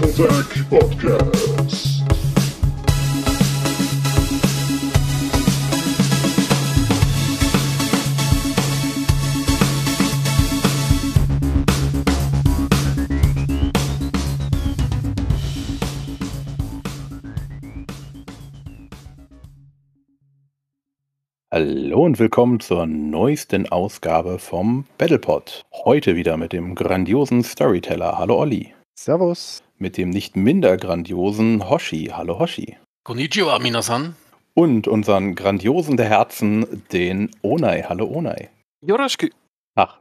Battletech Podcast. Hallo und willkommen zur neuesten Ausgabe vom Battlepod. Heute wieder mit dem grandiosen Storyteller. Hallo Olli. Servus mit dem nicht minder grandiosen Hoshi. Hallo Hoshi. Konnichiwa, Minasan. Und unseren grandiosen der Herzen, den Onai. Hallo Onai. Yoroshiku. Ach.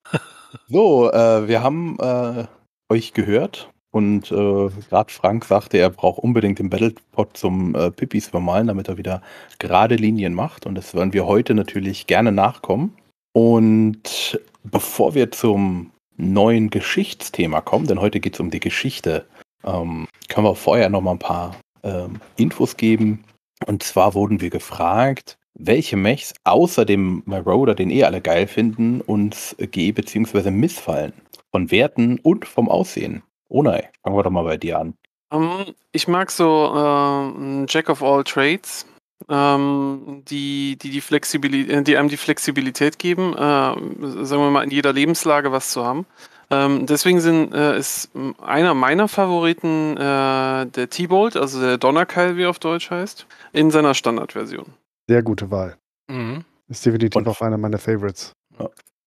So, äh, wir haben äh, euch gehört und äh, gerade Frank sagte, er braucht unbedingt den Battlepot zum äh, Pippis vermalen, damit er wieder gerade Linien macht. Und das werden wir heute natürlich gerne nachkommen. Und bevor wir zum neuen Geschichtsthema kommen, denn heute geht es um die Geschichte. Ähm, können wir vorher noch mal ein paar ähm, Infos geben. Und zwar wurden wir gefragt, welche Mechs außer dem Marauder, den eh alle geil finden, uns G- bzw. missfallen. Von Werten und vom Aussehen. Onei, fangen wir doch mal bei dir an. Um, ähm, ich mag so äh, Jack of all Trades ähm, die, die, die, Flexibilität, äh, die einem die Flexibilität geben, äh, sagen wir mal, in jeder Lebenslage was zu haben. Ähm, deswegen sind, äh, ist einer meiner Favoriten äh, der T-Bolt, also der Donnerkeil, wie er auf Deutsch heißt, in seiner Standardversion. Sehr gute Wahl. Mhm. Ist definitiv Und, auch einer meiner Favorites.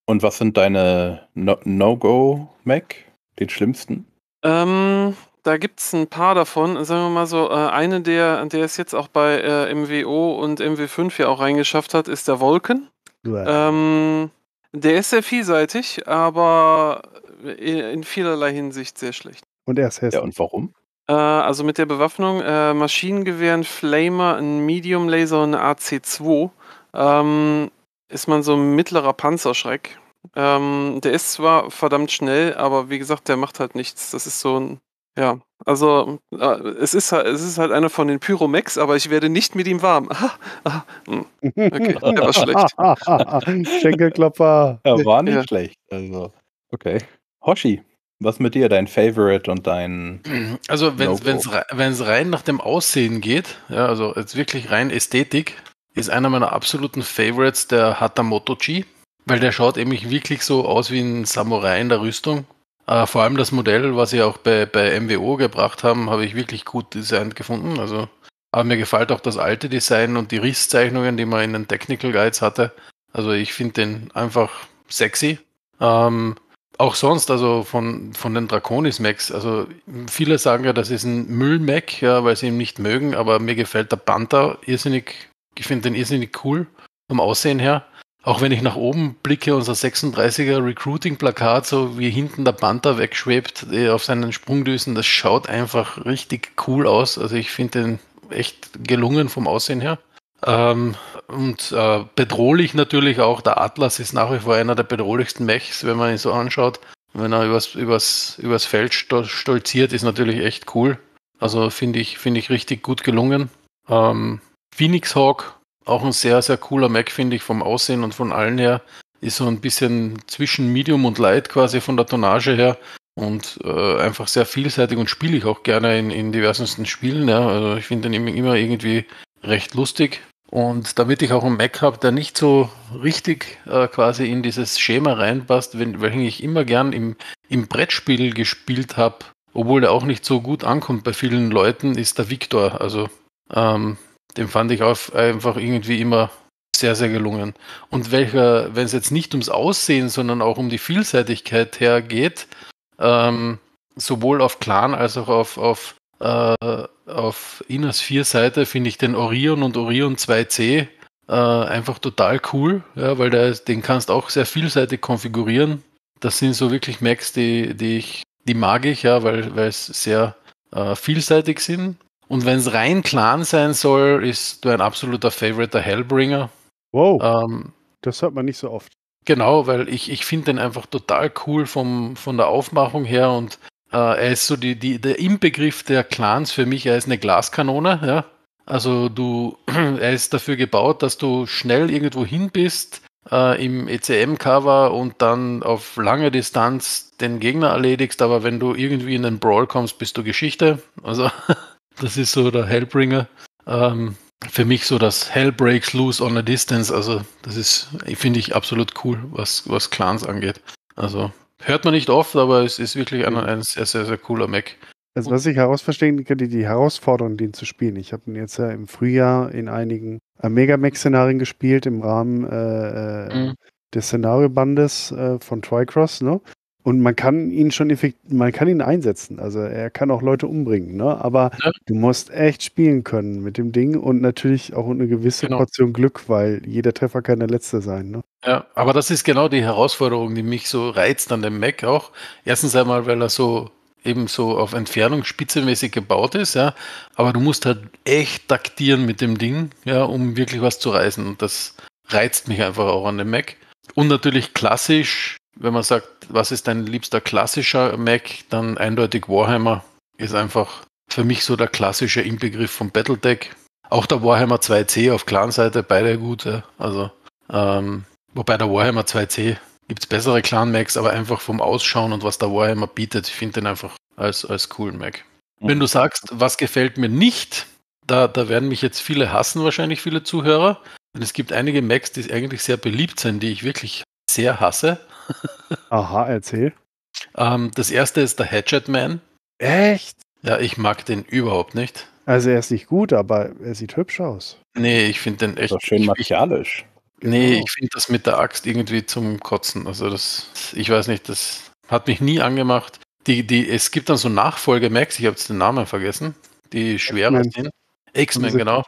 Und was sind deine No-Go-Mac, den schlimmsten? Ähm, da gibt es ein paar davon. Sagen wir mal so, äh, eine, der, der es jetzt auch bei äh, MWO und MW5 ja auch reingeschafft hat, ist der Wolken. Ähm, der ist sehr vielseitig, aber in, in, vielerlei Hinsicht sehr schlecht. Und er ist hässlich. Ja, und warum? Äh, also mit der Bewaffnung, äh, Maschinengewehr, ein Flamer, ein Medium Laser und eine AC2 ähm, ist man so ein mittlerer Panzerschreck. Ähm, der ist zwar verdammt schnell, aber wie gesagt, der macht halt nichts. Das ist so ein ja, also äh, es, ist halt, es ist halt einer von den Pyromex, aber ich werde nicht mit ihm warm. Ah, ah, hm. okay, der war schlecht. Schenkelklopper. Er war nicht ja. schlecht. Also, okay. Hoshi, was mit dir, dein Favorite und dein. Also, wenn es rein nach dem Aussehen geht, ja, also jetzt wirklich rein Ästhetik, ist einer meiner absoluten Favorites der hatamoto Hatamotochi, weil der schaut nämlich wirklich so aus wie ein Samurai in der Rüstung äh, vor allem das Modell, was sie auch bei, bei MWO gebracht haben, habe ich wirklich gut designt gefunden. Also, aber mir gefällt auch das alte Design und die Risszeichnungen, die man in den Technical Guides hatte. Also ich finde den einfach sexy. Ähm, auch sonst, also von, von den draconis macs also viele sagen ja, das ist ein müll mac ja, weil sie ihn nicht mögen, aber mir gefällt der Panther irrsinnig, ich finde den irrsinnig cool vom Aussehen her. Auch wenn ich nach oben blicke, unser 36er Recruiting-Plakat, so wie hinten der Panther wegschwebt äh, auf seinen Sprungdüsen, das schaut einfach richtig cool aus. Also ich finde den echt gelungen vom Aussehen her. Ähm, und äh, bedrohlich natürlich auch. Der Atlas ist nach wie vor einer der bedrohlichsten Mechs, wenn man ihn so anschaut. Wenn er übers, übers, übers Feld stolziert, ist natürlich echt cool. Also finde ich, find ich richtig gut gelungen. Ähm, Phoenix Hawk auch ein sehr, sehr cooler Mac, finde ich, vom Aussehen und von allen her. Ist so ein bisschen zwischen Medium und Light quasi von der Tonnage her und äh, einfach sehr vielseitig und spiele ich auch gerne in, in diversesten Spielen. Ja. Also ich finde den immer irgendwie recht lustig. Und damit ich auch einen Mac habe, der nicht so richtig äh, quasi in dieses Schema reinpasst, wenn, welchen ich immer gern im, im Brettspiel gespielt habe, obwohl der auch nicht so gut ankommt bei vielen Leuten, ist der Victor. Also ähm, den fand ich auch einfach irgendwie immer sehr, sehr gelungen. Und welcher, wenn es jetzt nicht ums Aussehen, sondern auch um die Vielseitigkeit hergeht, ähm, sowohl auf Clan als auch auf, auf, äh, auf Inas 4 Seite finde ich den Orion und Orion 2C äh, einfach total cool, ja, weil der, den kannst auch sehr vielseitig konfigurieren. Das sind so wirklich Macs, die, die ich, die mag ich, ja, weil, es sehr äh, vielseitig sind. Und wenn es rein Clan sein soll, ist du ein absoluter Favorite der Hellbringer. Wow. Ähm, das hört man nicht so oft. Genau, weil ich, ich finde den einfach total cool vom, von der Aufmachung her und äh, er ist so die, die, der Inbegriff der Clans für mich. Er ist eine Glaskanone, ja. Also du, er ist dafür gebaut, dass du schnell irgendwo hin bist äh, im ECM-Cover und dann auf lange Distanz den Gegner erledigst, aber wenn du irgendwie in den Brawl kommst, bist du Geschichte. Also Das ist so der Hellbringer. Ähm, für mich so das Hell breaks loose on a distance. Also das ist, finde ich, absolut cool, was, was Clans angeht. Also hört man nicht oft, aber es ist wirklich ein, ein sehr, sehr, sehr cooler Mac. Also was ich herausverstehen könnte, die Herausforderung, den zu spielen. Ich habe ihn jetzt ja im Frühjahr in einigen Mega-Mac-Szenarien gespielt im Rahmen äh, äh, mhm. des Szenariobandes äh, von Tricross. Ne? Und man kann ihn schon effekt, man kann ihn einsetzen. Also er kann auch Leute umbringen, ne? Aber ja. du musst echt spielen können mit dem Ding und natürlich auch eine gewisse genau. Portion Glück, weil jeder Treffer kann der letzte sein, ne? Ja, aber das ist genau die Herausforderung, die mich so reizt an dem Mac auch. Erstens einmal, weil er so eben so auf Entfernung spitzenmäßig gebaut ist, ja. Aber du musst halt echt taktieren mit dem Ding, ja, um wirklich was zu reißen. Und das reizt mich einfach auch an dem Mac. Und natürlich klassisch wenn man sagt, was ist dein liebster klassischer Mac, dann eindeutig Warhammer ist einfach für mich so der klassische Inbegriff vom Battletech. Auch der Warhammer 2C auf Clan-Seite, beide gut. Ja. Also, ähm, wobei der Warhammer 2C gibt es bessere Clan-Macs, aber einfach vom Ausschauen und was der Warhammer bietet, ich finde den einfach als, als coolen Mac. Wenn du sagst, was gefällt mir nicht, da, da werden mich jetzt viele hassen, wahrscheinlich viele Zuhörer. Denn es gibt einige Macs, die eigentlich sehr beliebt sind, die ich wirklich sehr hasse. Aha, erzähl. Ähm, das erste ist der Hatchet Man. Echt? Ja, ich mag den überhaupt nicht. Also er ist nicht gut, aber er sieht hübsch aus. Nee, ich finde den echt. Das schön martialisch. Genau. Nee, ich finde das mit der Axt irgendwie zum Kotzen. Also das, ich weiß nicht, das hat mich nie angemacht. Die, die, es gibt dann so Nachfolge-Max, ich habe jetzt den Namen vergessen, die schwerer sind. X-Men, genau.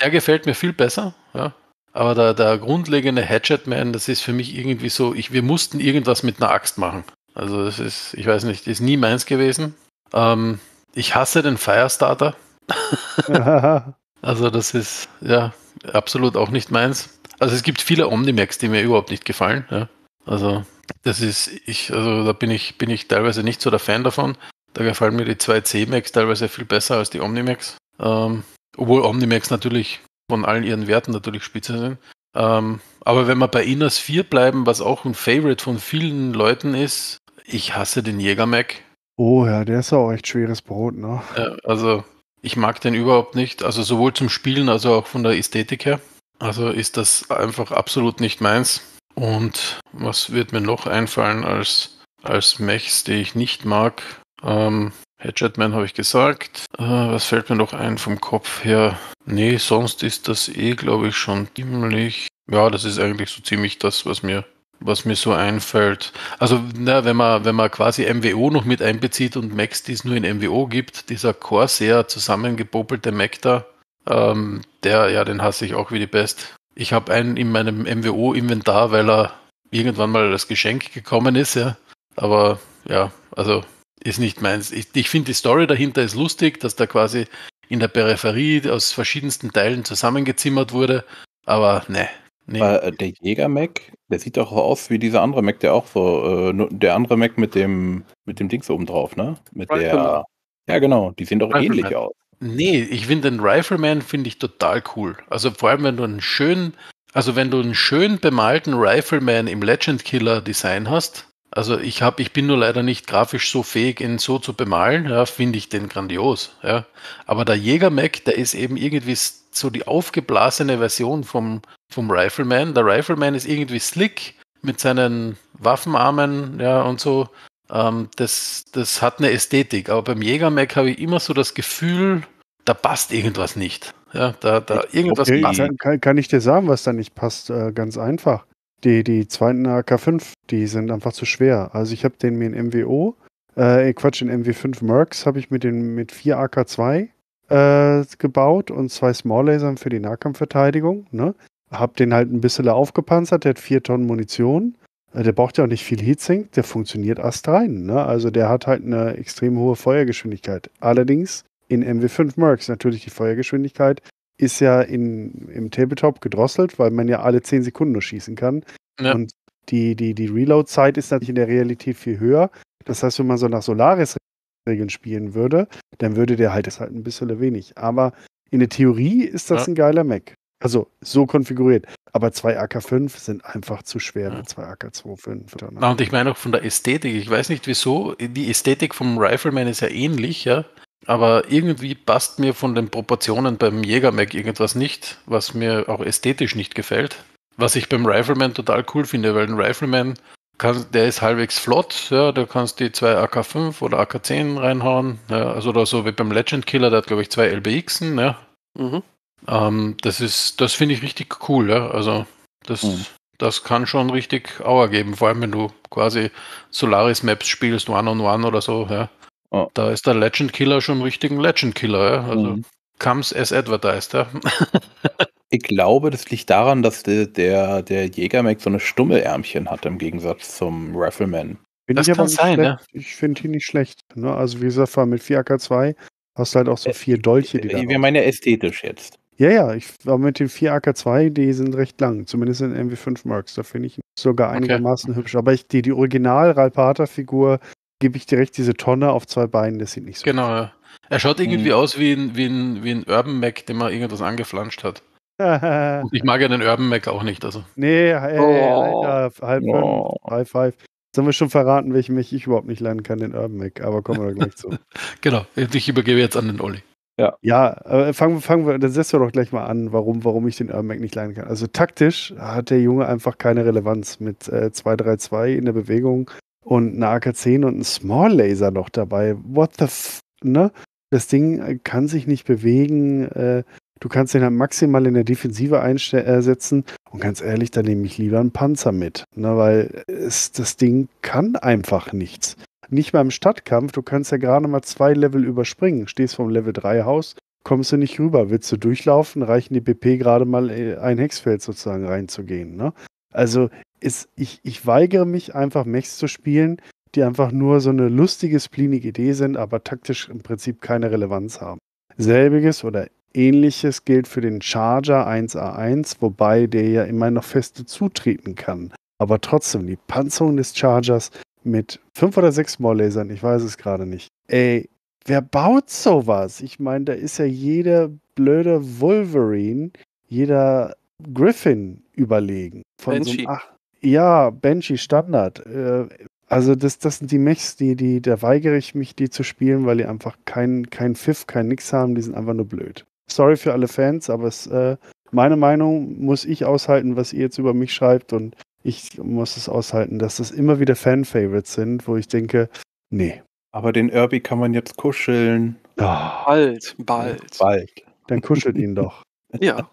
Der gefällt mir viel besser. Ja. Aber der, der grundlegende Hatchet-Man, das ist für mich irgendwie so, ich, wir mussten irgendwas mit einer Axt machen. Also das ist, ich weiß nicht, ist nie meins gewesen. Ähm, ich hasse den Firestarter. also das ist, ja, absolut auch nicht meins. Also es gibt viele Omnimax, die mir überhaupt nicht gefallen. Ja. Also das ist, ich, also da bin ich, bin ich teilweise nicht so der Fan davon. Da gefallen mir die 2C-Max teilweise viel besser als die Omnimax. Ähm, obwohl Omnimax natürlich von allen ihren Werten natürlich spitze sind. Ähm, aber wenn wir bei Inners 4 bleiben, was auch ein Favorite von vielen Leuten ist, ich hasse den Jäger-Mac. Oh ja, der ist auch echt schweres Brot, ne? Äh, also, ich mag den überhaupt nicht. Also, sowohl zum Spielen als auch von der Ästhetik her. Also, ist das einfach absolut nicht meins. Und was wird mir noch einfallen als, als Mechs, die ich nicht mag? Ähm, Hatchetman habe ich gesagt. Äh, was fällt mir noch ein vom Kopf her? Nee, sonst ist das eh, glaube ich, schon dimmlich. Ja, das ist eigentlich so ziemlich das, was mir, was mir so einfällt. Also, na, wenn man, wenn man quasi MWO noch mit einbezieht und Macs, die es nur in MWO gibt, dieser Corsair zusammengepopelte Mac da, ähm, der, ja, den hasse ich auch wie die Best. Ich habe einen in meinem MWO-Inventar, weil er irgendwann mal als Geschenk gekommen ist, ja. Aber ja, also ist nicht meins. Ich, ich finde die Story dahinter ist lustig, dass da quasi in der Peripherie aus verschiedensten Teilen zusammengezimmert wurde, aber ne. Nee. Aber äh, der Jäger-Mac, der sieht doch aus wie dieser andere Mac, der auch so, äh, der andere Mac mit dem, mit dem Dings oben drauf, ne? Mit Rifleman. der, ja genau, die sehen doch Rifleman. ähnlich aus. Nee, ich finde den Rifleman finde ich total cool. Also vor allem, wenn du einen schönen, also wenn du einen schön bemalten Rifleman im Legend Killer Design hast, also ich habe, ich bin nur leider nicht grafisch so fähig, ihn so zu bemalen. Ja, Finde ich den grandios. Ja. Aber der Jäger Mac, der ist eben irgendwie so die aufgeblasene Version vom, vom Rifleman. Der Rifleman ist irgendwie slick mit seinen Waffenarmen, ja und so. Ähm, das, das hat eine Ästhetik. Aber beim Jäger Mac habe ich immer so das Gefühl, da passt irgendwas nicht. Ja, da, da irgendwas okay. passt. Kann, kann, ich dir sagen, was da nicht passt? Äh, ganz einfach die, die zweiten AK5, die sind einfach zu schwer. Also ich habe den mir in MWO, äh, äh, Quatsch, in MW5 Mercs habe ich mit den mit vier AK2 äh, gebaut und zwei Small Lasern für die Nahkampfverteidigung. Ne? Hab den halt ein bisschen aufgepanzert, der hat vier Tonnen Munition. Äh, der braucht ja auch nicht viel Heatsink, der funktioniert erst rein. Ne? Also der hat halt eine extrem hohe Feuergeschwindigkeit. Allerdings in MW5 Mercs natürlich die Feuergeschwindigkeit ist ja in, im Tabletop gedrosselt, weil man ja alle 10 Sekunden nur schießen kann. Ja. Und die, die, die Reload-Zeit ist natürlich in der Realität viel höher. Das heißt, wenn man so nach Solaris-Regeln spielen würde, dann würde der halt, das halt ein bisschen wenig. Aber in der Theorie ist das ja. ein geiler Mac. Also so konfiguriert. Aber zwei AK5 sind einfach zu schwer ja. mit zwei AK25. Na, und ich meine auch von der Ästhetik. Ich weiß nicht wieso. Die Ästhetik vom Rifleman ist ja ähnlich, ja. Aber irgendwie passt mir von den Proportionen beim Jägermech irgendwas nicht, was mir auch ästhetisch nicht gefällt. Was ich beim Rifleman total cool finde, weil ein Rifleman, kann, der ist halbwegs flott, ja, da kannst die zwei AK5 oder AK10 reinhauen. Ja, also oder so wie beim Legend Killer, der hat glaube ich zwei LBXen, ja. Mhm. Ähm, das ist, das finde ich richtig cool, ja. Also das, mhm. das kann schon richtig Auer geben, vor allem wenn du quasi Solaris Maps spielst, One on One oder so, ja. Oh. Da ist der Legend Killer schon ein Legend Killer. Ja? Also mhm. comes as advertised. Ja? ich glaube, das liegt daran, dass der, der, der Jägermech so eine Stummelärmchen hat im Gegensatz zum Raffleman. Find das kann sein, ne? Ich finde ihn nicht schlecht. Ne? Also wie gesagt, mit 4 AK2 hast du halt auch so vier Dolche. Die äh, da Wir meinen ja ästhetisch jetzt. Ja, ja, ich, aber mit den 4 AK2, die sind recht lang, zumindest in MW5 Marks. Da finde ich sogar einigermaßen okay. hübsch. Aber ich, die, die Original-Ralpata-Figur gebe ich dir recht, diese Tonne auf zwei Beinen, das sieht nicht so Genau, ja. Er schaut irgendwie hm. aus wie ein, wie, ein, wie ein Urban Mac, dem man irgendwas angeflanscht hat. ich mag ja den Urban Mac auch nicht. Also. Nee, hey, oh. Alter, halb oh. fünf, high five. Sollen wir schon verraten, welchen Mac ich überhaupt nicht lernen kann, den Urban Mac, aber kommen wir da gleich zu. genau, ich übergebe jetzt an den Olli. Ja, ja fangen, wir, fangen wir, dann setzen wir doch gleich mal an, warum, warum ich den Urban Mac nicht lernen kann. Also taktisch hat der Junge einfach keine Relevanz mit äh, 2-3-2 in der Bewegung und eine AK-10 und ein Small Laser noch dabei. What the f ne? Das Ding äh, kann sich nicht bewegen. Äh, du kannst den halt maximal in der Defensive einsetzen. Äh, und ganz ehrlich, da nehme ich lieber einen Panzer mit. Ne? Weil es, das Ding kann einfach nichts. Nicht mal im Stadtkampf, du kannst ja gerade mal zwei Level überspringen. Stehst vom Level 3 Haus, kommst du nicht rüber. Willst du durchlaufen, reichen die BP gerade mal ein Hexfeld sozusagen reinzugehen. Ne? Also ist, ich, ich weigere mich einfach, Mechs zu spielen, die einfach nur so eine lustige, spleenige Idee sind, aber taktisch im Prinzip keine Relevanz haben. Selbiges oder ähnliches gilt für den Charger 1A1, wobei der ja immer noch feste zutreten kann. Aber trotzdem, die Panzerung des Chargers mit fünf oder sechs Moorlasern, ich weiß es gerade nicht. Ey, wer baut sowas? Ich meine, da ist ja jeder blöde Wolverine, jeder Griffin überlegen. Von Banshee. So ach, ja, Benji Standard. Äh, also das, das sind die Mechs, die, die, da weigere ich mich, die zu spielen, weil die einfach keinen kein Pfiff, kein Nix haben, die sind einfach nur blöd. Sorry für alle Fans, aber es, äh, meine Meinung muss ich aushalten, was ihr jetzt über mich schreibt und ich muss es aushalten, dass das immer wieder Fan-Favorites sind, wo ich denke, nee. Aber den Irby kann man jetzt kuscheln. Oh. Bald, bald. Bald. Dann kuschelt ihn doch. Ja.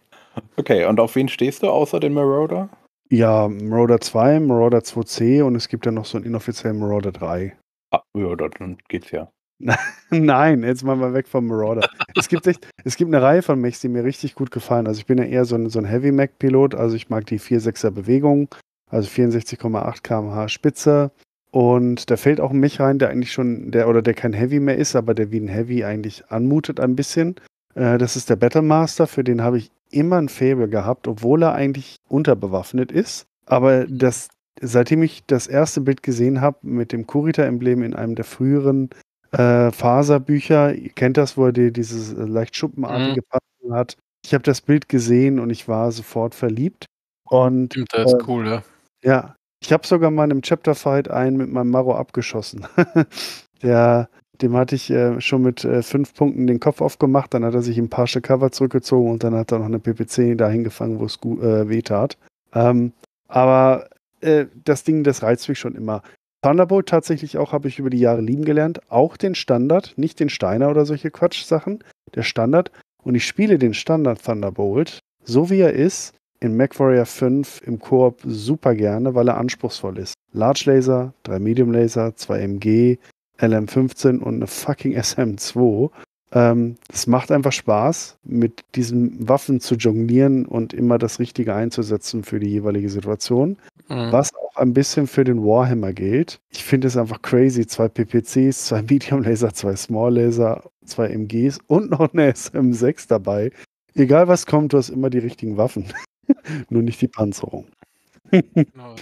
Okay, und auf wen stehst du außer den Marauder? Ja, Marauder 2, Marauder 2C und es gibt ja noch so einen inoffiziellen Marauder 3. Ah, ja, dann geht's ja. Nein, jetzt mal, weg vom Marauder. es, gibt echt, es gibt eine Reihe von Mechs, die mir richtig gut gefallen. Also ich bin ja eher so ein, so ein Heavy-Mech-Pilot, also ich mag die 46 er Bewegung, also 64,8 km/h Spitze. Und da fällt auch ein Mech rein, der eigentlich schon, der oder der kein Heavy mehr ist, aber der wie ein Heavy eigentlich anmutet ein bisschen. Äh, das ist der Battlemaster, für den habe ich immer ein Faible gehabt, obwohl er eigentlich unterbewaffnet ist. Aber das, seitdem ich das erste Bild gesehen habe mit dem Kurita-Emblem in einem der früheren äh, Faserbücher, ihr kennt das, wo er die, dieses äh, leicht schuppenartige mhm. Passen hat. Ich habe das Bild gesehen und ich war sofort verliebt. Und, Stimmt, das ist äh, cool, ja. Ja, ich habe sogar mal in einem Chapter Fight einen mit meinem Maro abgeschossen. der dem hatte ich äh, schon mit äh, fünf Punkten den Kopf aufgemacht, dann hat er sich im Partial Cover zurückgezogen und dann hat er noch eine PPC dahin gefangen, wo es äh, weh tat. Ähm, aber äh, das Ding, das reizt mich schon immer. Thunderbolt tatsächlich auch habe ich über die Jahre lieben gelernt. Auch den Standard, nicht den Steiner oder solche Quatschsachen. Der Standard. Und ich spiele den Standard Thunderbolt, so wie er ist, in MacWarrior 5 im Koop super gerne, weil er anspruchsvoll ist. Large Laser, 3 Medium Laser, 2 MG, LM15 und eine fucking SM2. Ähm, es macht einfach Spaß, mit diesen Waffen zu jonglieren und immer das Richtige einzusetzen für die jeweilige Situation. Mhm. Was auch ein bisschen für den Warhammer gilt. Ich finde es einfach crazy. Zwei PPCs, zwei Medium Laser, zwei Small Laser, zwei MGs und noch eine SM6 dabei. Egal was kommt, du hast immer die richtigen Waffen. Nur nicht die Panzerung. Genau.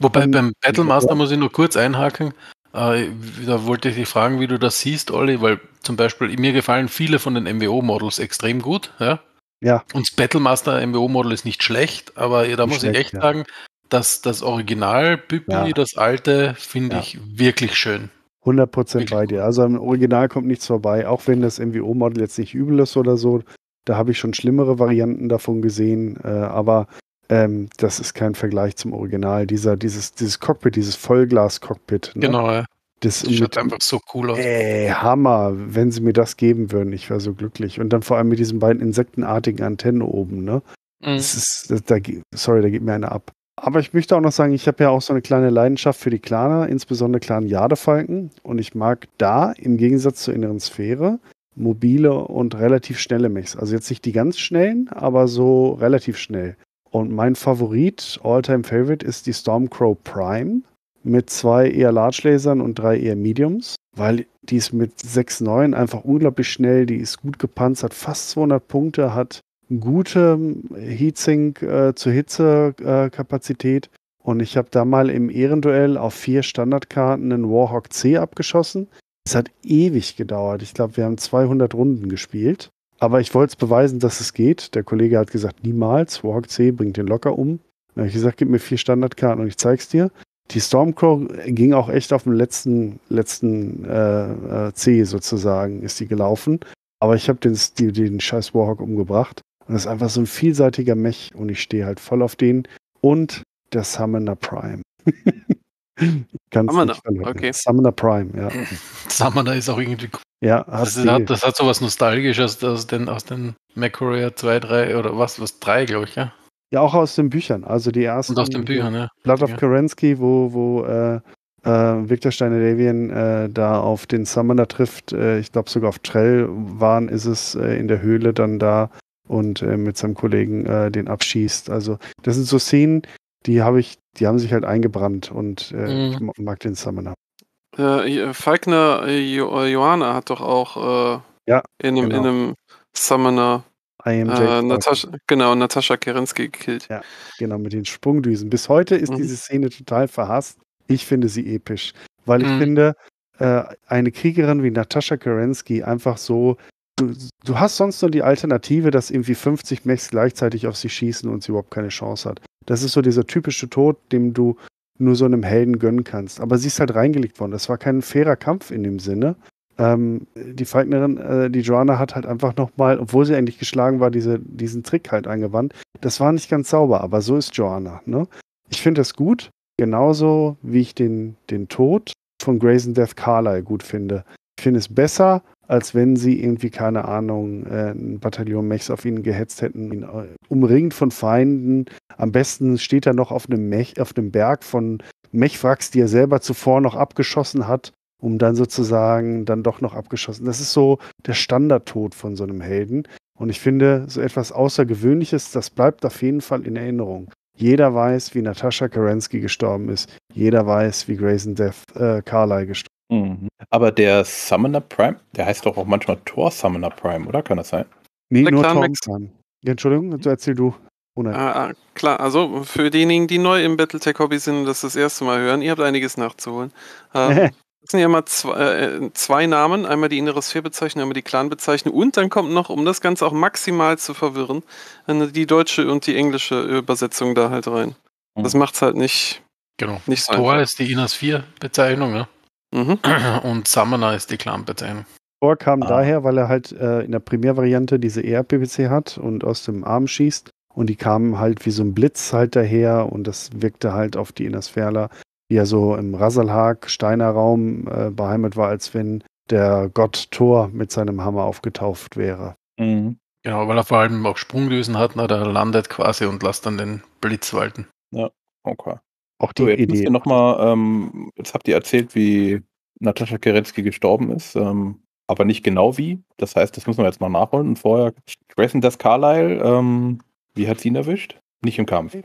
Wobei beim Battlemaster muss ich nur kurz einhaken. Äh, da wollte ich dich fragen, wie du das siehst, Olli, weil zum Beispiel mir gefallen viele von den MWO-Models extrem gut. Ja? ja. Und das Battlemaster MWO-Model ist nicht schlecht, aber da nicht muss schlecht, ich echt ja. sagen, dass das Original Bibi, ja. das alte, finde ich wirklich schön. 100% bei dir. Also am Original kommt nichts vorbei, auch wenn das MWO-Model jetzt nicht übel ist oder so. Da habe ich schon schlimmere Varianten davon gesehen, äh, aber ähm, das ist kein Vergleich zum Original. Dieser, dieses, dieses Cockpit, dieses Vollglas-Cockpit. Ne? Genau, ja. Das schaut einfach so cool aus. Ey, Hammer, wenn sie mir das geben würden. Ich wäre so glücklich. Und dann vor allem mit diesen beiden insektenartigen Antennen oben, ne? Mhm. Das ist, das, da, sorry, da geht mir eine ab. Aber ich möchte auch noch sagen, ich habe ja auch so eine kleine Leidenschaft für die Klaner, insbesondere Clan Jadefalken. Und ich mag da, im Gegensatz zur inneren Sphäre, mobile und relativ schnelle Mechs. Also jetzt nicht die ganz schnellen, aber so relativ schnell. Und mein Favorit, All-Time Favorite, ist die Stormcrow Prime mit zwei eher Large Lasern und drei eher Mediums, weil die ist mit 6,9 einfach unglaublich schnell, die ist gut gepanzert, fast 200 Punkte, hat gute ähm, Heatsink äh, Hitze-Kapazität. Äh, und ich habe da mal im Ehrenduell auf vier Standardkarten einen Warhawk C abgeschossen. Es hat ewig gedauert. Ich glaube, wir haben 200 Runden gespielt. Aber ich wollte es beweisen, dass es geht. Der Kollege hat gesagt, niemals. Warhawk C bringt den locker um. Dann habe ich gesagt, gib mir vier Standardkarten und ich zeig's dir. Die Stormcrow ging auch echt auf dem letzten, letzten äh, äh, C sozusagen, ist die gelaufen. Aber ich habe den, den, scheiß Warhawk umgebracht. Und das ist einfach so ein vielseitiger Mech und ich stehe halt voll auf den. Und der Summoner Prime. Ganz Summoner, okay. Summoner Prime, ja. Summoner ist auch irgendwie ja, das, ist, hat, das hat sowas Nostalgisches aus den, aus den MacQuarrie 2, 3 oder was, was 3, glaube ich, ja. Ja, auch aus den Büchern. Also die ersten. Und aus den Büchern, ja. Blood of ja. Kerensky, wo, wo äh, äh, Victor steiner äh, da auf den Summoner trifft, äh, ich glaube sogar auf Trell waren, ist es äh, in der Höhle dann da und äh, mit seinem Kollegen äh, den abschießt. Also das sind so Szenen, die habe ich die haben sich halt eingebrannt und äh, mhm. ich mag den Summoner. Äh, Falkner äh, jo äh, Johanna hat doch auch äh, ja, in, einem, genau. in einem Summoner äh, Natascha, genau, Natascha Kerensky gekillt. Ja, genau, mit den Sprungdüsen. Bis heute ist mhm. diese Szene total verhasst. Ich finde sie episch, weil ich mhm. finde, äh, eine Kriegerin wie Natascha Kerensky einfach so. Du, du, hast sonst nur die Alternative, dass irgendwie 50 Mechs gleichzeitig auf sie schießen und sie überhaupt keine Chance hat. Das ist so dieser typische Tod, dem du nur so einem Helden gönnen kannst. Aber sie ist halt reingelegt worden. Das war kein fairer Kampf in dem Sinne. Ähm, die Falknerin, äh, die Joanna hat halt einfach nochmal, obwohl sie eigentlich geschlagen war, diese, diesen Trick halt angewandt. Das war nicht ganz sauber, aber so ist Joanna. Ne? Ich finde das gut, genauso wie ich den, den Tod von Grayson Death Carlyle gut finde. Ich finde es besser, als wenn sie irgendwie, keine Ahnung, äh, ein Bataillon Mechs auf ihn gehetzt hätten, äh, umringt von Feinden. Am besten steht er noch auf einem, Mech, auf einem Berg von Mechwracks, die er selber zuvor noch abgeschossen hat, um dann sozusagen dann doch noch abgeschossen. Das ist so der Standardtod von so einem Helden. Und ich finde, so etwas Außergewöhnliches, das bleibt auf jeden Fall in Erinnerung. Jeder weiß, wie Natascha Kerensky gestorben ist. Jeder weiß, wie Grayson Death äh, Carlyle gestorben ist. Mhm. Aber der Summoner Prime, der heißt doch auch manchmal Tor Summoner Prime, oder? Kann das sein? Nee, der nur Clan Thor Max. Ja, Entschuldigung, erzähl du. Oh ah, ah, klar, also für diejenigen, die neu im Battletech-Hobby sind und das das erste Mal hören, ihr habt einiges nachzuholen. Das ähm, sind ja immer zwei, äh, zwei, Namen, einmal die innere Sphäre bezeichnen, einmal die Clan bezeichnen und dann kommt noch, um das Ganze auch maximal zu verwirren, äh, die deutsche und die englische Übersetzung da halt rein. Mhm. Das macht's halt nicht. Genau. Nicht so Tor ist die Inner Sphere Bezeichnung, ne? Mhm. Und Summoner ist die Klampe ein. Vor kam ah. daher, weil er halt äh, in der Primärvariante diese ER-PPC hat und aus dem Arm schießt. Und die kamen halt wie so ein Blitz halt daher und das wirkte halt auf die Innersferler, die ja so im Rasselhag, Steiner Raum äh, beheimet war, als wenn der Gott Thor mit seinem Hammer aufgetauft wäre. Mhm. Genau, weil er vor allem auch Sprungdüsen hat, na, der landet quasi und lässt dann den Blitz walten. Ja, okay. Auch die so, jetzt Idee. Nochmal, ähm, jetzt habt ihr erzählt, wie Natascha Kerensky gestorben ist, ähm, aber nicht genau wie. Das heißt, das müssen wir jetzt mal nachholen. Und vorher, Grayson das Carlyle, ähm, wie hat sie ihn erwischt? Nicht im Kampf.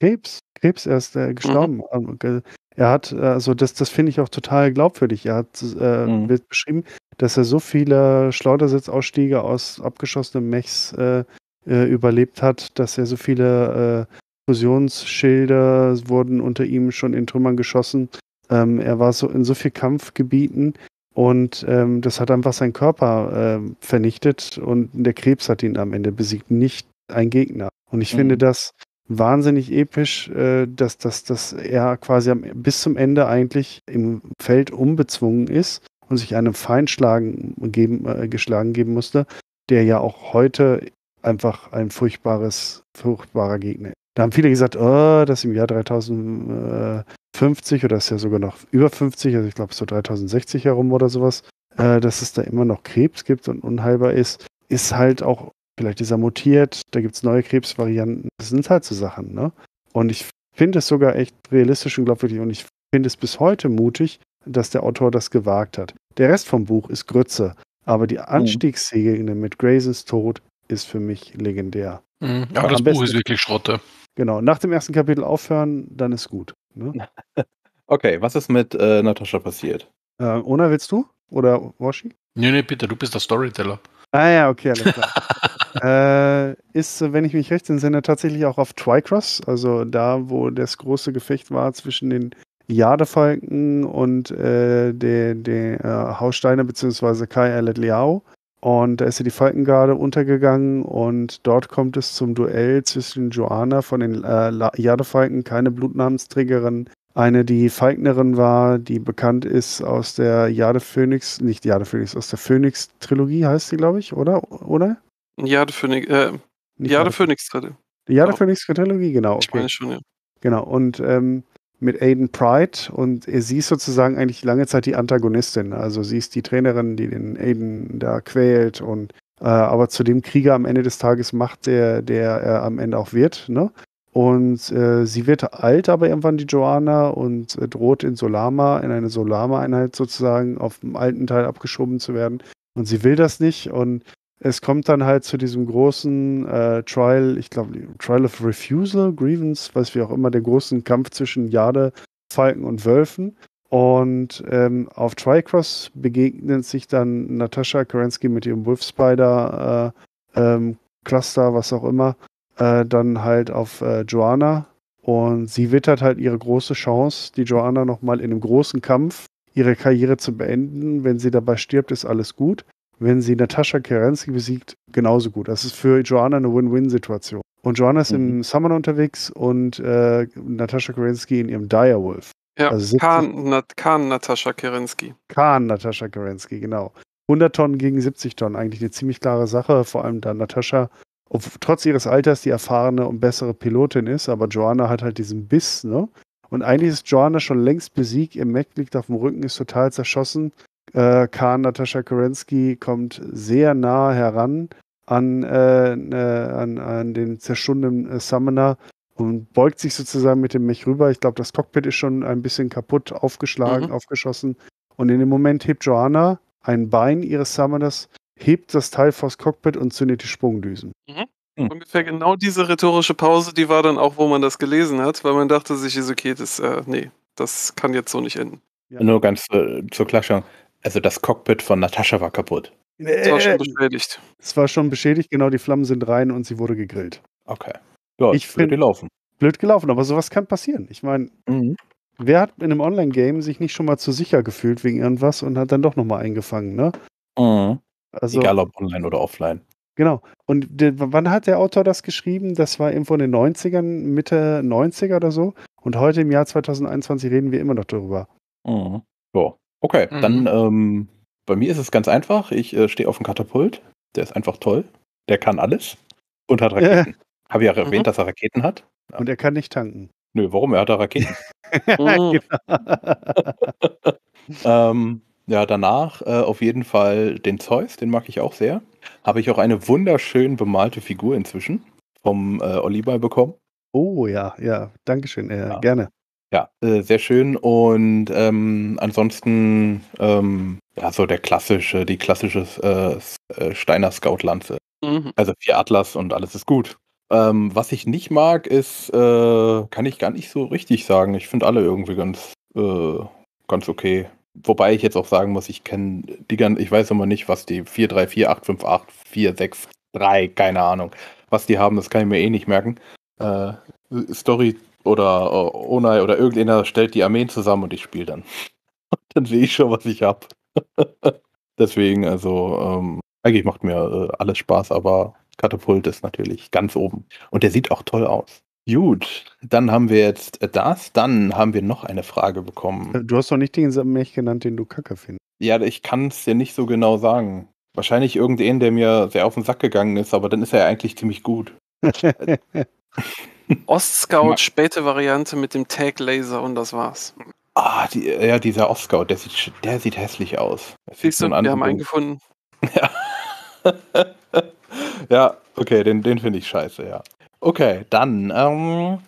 Krebs, Krebs, er ist äh, gestorben. Mhm. Also, er hat, äh, also das, das finde ich auch total glaubwürdig. Er hat äh, mhm. wird beschrieben, dass er so viele Schleudersitzausstiege aus abgeschossenen Mechs äh, äh, überlebt hat, dass er so viele äh, Explosionsschilder wurden unter ihm schon in Trümmern geschossen. Ähm, er war so in so viel Kampfgebieten und ähm, das hat einfach seinen Körper äh, vernichtet und der Krebs hat ihn am Ende besiegt, nicht ein Gegner. Und ich mhm. finde das wahnsinnig episch, äh, dass, dass, dass er quasi am, bis zum Ende eigentlich im Feld unbezwungen ist und sich einem Feind schlagen, geben, äh, geschlagen geben musste, der ja auch heute einfach ein furchtbares, furchtbarer Gegner ist. Da haben viele gesagt, oh, das im Jahr 3050 oder ist ja sogar noch über 50, also ich glaube so 3060 herum oder sowas, äh, dass es da immer noch Krebs gibt und unheilbar ist, ist halt auch, vielleicht ist er mutiert, da gibt es neue Krebsvarianten, das sind halt so Sachen, ne? Und ich finde es sogar echt realistisch und glaubwürdig und ich finde es bis heute mutig, dass der Autor das gewagt hat. Der Rest vom Buch ist Grütze, aber die mhm. Anstiegssegelnde mit Graysons Tod ist für mich legendär. Mhm, aber Am das Buch ist wirklich Schrotte. Genau, nach dem ersten Kapitel aufhören, dann ist gut. Ne? okay, was ist mit äh, Natascha passiert? Äh, Ona, willst du? Oder Washi? Nee, nee, bitte, du bist der Storyteller. Ah ja, okay, alles klar. äh, ist, wenn ich mich recht entsinne, tatsächlich auch auf Tricross, also da, wo das große Gefecht war zwischen den Jadefalken und äh, der, der äh, Haussteiner bzw. Kai Alet Liao. Und da ist ja die Falkengarde untergegangen und dort kommt es zum Duell zwischen Joanna von den äh, Jadefalken, keine Blutnamensträgerin, eine, die Falknerin war, die bekannt ist aus der Jade Phoenix, nicht Jade Phoenix, aus der Phoenix Trilogie heißt sie, glaube ich, oder? Oder? Jade Phoenix, äh, Jade Trilogie. Jade Phoenix Trilogie, genau. Okay. Ich meine schon, ja. Genau, und ähm, mit Aiden Pride und sie ist sozusagen eigentlich lange Zeit die Antagonistin. Also sie ist die Trainerin, die den Aiden da quält und äh, aber zu dem Krieger am Ende des Tages macht, der, der er am Ende auch wird. Ne? Und äh, sie wird alt, aber irgendwann die Joanna und äh, droht in Solama, in eine Solama-Einheit sozusagen, auf dem alten Teil abgeschoben zu werden. Und sie will das nicht und es kommt dann halt zu diesem großen äh, Trial, ich glaube, Trial of Refusal, Grievance, was wie auch immer, der großen Kampf zwischen Jade, Falken und Wölfen. Und ähm, auf Tricross begegnet sich dann Natascha Kerensky mit ihrem Wolf Spider äh, ähm, Cluster, was auch immer, äh, dann halt auf äh, Joanna. Und sie wittert halt ihre große Chance, die Joanna nochmal in einem großen Kampf ihre Karriere zu beenden. Wenn sie dabei stirbt, ist alles gut wenn sie Natascha Kerensky besiegt, genauso gut. Das ist für Joanna eine Win-Win-Situation. Und Joanna ist mhm. im Summoner unterwegs und äh, Natascha Kerensky in ihrem Direwolf. Ja, also Kahn, Nat Kahn Natascha Kerensky. Kahn Natascha Kerensky, genau. 100 Tonnen gegen 70 Tonnen, eigentlich eine ziemlich klare Sache, vor allem da Natascha trotz ihres Alters die erfahrene und bessere Pilotin ist, aber Joanna hat halt diesen Biss, ne? Und eigentlich ist Joanna schon längst besiegt, ihr Mac liegt auf dem Rücken, ist total zerschossen äh, Khan Natascha Kerensky kommt sehr nah heran an, äh, äh, an, an den zerschundenen äh, Summoner und beugt sich sozusagen mit dem Mech rüber. Ich glaube, das Cockpit ist schon ein bisschen kaputt, aufgeschlagen, mhm. aufgeschossen. Und in dem Moment hebt Joanna ein Bein ihres Summoners, hebt das Teil vors Cockpit und zündet die Sprungdüsen. Mhm. Mhm. Ungefähr genau diese rhetorische Pause, die war dann auch, wo man das gelesen hat, weil man dachte sich, okay, das, äh, nee, das kann jetzt so nicht enden. Ja. Nur ganz äh, zur Klarstellung. Also das Cockpit von Natascha war kaputt. Nee. Es war schon beschädigt. Es war schon beschädigt, genau, die Flammen sind rein und sie wurde gegrillt. Okay. Ja, ich blöd find, gelaufen. Blöd gelaufen, aber sowas kann passieren. Ich meine, mhm. wer hat in einem Online-Game sich nicht schon mal zu sicher gefühlt wegen irgendwas und hat dann doch nochmal eingefangen, ne? Mhm. Also, Egal ob online oder offline. Genau. Und wann hat der Autor das geschrieben? Das war irgendwo in den 90ern, Mitte 90er oder so. Und heute im Jahr 2021 reden wir immer noch darüber. Mhm. Ja. Okay, mhm. dann ähm, bei mir ist es ganz einfach. Ich äh, stehe auf dem Katapult. Der ist einfach toll. Der kann alles und hat Raketen. Ja. Habe ja erwähnt, mhm. dass er Raketen hat. Ja. Und er kann nicht tanken. Nö, warum? Er hat da Raketen. Mhm. Genau. ähm, ja, danach äh, auf jeden Fall den Zeus, den mag ich auch sehr. Habe ich auch eine wunderschön bemalte Figur inzwischen vom äh, Oliver bekommen. Oh ja, ja, Dankeschön, äh, ja. gerne. Ja, äh, sehr schön. Und ähm, ansonsten, ähm, ja, so der klassische, die klassische äh, äh, Steiner Scout-Lanze. Mhm. Also vier Atlas und alles ist gut. Ähm, was ich nicht mag, ist, äh, kann ich gar nicht so richtig sagen. Ich finde alle irgendwie ganz, äh, ganz okay. Wobei ich jetzt auch sagen muss, ich kenne die ganz, ich weiß immer nicht, was die 434858463, keine Ahnung. Was die haben, das kann ich mir eh nicht merken. Äh, Story oder uh, Onai oder irgendeiner stellt die Armeen zusammen und ich spiele dann. Und dann sehe ich schon, was ich habe. Deswegen, also, ähm, eigentlich macht mir äh, alles Spaß, aber Katapult ist natürlich ganz oben. Und der sieht auch toll aus. Gut, dann haben wir jetzt äh, das. Dann haben wir noch eine Frage bekommen. Äh, du hast doch nicht den Mech genannt, den du kacke findest. Ja, ich kann es dir nicht so genau sagen. Wahrscheinlich irgendeinen, der mir sehr auf den Sack gegangen ist, aber dann ist er ja eigentlich ziemlich gut. Ostscout, späte Variante mit dem Tag Laser und das war's. Ah, die, ja, dieser Ostscout, der sieht, der sieht hässlich aus. Das Siehst du, wir haben einen gefunden. Ja. ja, okay, den, den finde ich scheiße, ja. Okay, dann ähm,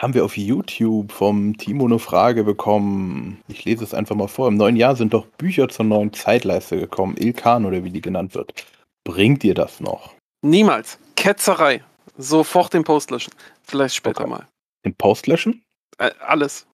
haben wir auf YouTube vom Timo eine Frage bekommen. Ich lese es einfach mal vor. Im neuen Jahr sind doch Bücher zur neuen Zeitleiste gekommen. Ilkan oder wie die genannt wird. Bringt ihr das noch? Niemals. Ketzerei. Sofort den Post löschen. Vielleicht später okay. mal. In Post löschen? Äh, alles.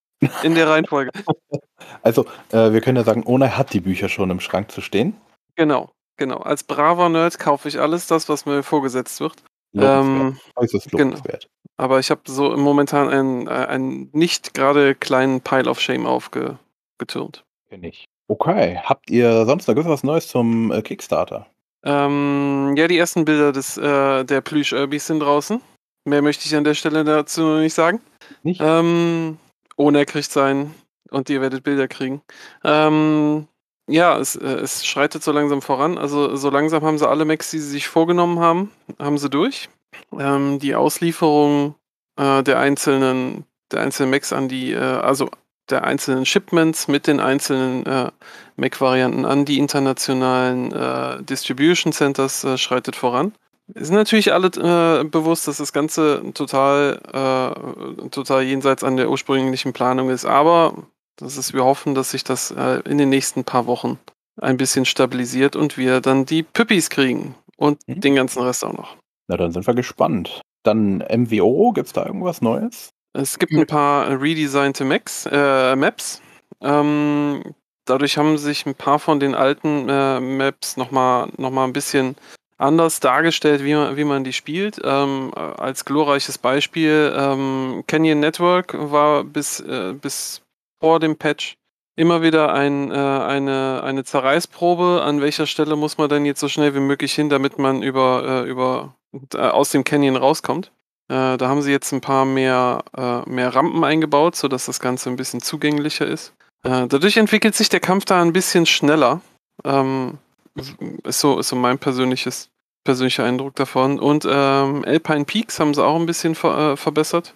In der Reihenfolge. also, äh, wir können ja sagen, Ona hat die Bücher schon im Schrank zu stehen. Genau, genau. Als braver Nerd kaufe ich alles das, was mir vorgesetzt wird. Ähm, genau. lobenswert. Genau. Aber ich habe so momentan einen, äh, einen nicht gerade kleinen Pile of Shame aufgetürmt. Finde ich. Okay. Habt ihr sonst noch irgendwas Neues zum äh, Kickstarter? Ähm, ja, die ersten Bilder des, äh, der Plüsch-Urbys sind draußen. Mehr möchte ich an der Stelle dazu nicht sagen. Nicht? Ähm, ohne er kriegt sein und ihr werdet Bilder kriegen. Ähm, ja, es, äh, es, schreitet so langsam voran. Also so langsam haben sie alle Macs, die sie sich vorgenommen haben, haben sie durch. Ähm, die Auslieferung äh, der einzelnen der einzelnen Macs an die, äh, also der einzelnen Shipments mit den einzelnen äh, Mac-Varianten an die internationalen äh, Distribution Centers äh, schreitet voran sind natürlich alle äh, bewusst, dass das Ganze total, äh, total jenseits an der ursprünglichen Planung ist. Aber das ist, wir hoffen, dass sich das äh, in den nächsten paar Wochen ein bisschen stabilisiert und wir dann die Püppis kriegen. Und mhm. den ganzen Rest auch noch. Na, dann sind wir gespannt. Dann MWO, gibt es da irgendwas Neues? Es gibt ein paar redesignte Max, äh, Maps. Ähm, dadurch haben sich ein paar von den alten äh, Maps nochmal noch mal ein bisschen anders dargestellt, wie man, wie man die spielt. Ähm, als glorreiches Beispiel, ähm, Canyon Network war bis, äh, bis vor dem Patch immer wieder ein, äh, eine, eine Zerreißprobe, an welcher Stelle muss man denn jetzt so schnell wie möglich hin, damit man über, äh, über, äh, aus dem Canyon rauskommt. Äh, da haben sie jetzt ein paar mehr, äh, mehr Rampen eingebaut, sodass das Ganze ein bisschen zugänglicher ist. dadurch entwickelt sich der Kampf da ein bisschen schneller. Ähm, ist so, ist so mein persönliches, persönlicher Eindruck davon. Und ähm, Alpine Peaks haben sie auch ein bisschen ver äh, verbessert.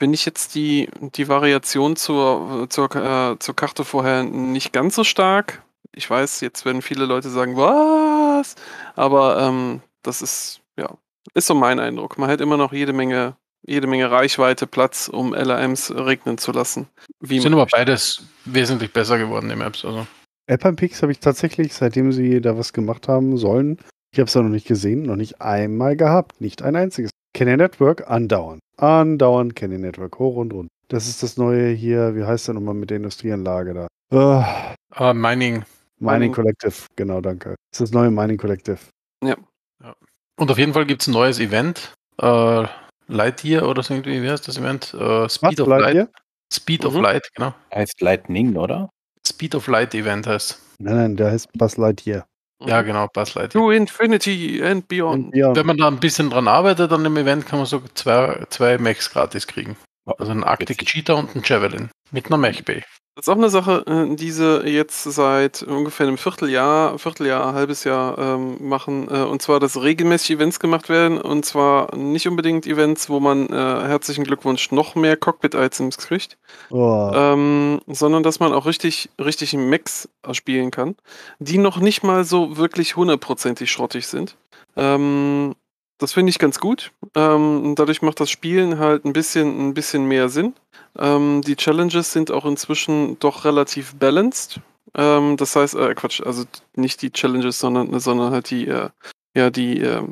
Wenn ich jetzt die, die Variation zur, zur, äh, zur Karte vorher nicht ganz so stark, ich weiß, jetzt werden viele Leute sagen, was? Aber ähm, das ist, ja, ist so mein Eindruck. Man hat immer noch jede Menge, jede Menge Reichweite, Platz, um LRMs regnen zu lassen. Wie Sind aber beides wesentlich besser geworden, die Maps. Also. Apple Peaks habe ich tatsächlich, seitdem sie da was gemacht haben sollen, ich habe es ja noch nicht gesehen, noch nicht einmal gehabt, nicht ein einziges. Kenny Network andauernd. Andauernd Kenny Network, hoch und rund. Das ist das neue hier, wie heißt der nochmal mit der Industrieanlage da? Uh, uh, Mining. Mining Collective, genau, danke. Das ist das neue Mining Collective. Ja. ja. Und auf jeden Fall gibt es ein neues Event. Uh, Lightyear oder so irgendwie, wie heißt das Event? Äh, Speed Was, of Lightyear? Light. Speed mhm. of Light, genau. Heißt Lightning, oder? Speed of Light Event heißt. Nein, nein, der heißt Buzz Lightyear. Ja, genau, Buzz Lightyear. To Infinity and Beyond. And beyond. Wenn man da ein bisschen dran arbeitet an dem Event, kann man so zwei, zwei Mechs gratis kriegen. Also einen Arctic Cheetah und einen Javelin mit einer Mech Bay. Das ist auch eine Sache, äh, die sie jetzt seit ungefähr einem Vierteljahr, Vierteljahr, halbes Jahr ähm, machen. Äh, und zwar, dass regelmäßig Events gemacht werden. Und zwar nicht unbedingt Events, wo man äh, herzlichen Glückwunsch noch mehr Cockpit-Items kriegt, oh. ähm, sondern dass man auch richtig, richtig Max spielen kann, die noch nicht mal so wirklich hundertprozentig schrottig sind. Ähm, das finde ich ganz gut. Ähm, dadurch macht das Spielen halt ein bisschen, ein bisschen mehr Sinn. Ähm, die Challenges sind auch inzwischen doch relativ balanced. Ähm, das heißt, äh, Quatsch, also nicht die Challenges, sondern, sondern halt die, äh, ja, die, äh,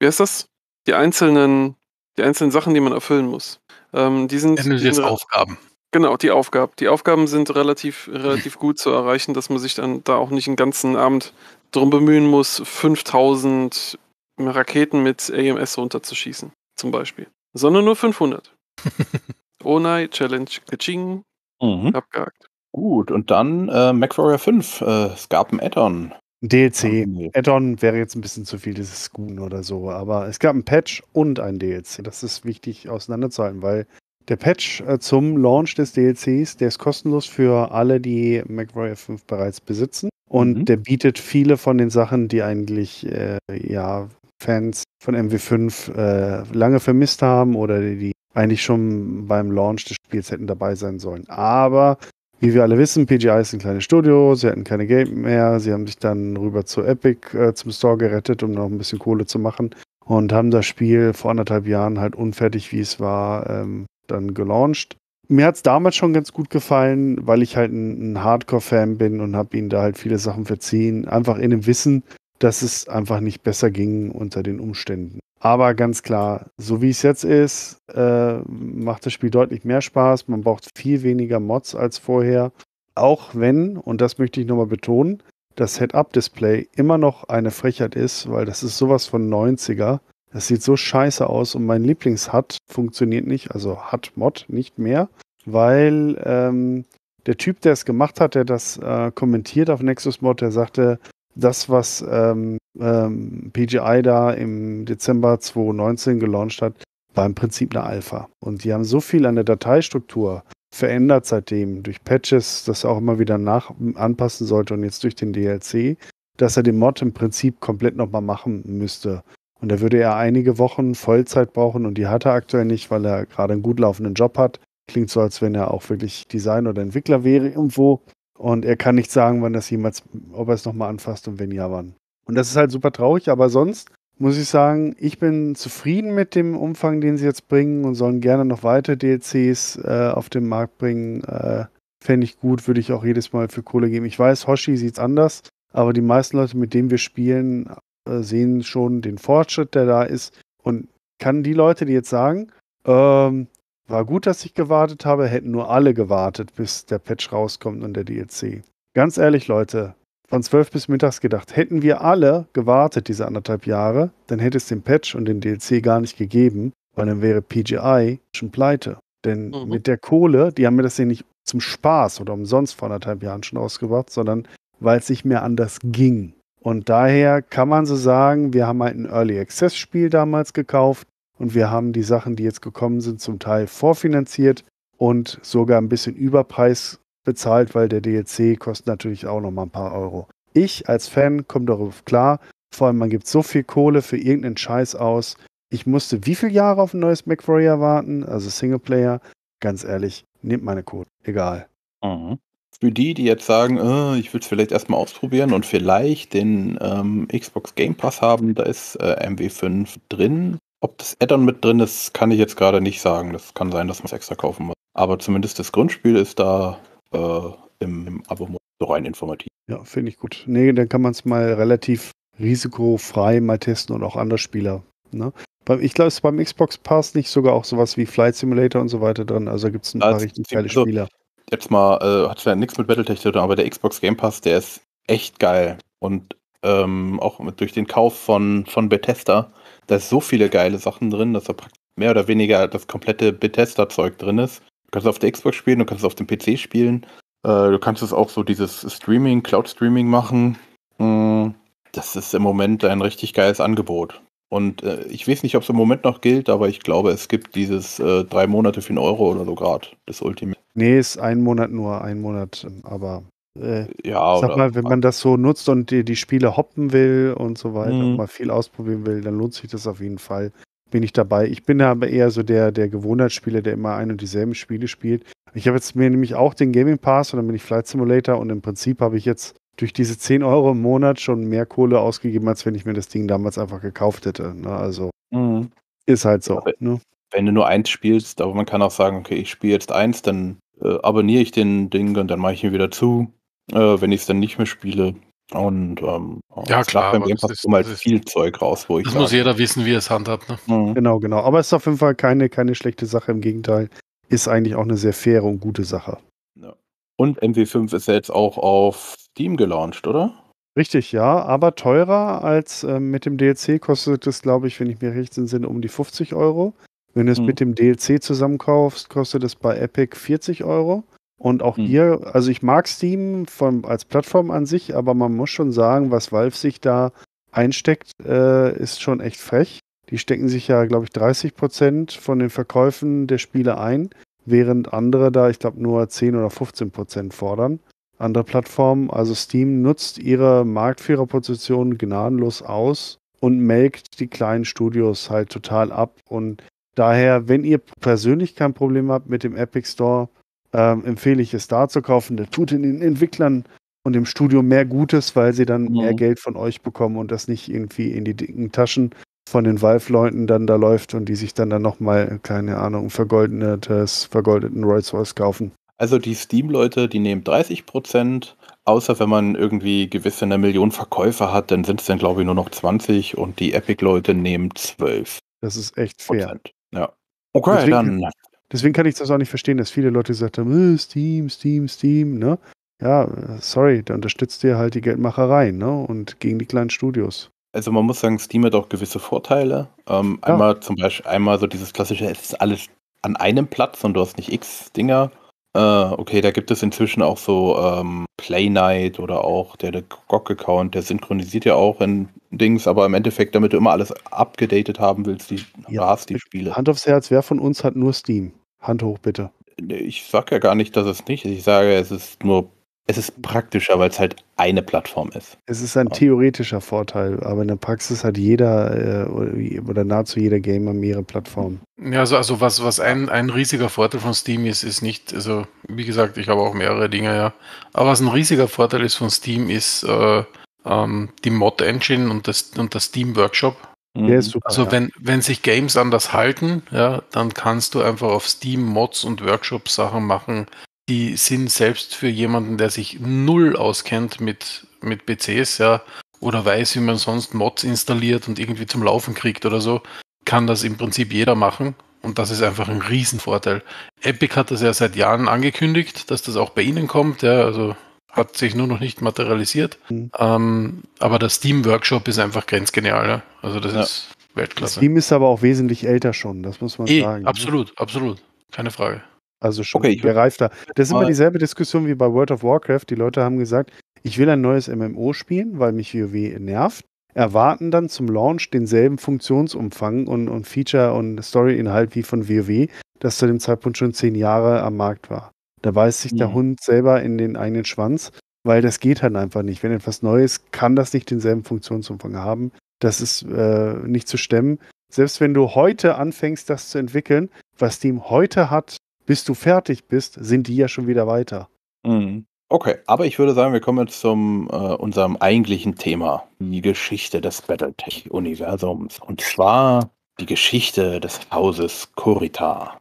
wie heißt das? Die einzelnen, die einzelnen Sachen, die man erfüllen muss. Ähm, die sind. Jetzt Aufgaben. Genau, die Aufgaben. Die Aufgaben sind relativ, relativ gut zu erreichen, dass man sich dann da auch nicht einen ganzen Abend drum bemühen muss, 5000 Raketen mit AMS runterzuschießen, zum Beispiel. Sondern nur 500. Onai, Challenge, Kaching, mhm. abgehakt. Gut, und dann äh, MacWarrior 5. Äh, es gab ein Add-on. DLC. Mhm. Add-on wäre jetzt ein bisschen zu viel, das ist Goon oder so. Aber es gab ein Patch und ein DLC. Das ist wichtig auseinanderzuhalten, weil der Patch äh, zum Launch des DLCs, der ist kostenlos für alle, die MacWarrior 5 bereits besitzen. Und mhm. der bietet viele von den Sachen, die eigentlich äh, ja Fans von MW5 äh, lange vermisst haben oder die, die eigentlich schon beim Launch des Spiels hätten dabei sein sollen. Aber wie wir alle wissen, PGI ist ein kleines Studio, sie hatten keine Game mehr, sie haben sich dann rüber zu Epic äh, zum Store gerettet, um noch ein bisschen Kohle zu machen und haben das Spiel vor anderthalb Jahren halt unfertig, wie es war, ähm, dann gelauncht. Mir hat es damals schon ganz gut gefallen, weil ich halt ein, ein Hardcore-Fan bin und habe ihnen da halt viele Sachen verziehen. Einfach in dem Wissen, dass es einfach nicht besser ging unter den Umständen. Aber ganz klar, so wie es jetzt ist, äh, macht das Spiel deutlich mehr Spaß. Man braucht viel weniger Mods als vorher. Auch wenn, und das möchte ich nochmal betonen, das Head-Up-Display immer noch eine Frechheit ist, weil das ist sowas von 90er. Das sieht so scheiße aus und mein Lieblings-HUD funktioniert nicht, also HUD-Mod nicht mehr, weil ähm, der Typ, der es gemacht hat, der das äh, kommentiert auf Nexus Mod, der sagte, das, was ähm, ähm, PGI da im Dezember 2019 gelauncht hat, war im Prinzip eine Alpha. Und die haben so viel an der Dateistruktur verändert seitdem durch Patches, dass er auch immer wieder nach anpassen sollte und jetzt durch den DLC, dass er den Mod im Prinzip komplett nochmal machen müsste. Und da würde er einige Wochen Vollzeit brauchen und die hat er aktuell nicht, weil er gerade einen gut laufenden Job hat. Klingt so, als wenn er auch wirklich Designer oder Entwickler wäre irgendwo und er kann nicht sagen, wann das jemals, ob er es nochmal anfasst und wenn ja, wann. Und das ist halt super traurig, aber sonst muss ich sagen, ich bin zufrieden mit dem Umfang, den sie jetzt bringen und sollen gerne noch weitere DLCs äh, auf den Markt bringen. Äh, Fände ich gut, würde ich auch jedes Mal für Kohle geben. Ich weiß, Hoshi sieht es anders, aber die meisten Leute, mit denen wir spielen, äh, sehen schon den Fortschritt, der da ist. Und kann die Leute, die jetzt sagen, ähm, war gut, dass ich gewartet habe, hätten nur alle gewartet, bis der Patch rauskommt und der DLC. Ganz ehrlich, Leute, von 12 bis mittags gedacht, hätten wir alle gewartet diese anderthalb Jahre, dann hätte es den Patch und den DLC gar nicht gegeben, weil dann wäre PGI schon pleite. Denn mhm. mit der Kohle, die haben mir das ja nicht zum Spaß oder umsonst vor anderthalb Jahren schon ausgebracht, sondern weil es nicht mehr anders ging. Und daher kann man so sagen, wir haben halt ein Early Access Spiel damals gekauft, und wir haben die Sachen, die jetzt gekommen sind, zum Teil vorfinanziert und sogar ein bisschen Überpreis bezahlt, weil der DLC kostet natürlich auch noch mal ein paar Euro. Ich als Fan komme darauf klar, vor allem man gibt so viel Kohle für irgendeinen Scheiß aus. Ich musste wie viele Jahre auf ein neues MacWarrior warten, also Singleplayer. Ganz ehrlich, nehmt meine Code, egal. Mhm. Für die, die jetzt sagen, äh, ich würde es vielleicht erstmal ausprobieren und vielleicht den ähm, Xbox Game Pass haben, da ist äh, MW5 drin ob das Addon mit drin ist, kann ich jetzt gerade nicht sagen. Das kann sein, dass man es extra kaufen muss. Aber zumindest das Grundspiel ist da äh, im, im Abo so rein informativ. Ja, finde ich gut. Nee, dann kann man es mal relativ risikofrei mal testen und auch andere Spieler. Ne? Ich glaube, es ist beim Xbox Pass nicht sogar auch sowas wie Flight Simulator und so weiter drin. Also gibt es ein also, paar richtig geile also, Spieler. Jetzt mal, äh, hat ja nichts mit Battletech zu tun, aber der Xbox Game Pass, der ist echt geil. Und ähm, auch mit, durch den Kauf von, von Bethesda da ist so viele geile Sachen drin, dass da praktisch mehr oder weniger das komplette Bethesda-Zeug drin ist. Du kannst es auf der Xbox spielen, du kannst es auf dem PC spielen. Äh, du kannst es auch so dieses Streaming, Cloud-Streaming machen. Mhm. Das ist im Moment ein richtig geiles Angebot. Und äh, ich weiß nicht, ob es im Moment noch gilt, aber ich glaube, es gibt dieses äh, drei Monate für einen Euro oder so gerade, das Ultimate. Nee, ist ein Monat nur, ein Monat, aber äh, ja, sag mal, wenn man das so nutzt und die, die Spiele hoppen will und so weiter mhm. und mal viel ausprobieren will, dann lohnt sich das auf jeden Fall. Bin ich dabei. Ich bin aber eher so der, der Gewohnheitsspieler, der immer ein und dieselben Spiele spielt. Ich habe jetzt mir nämlich auch den Gaming Pass und dann bin ich Flight Simulator und im Prinzip habe ich jetzt durch diese 10 Euro im Monat schon mehr Kohle ausgegeben, als wenn ich mir das Ding damals einfach gekauft hätte. Ne? Also mhm. ist halt so. Ja, ne? Wenn du nur eins spielst, aber man kann auch sagen, okay, ich spiele jetzt eins, dann äh, abonniere ich den Ding und dann mache ich ihn wieder zu äh, wenn ich es dann nicht mehr spiele. Und ähm, ja, klar, beim Game Pass kommt halt viel Zeug raus, wo ich. Das sage. muss jeder wissen, wie er es handhabt. Ne? Mhm. Genau, genau. Aber es ist auf jeden Fall keine, keine schlechte Sache. Im Gegenteil, ist eigentlich auch eine sehr faire und gute Sache. Ja. Und MW5 ist ja jetzt auch auf Steam gelauncht, oder? Richtig, ja, aber teurer als äh, mit dem DLC kostet es, glaube ich, wenn ich mir recht entsinne, um die 50 Euro. Wenn du es mhm. mit dem DLC zusammenkaufst, kostet es bei Epic 40 Euro. Und auch hm. hier, also ich mag Steam von, als Plattform an sich, aber man muss schon sagen, was Valve sich da einsteckt, äh, ist schon echt frech. Die stecken sich ja, glaube ich, 30 Prozent von den Verkäufen der Spiele ein, während andere da, ich glaube, nur 10 oder 15 Prozent fordern. Andere Plattformen, also Steam nutzt ihre Marktführerposition gnadenlos aus und melkt die kleinen Studios halt total ab. Und daher, wenn ihr persönlich kein Problem habt mit dem Epic Store, ähm, empfehle ich es da zu kaufen. Das tut den Entwicklern und dem Studio mehr Gutes, weil sie dann mhm. mehr Geld von euch bekommen und das nicht irgendwie in die dicken Taschen von den Valve-Leuten dann da läuft und die sich dann dann nochmal, keine Ahnung, vergoldetes, vergoldeten Rolls-Royce kaufen. Also die Steam-Leute, die nehmen 30 Prozent, außer wenn man irgendwie gewisse eine Million Verkäufer hat, dann sind es dann glaube ich nur noch 20 und die Epic-Leute nehmen 12. Das ist echt fair. Ja. Okay, Deswegen, dann Deswegen kann ich das auch nicht verstehen, dass viele Leute gesagt haben, äh, Steam, Steam, Steam, ne? Ja, sorry, da unterstützt ihr halt die Geldmachereien, ne? Und gegen die kleinen Studios. Also man muss sagen, Steam hat auch gewisse Vorteile. Ähm, ja. Einmal zum Beispiel, einmal so dieses klassische, es ist alles an einem Platz und du hast nicht x Dinger. Äh, okay, da gibt es inzwischen auch so ähm, Play Night oder auch der, der GOG-Account, der synchronisiert ja auch in Dings, aber im Endeffekt, damit du immer alles abgedatet haben willst, die ja, hast die Spiele. Hand aufs Herz, wer von uns hat nur Steam? Hand hoch, bitte. Ich sage ja gar nicht, dass es nicht ist. Ich sage, es ist nur, es ist praktischer, weil es halt eine Plattform ist. Es ist ein theoretischer Vorteil, aber in der Praxis hat jeder äh, oder nahezu jeder Gamer mehrere Plattformen. Ja, also, also was, was ein, ein riesiger Vorteil von Steam ist, ist nicht, also wie gesagt, ich habe auch mehrere Dinge, ja. Aber was ein riesiger Vorteil ist von Steam, ist äh, ähm, die Mod-Engine und das, und das Steam-Workshop Mhm. Super, also ja. wenn, wenn sich Games anders halten, ja, dann kannst du einfach auf Steam Mods und Workshops Sachen machen, die sind selbst für jemanden, der sich null auskennt mit, mit PCs, ja, oder weiß, wie man sonst Mods installiert und irgendwie zum Laufen kriegt oder so, kann das im Prinzip jeder machen. Und das ist einfach ein Riesenvorteil. Epic hat das ja seit Jahren angekündigt, dass das auch bei ihnen kommt. Ja, also hat sich nur noch nicht materialisiert. Mhm. Ähm, aber der Steam-Workshop ist einfach grenzgenial. Ne? Also das ja. ist Weltklasse. Steam ist aber auch wesentlich älter schon, das muss man e, sagen. Mhm. Absolut, ne? absolut. Keine Frage. Also schon okay, gereifter. Das ist immer dieselbe Diskussion wie bei World of Warcraft. Die Leute haben gesagt, ich will ein neues MMO spielen, weil mich WoW e nervt. Erwarten dann zum Launch denselben Funktionsumfang und, und Feature- und Storyinhalt wie von WoW, e, das zu dem Zeitpunkt schon zehn Jahre am Markt war. Da weiß sich der mhm. Hund selber in den eigenen Schwanz, weil das geht halt einfach nicht. Wenn etwas Neues, kann das nicht denselben Funktionsumfang haben. Das ist äh, nicht zu stemmen. Selbst wenn du heute anfängst, das zu entwickeln, was Steam heute hat, bis du fertig bist, sind die ja schon wieder weiter. Mhm. Okay, aber ich würde sagen, wir kommen jetzt zum äh, unserem eigentlichen Thema, die Geschichte des Battletech-Universums. Und zwar die Geschichte des Hauses Korita.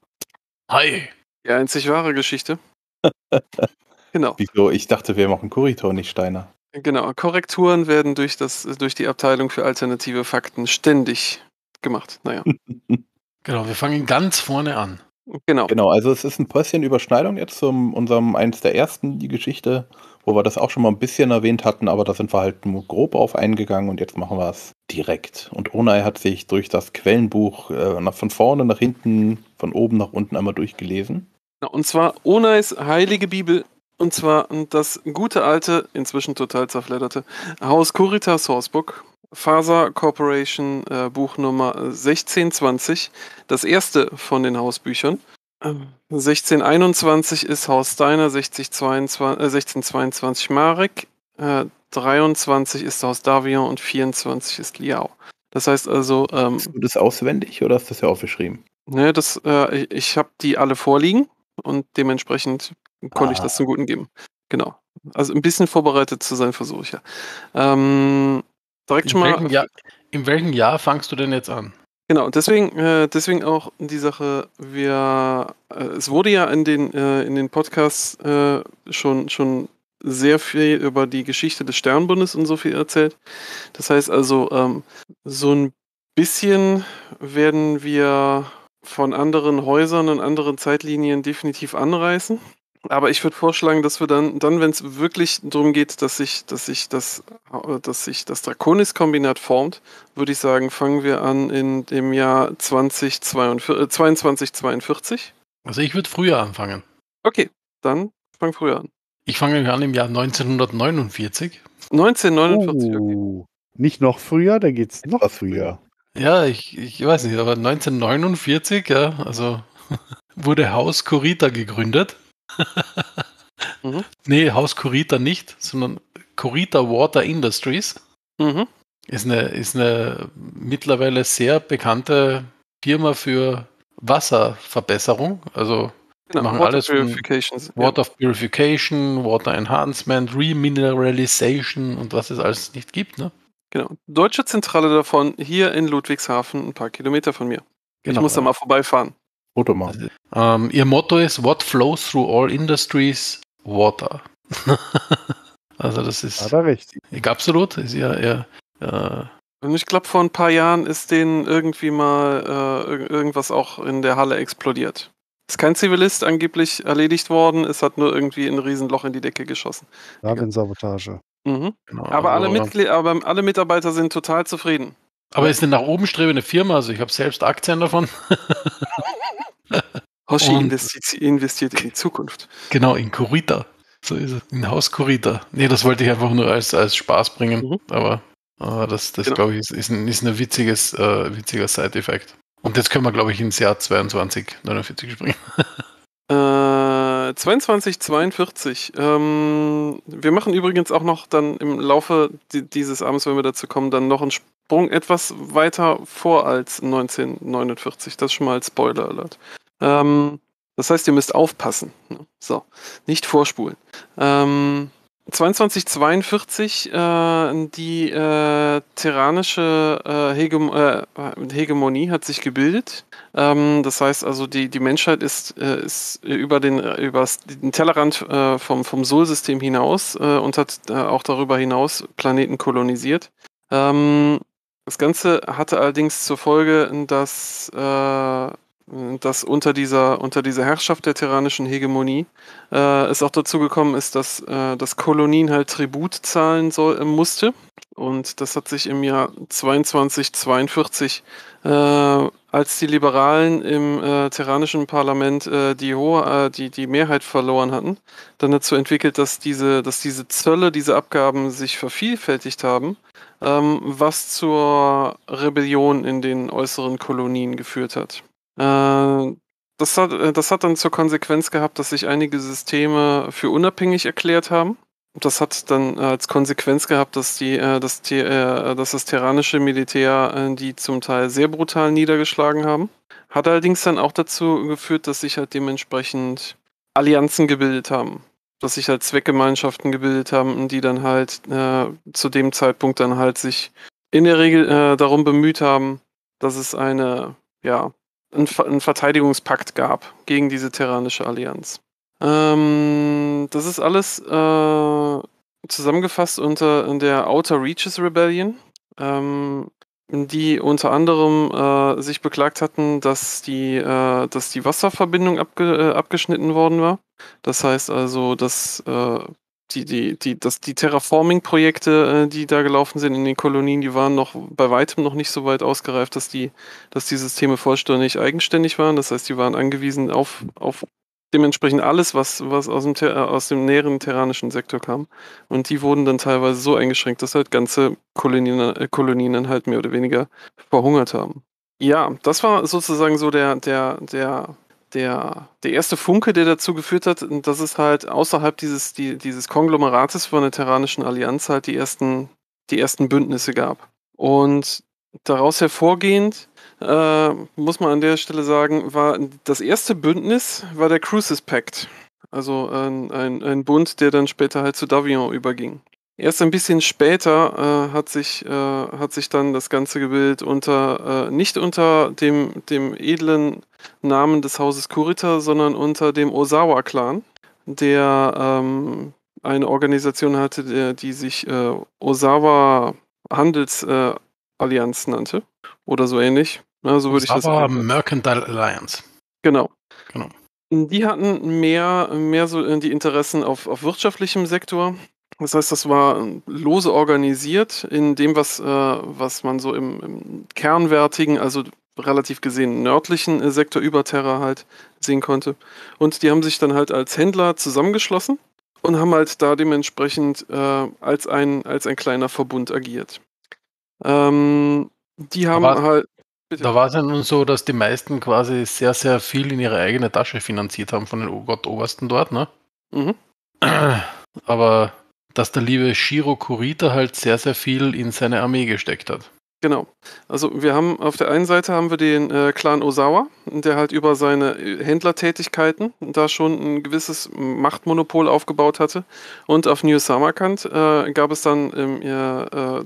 Hi! Die einzig wahre Geschichte. genau. Wieso? Ich dachte, wir machen Kuritor, nicht Steiner. Genau. Korrekturen werden durch, das, durch die Abteilung für alternative Fakten ständig gemacht. Naja. genau, wir fangen ganz vorne an. Genau. Genau, also es ist ein bisschen Überschneidung jetzt zu unserem eins der ersten, die Geschichte, wo wir das auch schon mal ein bisschen erwähnt hatten, aber da sind wir halt nur grob auf eingegangen und jetzt machen wir es direkt. Und Onai hat sich durch das Quellenbuch äh, nach, von vorne nach hinten, von oben nach unten einmal durchgelesen und zwar Onais Heilige Bibel. Und zwar das gute alte, inzwischen total zerfledderte Haus Corita Horsebook, Faser Corporation äh, Buch Nummer 1620. Das erste von den Hausbüchern. 1621 ähm, ist Haus Steiner, 1622, äh, 1622 Marek, äh, 23 ist Haus Davion und 24 ist Liao. Das heißt also. Ähm, Hast du das auswendig oder hast du das ja aufgeschrieben? Ne, das, äh, ich, ich habe die alle vorliegen und dementsprechend konnte Aha. ich das ah. zum Guten geben. Genau. Also ein bisschen vorbereitet zu sein versuche ich ja. Ähm, direkt in schon mal. Jahr, in welchem Jahr fangst du denn jetzt an? Genau, deswegen, äh, deswegen auch die Sache, wir, äh, es wurde ja in den, äh, in den Podcasts äh, schon, schon sehr viel über die Geschichte des Sternbundes und so viel erzählt. Das heißt also, ähm, so ein bisschen werden wir von anderen Häusern und anderen Zeitlinien definitiv anreißen. Aber ich würde vorschlagen, dass wir dann, dann wenn es wirklich darum geht, dass sich, dass sich das, äh, dass sich das Draconis-Kombinat formt, würde ich sagen, fangen wir an in dem Jahr 2042, 42. Äh, also ich würde früher anfangen. Okay, dann fang früher an. Ich fange an im Jahr 1949. 1949, oh, okay. Uh, nicht noch früher, da es noch früher. Ja, ich, ich weiß nicht, aber 1949, ja, also wurde Haus Kurita gegründet. mhm. Nee, Haus Kurita nicht, sondern Kurita Water Industries. Mhm. Ist, eine, ist eine mittlerweile sehr bekannte Firma für Wasserverbesserung. Also genau, machen Water alles Purifications, Water ja. Purification, Water Enhancement, Remineralization und was es alles nicht gibt. Ne? Genau. Deutsche Zentrale davon hier in Ludwigshafen, ein paar Kilometer von mir. Genau, ich muss da mal vorbeifahren. Foto machen. Also, ähm, ihr Motto ist: What flows through all industries? Water. also, das ist. Aber richtig. Absolut. Ist ja, ja, äh, und ich glaube, vor ein paar Jahren ist denen irgendwie mal äh, irgendwas auch in der Halle explodiert. Ist kein Zivilist angeblich erledigt worden, es hat nur irgendwie ein Riesenloch in die Decke geschossen. Sabotage. Mhm. Genau, aber, also, alle Mitglied aber alle Mitarbeiter sind total zufrieden. Aber es ist eine nach oben strebende Firma, also ich habe selbst Aktien davon. Hoshi investiert, investiert, in die Zukunft. Genau, in Kurita. So ist es. In Haus Kurita. Nee, das wollte ich einfach nur als, als Spaß bringen, mhm. aber äh, das, das genau. glaube ich, ist, ist ein, ist ein witziges, äh, witziger Side-Effekt. Und jetzt können wir, glaube ich, ins Jahr 2249 springen. äh, 2242. Äh, ähm, wir machen übrigens auch noch dann im Laufe dieses Abends, wenn wir dazu kommen, dann noch einen Sprung etwas weiter vor als 1949. Das ist schon mal als Spoiler Alert. Ähm, das heißt, ihr müsst aufpassen. Ne? So, nicht vorspulen. Ähm, 2242 äh, die äh, terranische äh, Hege äh, Hegemonie hat sich gebildet. Ähm, das heißt also, die, die Menschheit ist, äh, ist über, den, über den Tellerrand äh, vom, vom Sol-System hinaus und hat auch darüber hinaus Planeten kolonisiert. Ähm, das Ganze hatte allerdings zur Folge, dass äh, dass unter dieser, unter dieser Herrschaft der tyrannischen Hegemonie äh, es auch dazu gekommen ist, dass, äh, dass Kolonien halt Tribut zahlen soll, äh, musste. Und das hat sich im Jahr 2242, äh, als die Liberalen im äh, tyrannischen Parlament äh, die, hohe, äh, die, die Mehrheit verloren hatten, dann dazu entwickelt, dass diese, dass diese Zölle, diese Abgaben sich vervielfältigt haben, ähm, was zur Rebellion in den äußeren Kolonien geführt hat. Äh, das, hat, äh, das hat dann zur Konsequenz gehabt, dass sich einige Systeme für unabhängig erklärt haben. Das hat dann äh, als Konsequenz gehabt, dass, die, äh, das, die, dass das terranische Militär die zum Teil sehr brutal niedergeschlagen haben. Hat allerdings dann auch dazu geführt, dass sich halt dementsprechend Allianzen gebildet haben dass sich halt Zweckgemeinschaften gebildet haben, die dann halt äh, zu dem Zeitpunkt dann halt sich in der Regel äh, darum bemüht haben, dass es eine ja, einen, einen Verteidigungspakt gab gegen diese terranische Allianz. Ähm, das ist alles äh, zusammengefasst unter der Outer Reaches Rebellion, ähm, die unter anderem äh, sich beklagt hatten, dass die, äh, dass die Wasserverbindung abge äh, abgeschnitten worden war. Das heißt also, dass äh, die, die, die, das, die Terraforming-Projekte, äh, die da gelaufen sind in den Kolonien, die waren noch bei weitem noch nicht so weit ausgereift, dass die, dass die Systeme vollständig eigenständig waren. Das heißt, die waren angewiesen auf, auf dementsprechend alles, was, was aus, dem, äh, aus dem näheren terranischen Sektor kam. Und die wurden dann teilweise so eingeschränkt, dass halt ganze Kolonien, äh, Kolonien dann halt mehr oder weniger verhungert haben. Ja, das war sozusagen so der, der, der der, der erste Funke, der dazu geführt hat, dass es halt außerhalb dieses, die, dieses Konglomerates von der Terranischen Allianz halt die ersten, die ersten Bündnisse gab. Und daraus hervorgehend, äh, muss man an der Stelle sagen, war das erste Bündnis war der Crucis Pact. Also ein, ein, ein Bund, der dann später halt zu Davion überging. Erst ein bisschen später äh, hat, sich, äh, hat sich dann das ganze Gebild unter, äh, nicht unter dem, dem edlen Namen des Hauses Kurita, sondern unter dem Osawa-Clan, der ähm, eine Organisation hatte, der, die sich äh, Osawa Handelsallianz äh, nannte oder so ähnlich. Ja, so würde ich das Osawa Mercantile Alliance. Genau. genau. Die hatten mehr, mehr so die Interessen auf, auf wirtschaftlichem Sektor das heißt, das war ähm, lose organisiert in dem, was, äh, was man so im, im, kernwertigen, also relativ gesehen nördlichen äh, Sektor über Terra halt sehen konnte. Und die haben sich dann halt als Händler zusammengeschlossen und haben halt da dementsprechend äh, als, ein, als ein kleiner Verbund agiert. Ähm, die haben Aber halt. Bitte. Da war es ja nun so, dass die meisten quasi sehr, sehr viel in ihre eigene Tasche finanziert haben von den oh Gott Obersten dort, ne? Mhm. Aber dass der liebe Shiro Kurita halt sehr, sehr viel in seine Armee gesteckt hat. Genau. Also wir haben auf der einen Seite haben wir den äh, Clan Osawa, der halt über seine äh, Händlertätigkeiten da schon ein gewisses Machtmonopol aufgebaut hatte. Und auf New Samarkand äh, gab es dann ähm, äh,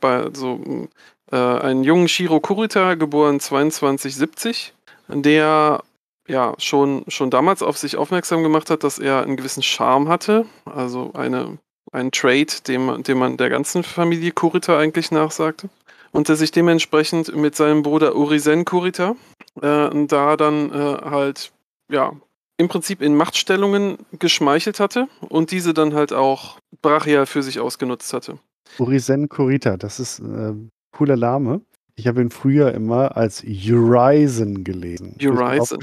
bei, so, äh, einen jungen Shiro Kurita, geboren 2270, der ja, schon, schon damals auf sich aufmerksam gemacht hat, dass er einen gewissen Charme hatte, also eine ein Trade, dem, dem man der ganzen Familie Kurita eigentlich nachsagte. Und der sich dementsprechend mit seinem Bruder Urizen Kurita äh, da dann äh, halt, ja, im Prinzip in Machtstellungen geschmeichelt hatte und diese dann halt auch brachial für sich ausgenutzt hatte. Urizen Kurita, das ist äh, cooler Name. Ich habe ihn früher immer als Horizon gelesen. Horizon.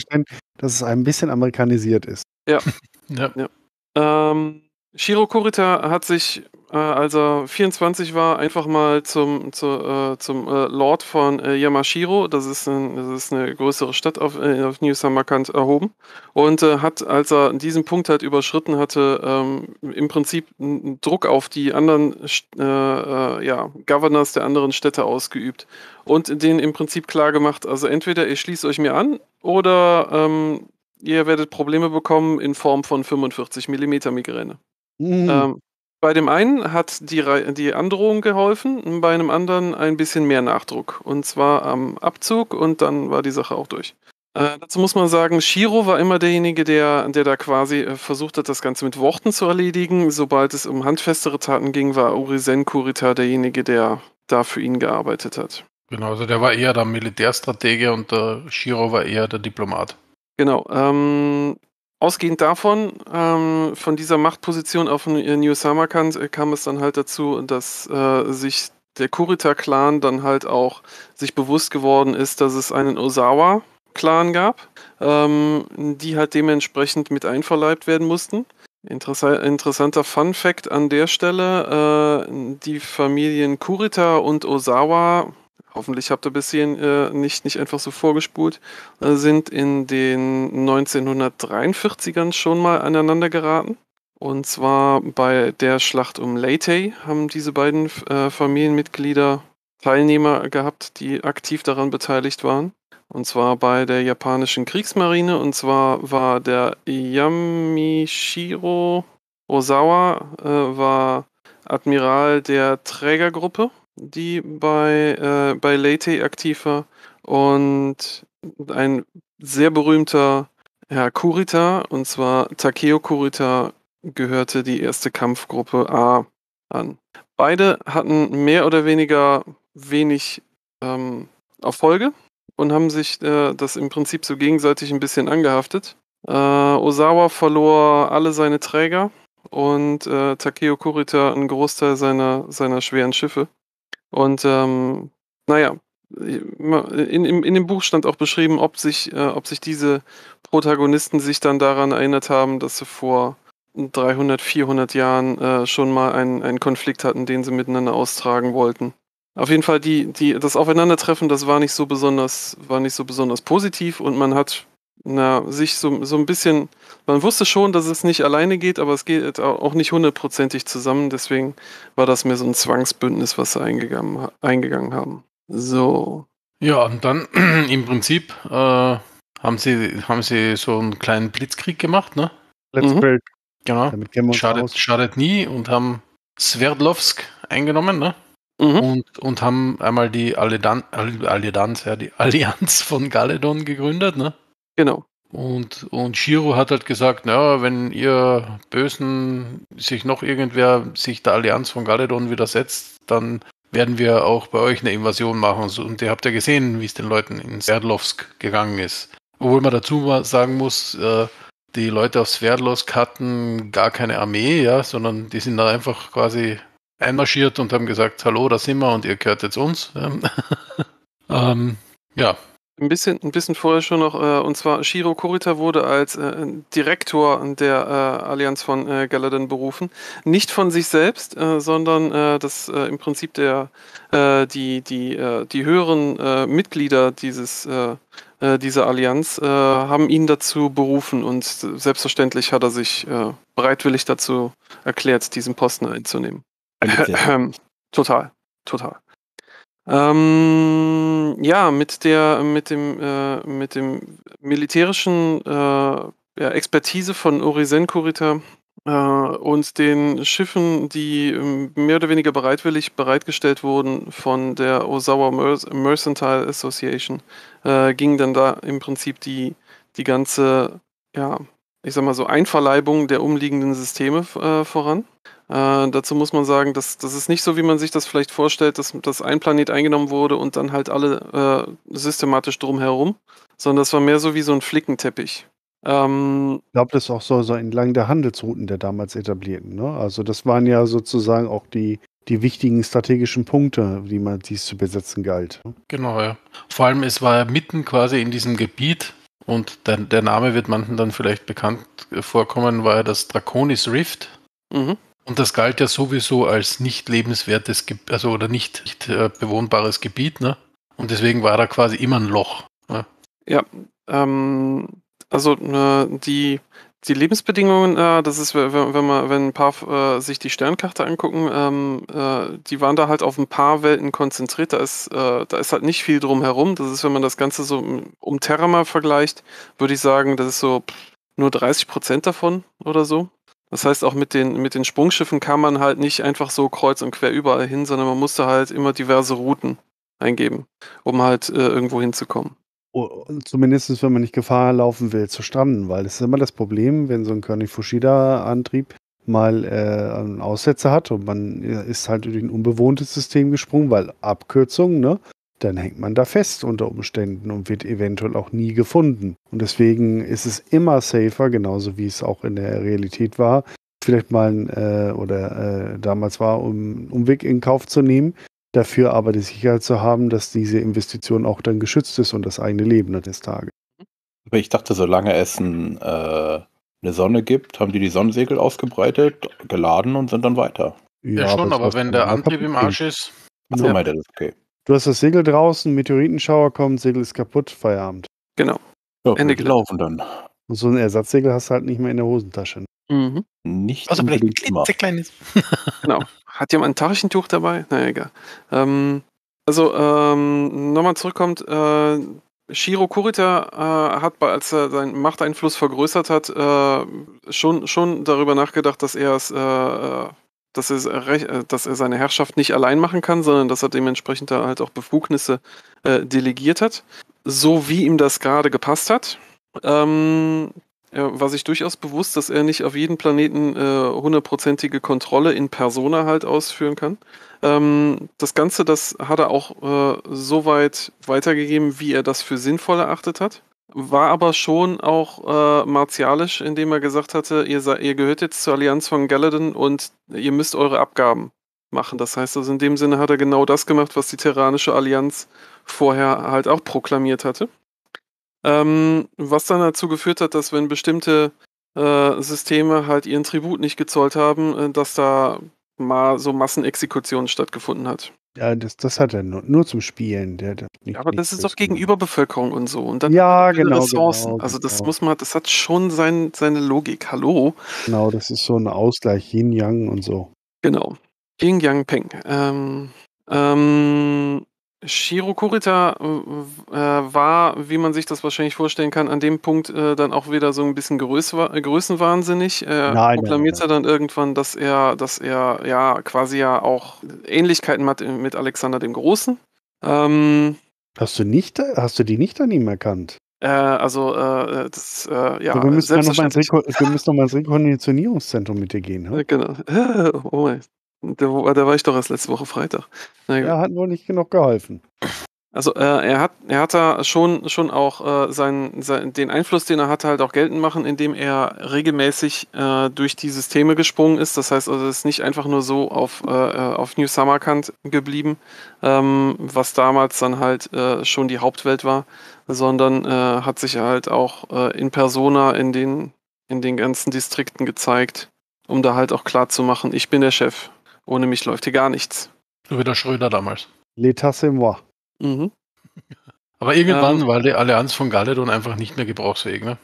Dass es ein bisschen amerikanisiert ist. Ja. ja. ja. Ähm, Shiro Kurita hat sich, äh, als er 24 war, einfach mal zum, zu, äh, zum äh, Lord von äh, Yamashiro, das ist, ein, das ist eine größere Stadt auf, äh, auf New Samarkand, erhoben und äh, hat, als er diesen Punkt halt überschritten hatte, ähm, im Prinzip einen Druck auf die anderen ja, Governors der anderen Städte ausgeübt und denen im Prinzip klar gemacht, also entweder ihr schließt euch mir an oder ähm, ihr werdet Probleme bekommen in Form von 45 mm Migräne. Mhm. Ähm, bei dem einen hat die, Re die Androhung geholfen, bei einem anderen ein bisschen mehr Nachdruck. Und zwar am Abzug und dann war die Sache auch durch. Äh, dazu muss man sagen, Shiro war immer derjenige, der, der da quasi äh, versucht hat, das Ganze mit Worten zu erledigen. Sobald es um handfestere Taten ging, war Orisen Kurita derjenige, der da für ihn gearbeitet hat. Genau, also der war eher der Militärstratege und der Shiro war eher der Diplomat. Genau. Ähm, Ausgehend davon, ähm, von dieser Machtposition auf äh, New Samarkand äh, kam es dann halt dazu, dass äh, sich der Kurita-Clan dann halt auch sich bewusst geworden ist, dass es einen Osawa-Clan gab, ähm, die halt dementsprechend mit einverleibt werden mussten. Interessa interessanter Fun Fact an der Stelle, äh, die Familien Kurita und Osawa hoffentlich habt ihr bis hierhin äh, nicht, nicht einfach so vorgespult, äh, sind in den 1943ern schon mal aneinander geraten. Und zwar bei der Schlacht um Leyte haben diese beiden äh, Familienmitglieder Teilnehmer gehabt, die aktiv daran beteiligt waren. Und zwar bei der japanischen Kriegsmarine. Und zwar war der Yamishiro Osawa äh, war Admiral der Trägergruppe die bei, äh, bei Leyte aktiv war. Und ein sehr berühmter Herr Kurita, und zwar Takeo Kurita, gehörte die erste Kampfgruppe A an. Beide hatten mehr oder weniger wenig ähm, Erfolge und haben sich äh, das im Prinzip so gegenseitig ein bisschen angehaftet. Äh, Osawa verlor alle seine Träger und äh, Takeo Kurita einen Großteil seiner, seiner schweren Schiffe. Und ähm, naja, in, in, in, dem Buch stand auch beschrieben, ob sich, äh, ob sich diese Protagonisten sich dann daran erinnert haben, dass sie vor 300, 400 Jahren äh, schon mal einen, einen Konflikt hatten, den sie miteinander austragen wollten. Auf jeden Fall, die, die, das Aufeinandertreffen, das war nicht so besonders, war nicht so besonders positiv und man hat na, sich so, so ein bisschen, man wusste schon, dass es nicht alleine geht, aber es geht auch nicht hundertprozentig zusammen. Deswegen war das mir so ein Zwangsbündnis, was sie eingegangen, eingegangen haben. So. Ja, und dann im Prinzip äh, haben, sie, haben sie so einen kleinen Blitzkrieg gemacht, ne? Let's mhm. build. Genau. Schadet, schadet, nie und haben Sverdlovsk eingenommen, ne? Mhm. Und, und haben einmal die Alledan Allianz, ja, die Allianz von Galedon gegründet, ne? Genau. Und, und Shiro hat halt gesagt, naja, wenn ihr Bösen sich noch irgendwer sich der Allianz von Galadon widersetzt, dann werden wir auch bei euch eine Invasion machen. Und ihr habt ja gesehen, wie es den Leuten in Sverdlovsk gegangen ist. Obwohl man dazu sagen muss, äh, die Leute aus Sverdlovsk hatten gar keine Armee, ja, sondern die sind da einfach quasi einmarschiert und haben gesagt, hallo, da sind wir und ihr gehört jetzt uns. ähm, ja, ein bisschen, ein bisschen vorher schon noch, äh, und zwar Shiro Kurita wurde als äh, Direktor der äh, Allianz von äh, Galadin berufen. Nicht von sich selbst, äh, sondern äh, das äh, im Prinzip der, die, die, die höheren Mitglieder dieses, dieser Allianz haben ihn dazu berufen und selbstverständlich hat er sich bereitwillig dazu erklärt, diesen Posten einzunehmen. Total, total. Ähm, ja, mit der, mit dem, äh, mit dem militärischen äh, ja, Expertise von Orisen Kurita äh, und den Schiffen, die ähm, mehr oder weniger bereitwillig bereitgestellt wurden von der Osawa Merc Mercantile Association, äh, ging dann da im Prinzip die, die ganze, ja, ich sag mal so, Einverleibung der umliegenden Systeme äh, voran. Äh, dazu muss man sagen, dass das ist nicht so, wie man sich das vielleicht vorstellt, dass, dass ein Planet eingenommen wurde und dann halt alle äh, systematisch drumherum, sondern das war mehr so wie so ein Flickenteppich. Ähm, ich glaube, das ist auch so, so entlang der Handelsrouten der damals etablierten. Ne? Also das waren ja sozusagen auch die, die wichtigen strategischen Punkte, die man dies zu besetzen galt. Genau, ja. Vor allem, es war ja mitten quasi in diesem Gebiet und der, der Name wird manchen dann vielleicht bekannt äh, vorkommen, war ja das Draconis Rift. Mhm. Und das galt ja sowieso als nicht lebenswertes, Gebiet, also oder nicht, nicht äh, bewohnbares Gebiet, ne? Und deswegen war da quasi immer ein Loch. Ne? Ja, ähm, also äh, die, die Lebensbedingungen, äh, das ist, wenn, wenn, man, wenn ein paar äh, sich die Sternkarte angucken, ähm, äh, die waren da halt auf ein paar Welten konzentriert. Da ist, äh, da ist halt nicht viel drum herum. Das ist, wenn man das Ganze so um, Terra mal vergleicht, würde ich sagen, das ist so nur 30 Prozent davon oder so. Das heißt, auch mit den, mit den Sprungschiffen kann man halt nicht einfach so kreuz und quer überall hin, sondern man musste halt immer diverse Routen eingeben, um halt äh, irgendwo hinzukommen. Oh, zumindest, wenn man nicht Gefahr laufen will, zu stranden, weil das ist immer das Problem, wenn so ein König Fushida-Antrieb mal äh, einen Aussetzer hat und man äh, ist halt durch ein unbewohntes System gesprungen, weil Abkürzungen, ne? dann hängt man da fest unter Umständen und wird eventuell auch nie gefunden. Und deswegen ist es immer safer, genauso wie es auch in der Realität war, vielleicht mal ein, äh, oder äh, damals war, um Umweg in Kauf zu nehmen, dafür aber die Sicherheit zu haben, dass diese Investition auch dann geschützt ist und das eigene Leben des Tages. Aber ich dachte, solange es ein, äh, eine Sonne gibt, haben die die Sonnensegel ausgebreitet, geladen und sind dann weiter. Ja, ja schon, aber, wenn der Antrieb im Arsch ist. Achso, ja. meint er das, okay. Du hast das Segel draußen, Meteoritenschauer kommt, Segel ist kaputt, Feierabend. Genau. Ja, Ende gelaufen dann. Und so ein Ersatzsegel hast du halt nicht mehr in der Hosentasche. Mhm. Nicht also vielleicht ein klitzekleines. genau. Hat jemand ein Taschentuch dabei? naja, egal. Ähm, also ähm, nochmal zurückkommt, äh, Shiro Kurita äh, hat, als er seinen Machteinfluss vergrößert hat, äh, schon, schon darüber nachgedacht, dass er es äh, äh, dass er, äh, dass er seine Herrschaft nicht allein machen kann, sondern dass er dementsprechend da halt auch Befugnisse äh, delegiert hat, so wie ihm das gerade gepasst hat. Ähm, er war sich durchaus bewusst, dass er nicht auf jedem Planeten äh, hundertprozentige Kontrolle in Persona halt ausführen kann. Ähm, das Ganze, das hat er auch äh, so weit weitergegeben, wie er das für sinnvoll erachtet hat war aber schon auch äh, martialisch, indem er gesagt hatte, ihr, ihr gehört jetzt zur Allianz von Galadin und ihr müsst eure Abgaben machen. Das heißt also, in dem Sinne hat er genau das gemacht, was die Terranische Allianz vorher halt auch proklamiert hatte. Ähm, was dann dazu geführt hat, dass wenn bestimmte äh, Systeme halt ihren Tribut nicht gezollt haben, äh, dass da mal so Massenexekutionen stattgefunden hat. Ja, das, das hat er nur, nur zum Spielen. Der, der nicht, ja, aber das ist doch gegenüber Bevölkerung und so. Und dann ja, genau, Ressourcen. Genau, also das genau. muss man, das hat schon sein, seine Logik. Hallo. Genau, das ist so ein Ausgleich, Yin Yang und so. Genau. Yin Yang Peng. Ähm, ähm, Shiro Kurita äh, war, wie man sich das wahrscheinlich vorstellen kann, an dem Punkt äh, dann auch wieder so ein bisschen Größ größenwahnsinnig. Äh, er nein, proklamiert nein, nein. ja dann irgendwann, dass er, dass er ja quasi ja auch Ähnlichkeiten hat äh, mit Alexander dem Großen. Ähm, hast du nicht, hast du die nicht an ihm erkannt? Äh, also äh, das, äh, ja. So, wir, müssen ja noch mal ins Rekonditionierungszentrum mit dir gehen. Ne? Äh, genau. Oh mein. Da, ah, da war ich doch erst letzte Woche Freitag. Naja. Er hat wohl nicht genug geholfen. Also äh, er hat er hat da schon schon auch äh, seinen, seinen, den Einfluss, den er hatte, halt auch geltend machen, indem er regelmäßig äh, durch die Systeme gesprungen ist. Das heißt, also es ist nicht einfach nur so auf äh, äh, auf New Samarkand geblieben, ähm, was damals dann halt äh, schon die Hauptwelt war, sondern hat sich halt auch in Persona in den in den ganzen Distrikten gezeigt, um da halt auch klarzumachen, ich bin der Chef. Ohne mich läuft hier gar nichts. So wie der Schröder damals. L'état c'est moi. Mhm. Aber irgendwann ähm, war die Allianz von Galadon einfach nicht mehr gebrauchsfähig, ne?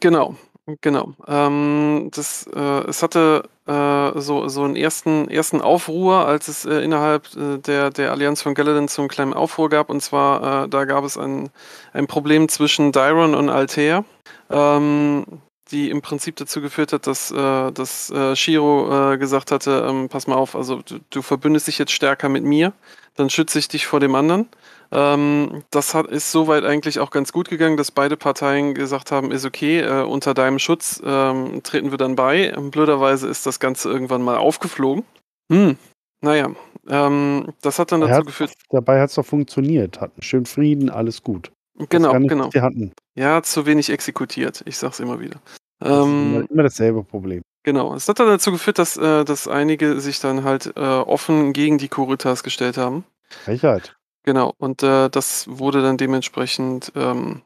Genau, genau. Ähm, das, äh, es hatte äh, so, so einen ersten, ersten Aufruhr, als es äh, innerhalb äh, der, der Allianz von Galadon zum kleinen Aufruhr gab. Und zwar, äh, da gab es ein, ein Problem zwischen Dyron und Altair. Ähm, die im Prinzip dazu geführt hat, dass, äh, dass äh, Shiro äh, gesagt hatte, ähm, pass mal auf, also du, du, verbündest dich jetzt stärker mit mir, dann schütze ich dich vor dem anderen. Ähm, das hat, ist soweit eigentlich auch ganz gut gegangen, dass beide Parteien gesagt haben, ist okay, äh, unter deinem Schutz ähm, treten wir dann bei. Blöderweise ist das Ganze irgendwann mal aufgeflogen. Hm, naja, ähm, das hat dann dazu hat, geführt. Dabei hat es doch funktioniert, hatten schön Frieden, alles gut. Genau, genau. Ja, zu wenig exekutiert. Ich sag's immer wieder. Das ähm, immer, immer dasselbe Problem. Genau. Es hat dann dazu geführt, dass, äh, dass einige sich dann halt äh, offen gegen die Kuritas gestellt haben. Frechheit. Genau. Und äh, das wurde dann dementsprechend ähm,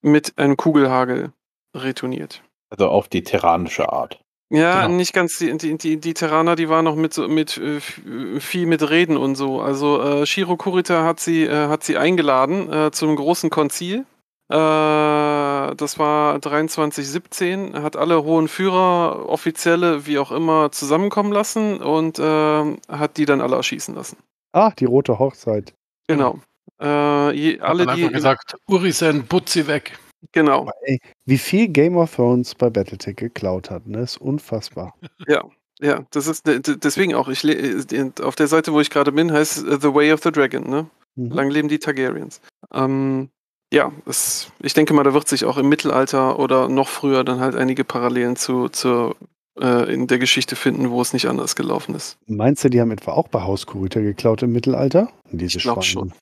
mit einem Kugelhagel retourniert. Also auf die terranische Art. Ja, Genau. nicht ganz. Die, die, die, die Terraner, die waren noch mit mit äh, viel mit Reden und so. Also äh, Shiro Kurita hat sie, äh, hat sie eingeladen äh, zum großen Konzil. Äh, das war 2317, hat alle hohen Führer, Offizielle, wie auch immer, zusammenkommen lassen und äh, hat die dann alle erschießen lassen. Ah, die rote Hochzeit. Genau. Äh, je, alle, Alle, die. gesagt, Uri sein Butzi weg. Genau. ey, wie viel Game of Thrones bei Battletech geklaut hat, ne? Ist unfassbar. Ja. Ja, das ist deswegen auch. Ich äh, auf der Seite, wo ich gerade bin, heißt äh, The Way of the Dragon. Ne? Mhm. Lang leben die Targaryens. Ähm, ja, es, ich denke mal, da wird sich auch im Mittelalter oder noch früher dann halt einige Parallelen zu, zu äh, in der Geschichte finden, wo es nicht anders gelaufen ist. Meinst du, die haben etwa auch bei Hauskuritter geklaut im Mittelalter? Diese ich glaube schon.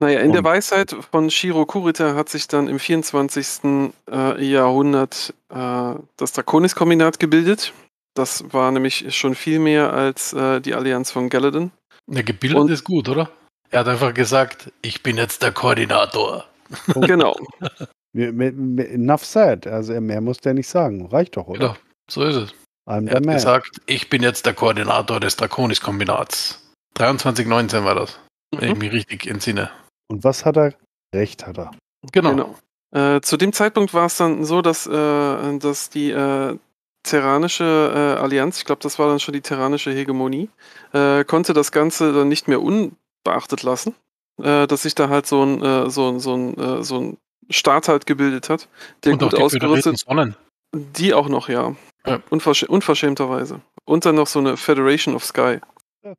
Naja, in Und der Weisheit von Shiro Kurita hat sich dann im 24. Äh, Jahrhundert äh, das Draconis-Kombinat gebildet. Das war nämlich schon viel mehr als äh, die Allianz von Galadin. Ja, gebildet Und ist gut, oder? Er hat einfach gesagt, ich bin jetzt der Koordinator. Genau. Enough said. Also mehr muss der nicht sagen. Reicht doch, oder? Genau, so ist es. I'm er hat man. gesagt, ich bin jetzt der Koordinator des Draconis-Kombinats. 2319 war das, wenn ich mich richtig entsinne. Und was hat er? Recht hat er. Genau. genau. Äh, zu dem Zeitpunkt war es dann so, dass, äh, dass die äh, Terranische äh, Allianz, ich glaube, das war dann schon die Terranische Hegemonie, äh, konnte das Ganze dann nicht mehr unbeachtet lassen, äh, dass sich da halt so ein, so äh, so ein, so ein Staat halt gebildet hat, der Und gut ausgerüstet ausgerüstet. Die auch noch, ja. ja. unverschämterweise. Und dann noch so eine Federation of Sky. Ja.